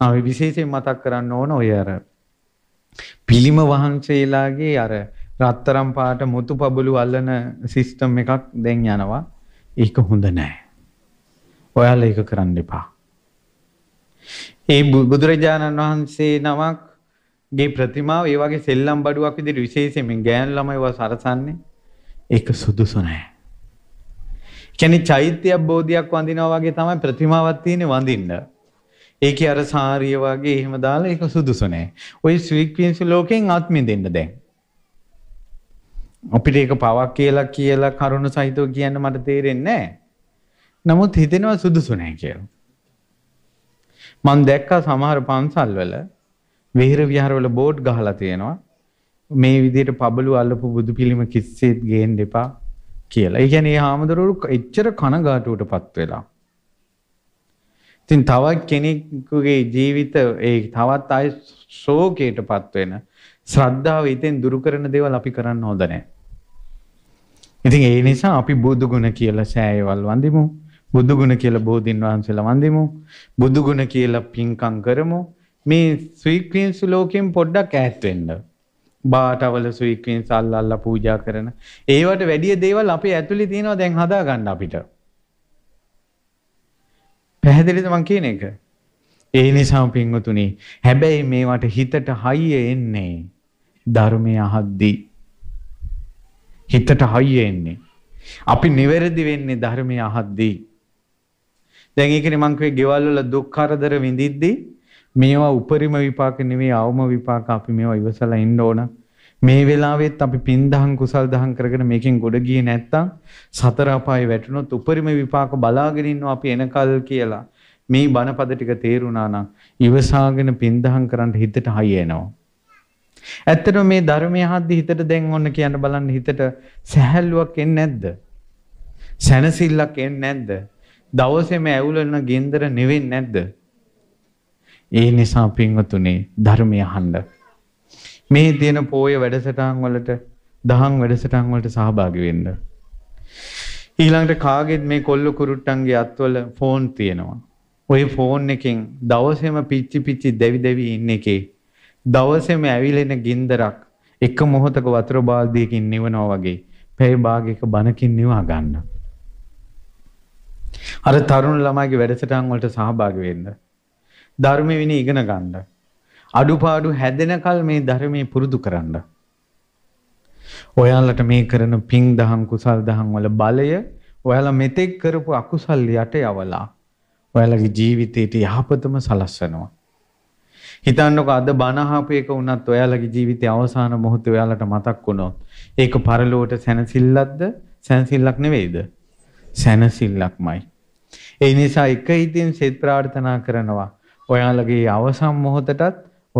නැහැ. අපි විශේෂයෙන් මතක් කරන්න ඕන ඔය අර පිළිම වහන්සේලාගේ අර රත්තරම් පාට මුතු පබළු අල්ලන සිස්ටම් එකක් දැන් යනවා. ඒක හොඳ නෑ. ඔයාලා ඒක කරන්න එපා. ඒ බුදුරජාණන් වහන්සේ නමක් ගේ ප්‍රතිමාව ඒ වගේ සෙල්ලම් බඩුවක් විදිහට විශේෂයෙන් ගෑන් ළමයි වා සරසන්නේ ඒක සුදුසු නෑ. කියන්නේ චෛත්‍ය බෝධියක් වඳිනවා වගේ තමයි ප්‍රතිමාවක් තියෙන්නේ වඳින්න. ඒකේ අර සාරිය වගේ එහෙම දාලා ඒක සුදුසු නෑ. ওই ස්වික්වින්ස් ලෝකෙන් ආත්මෙ දෙන්න දැන්. අපිට ඒක පවක් කියලා කියලා කරුණු සහිතව කියන්න මට තේරෙන්නේ නැහැ. නමුත් හිතෙනවා සුදුසු නැහැ කියලා. මම දැක්කා සමහර පන්සල්වල විහෙර විහාරවල බෝඩ් ගහලා තියෙනවා මේ විදිහට පබළු අල්ලපු බුදු පිළිම කිස්සෙත් ගේන්න එපා කියලා. ඒ කියන්නේ හාමුදුරුවෝ එච්චර කනගාටුවටපත් වෙලා. ඉතින් තවත් කෙනෙකුගේ ජීවිත ඒ තවත් ආයේ ශෝකයටපත් වෙන ශ්‍රද්ධාව ඉතින් දුරු කරන දේවල් අපි කරන්න හොඳ නැහැ. ඉතින් ඒ නිසා අපි බුදු ගුණ කියලා සෑයවල් වඳිමු. බුදු ගුණ කියලා බෝධින් වහන්සේලා වඳිමු. බුදු ගුණ කියලා පින්කම් කරමු. මේ ස්වීක්‍රීන්ස් ලෝකයෙන් පොඩ්ඩක් ඈත් වෙන්න. බාටවල ස්වීක්‍රීන්ස් අල්ලල්ලා පූජා කරන. ඒවට වැඩිය දේවල් අපේ ඇතුලේ තියෙනවා දැන් හදා ගන්න අපිට. පැහැදිලිද මං කියන එක? ඒ නිසා පින්වතුනි, හැබැයි මේවට හිතට හයිය එන්නේ ධර්මය අහද්දී හිතට හයිය එන්නේ. අපි නිවැරදි වෙන්නේ ධර්මය අහද්දී. දැන් ඒකනේ මං කිව්වේ ගෙවල් වල දුක් කරදර විඳිද්දී මේවා උපරිම විපාක නෙවෙයි අවම විපාක අපි මේවා ඉවසලා ඉන්න ඕන. මේ වෙලාවෙත් අපි පින් දහම් කුසල් දහම් කරගෙන මේකෙන් ගොඩ ගියේ නැත්තම් සතර අපායේ වැටුණොත් උපරිම විපාක බලාගෙන ඉන්නවා අපි එනකල් කියලා. මේ බණපද ටික තේරුණා නම් ඉවසාගෙන පින් දහම් කරන්න හිතට හයි එනවා. ඇත්තටම මේ ධර්මයේ හද්දි හිතට දැන් ඔන්න කියන්න බලන්න හිතට සැහැල්ලුවක් එන්නේ නැද්ද? සැනසෙල්ලක් එන්නේ නැද්ද? දවසේම ඇවිල්ලා ගෙන්දර නෙවෙන්නේ නැද්ද? ඒ නිසා පින්වතුනේ ධර්මය අහන්න. මේ තියෙන පෝය වැඩසටහන් වලට දහම් වැඩසටහන් වලට සහභාගී වෙන්න. ඊළඟට කාගෙත් මේ කොල්ල කුරුට්ටන්ගේ අත්වල ෆෝන් තියෙනවා. ওই ෆෝන් එකෙන් දවසේම පිච්චි පිච්චි දෙවි දෙවි ඉන්න එකේ දවසේම ඇවිලෙන ගින්දරක් එක මොහොතක වතුර බාල්දියකින් නිවනවා වගේ පැය භාගයක බණකින් නිවා ගන්න. අර තරුණ ළමයිගේ වැඩසටහන් වලට සහභාගී වෙන්න. ධර්ම විනය ඉගෙන ගන්න. අඩුපාඩු හැදෙනකල් මේ ධර්මයේ පුරුදු කරන්න. ඔයාලට මේ කරන පිං දහම් කුසල් දහම් වල බලය ඔයාලා මෙතෙක් කරපු අකුසල් යට යවලා ඔයාලගේ ජීවිතයට යහපතම සලස්වනවා. හිතන්නකෝ අද බනහපේක වුණත් ඔයාලගේ ජීවිතයේ අවසාන මොහොත ඔයාලට මතක් වුණොත් ඒක පරලෝවට සැනසෙල්ලක්ද සැනසෙල්ලක් නෙවෙයිද? සැනසෙල්ලක්මයි. ඒ නිසා එක ඉතින් සෙත් ප්‍රාර්ථනා කරනවා ඔයාලගේ අවසන් මොහොතටත්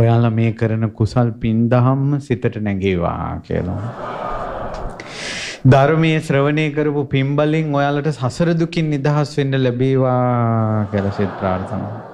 ඔයාලා මේ කරන කුසල් පින් දහම් සිතට නැගේවා කියලා. ධර්මයේ ශ්‍රවණය කරපු පින්බලින් ඔයාලට සසර දුකින් නිදහස් වෙන්න ලැබේවා කියලා සිත ප්‍රාර්ථනා.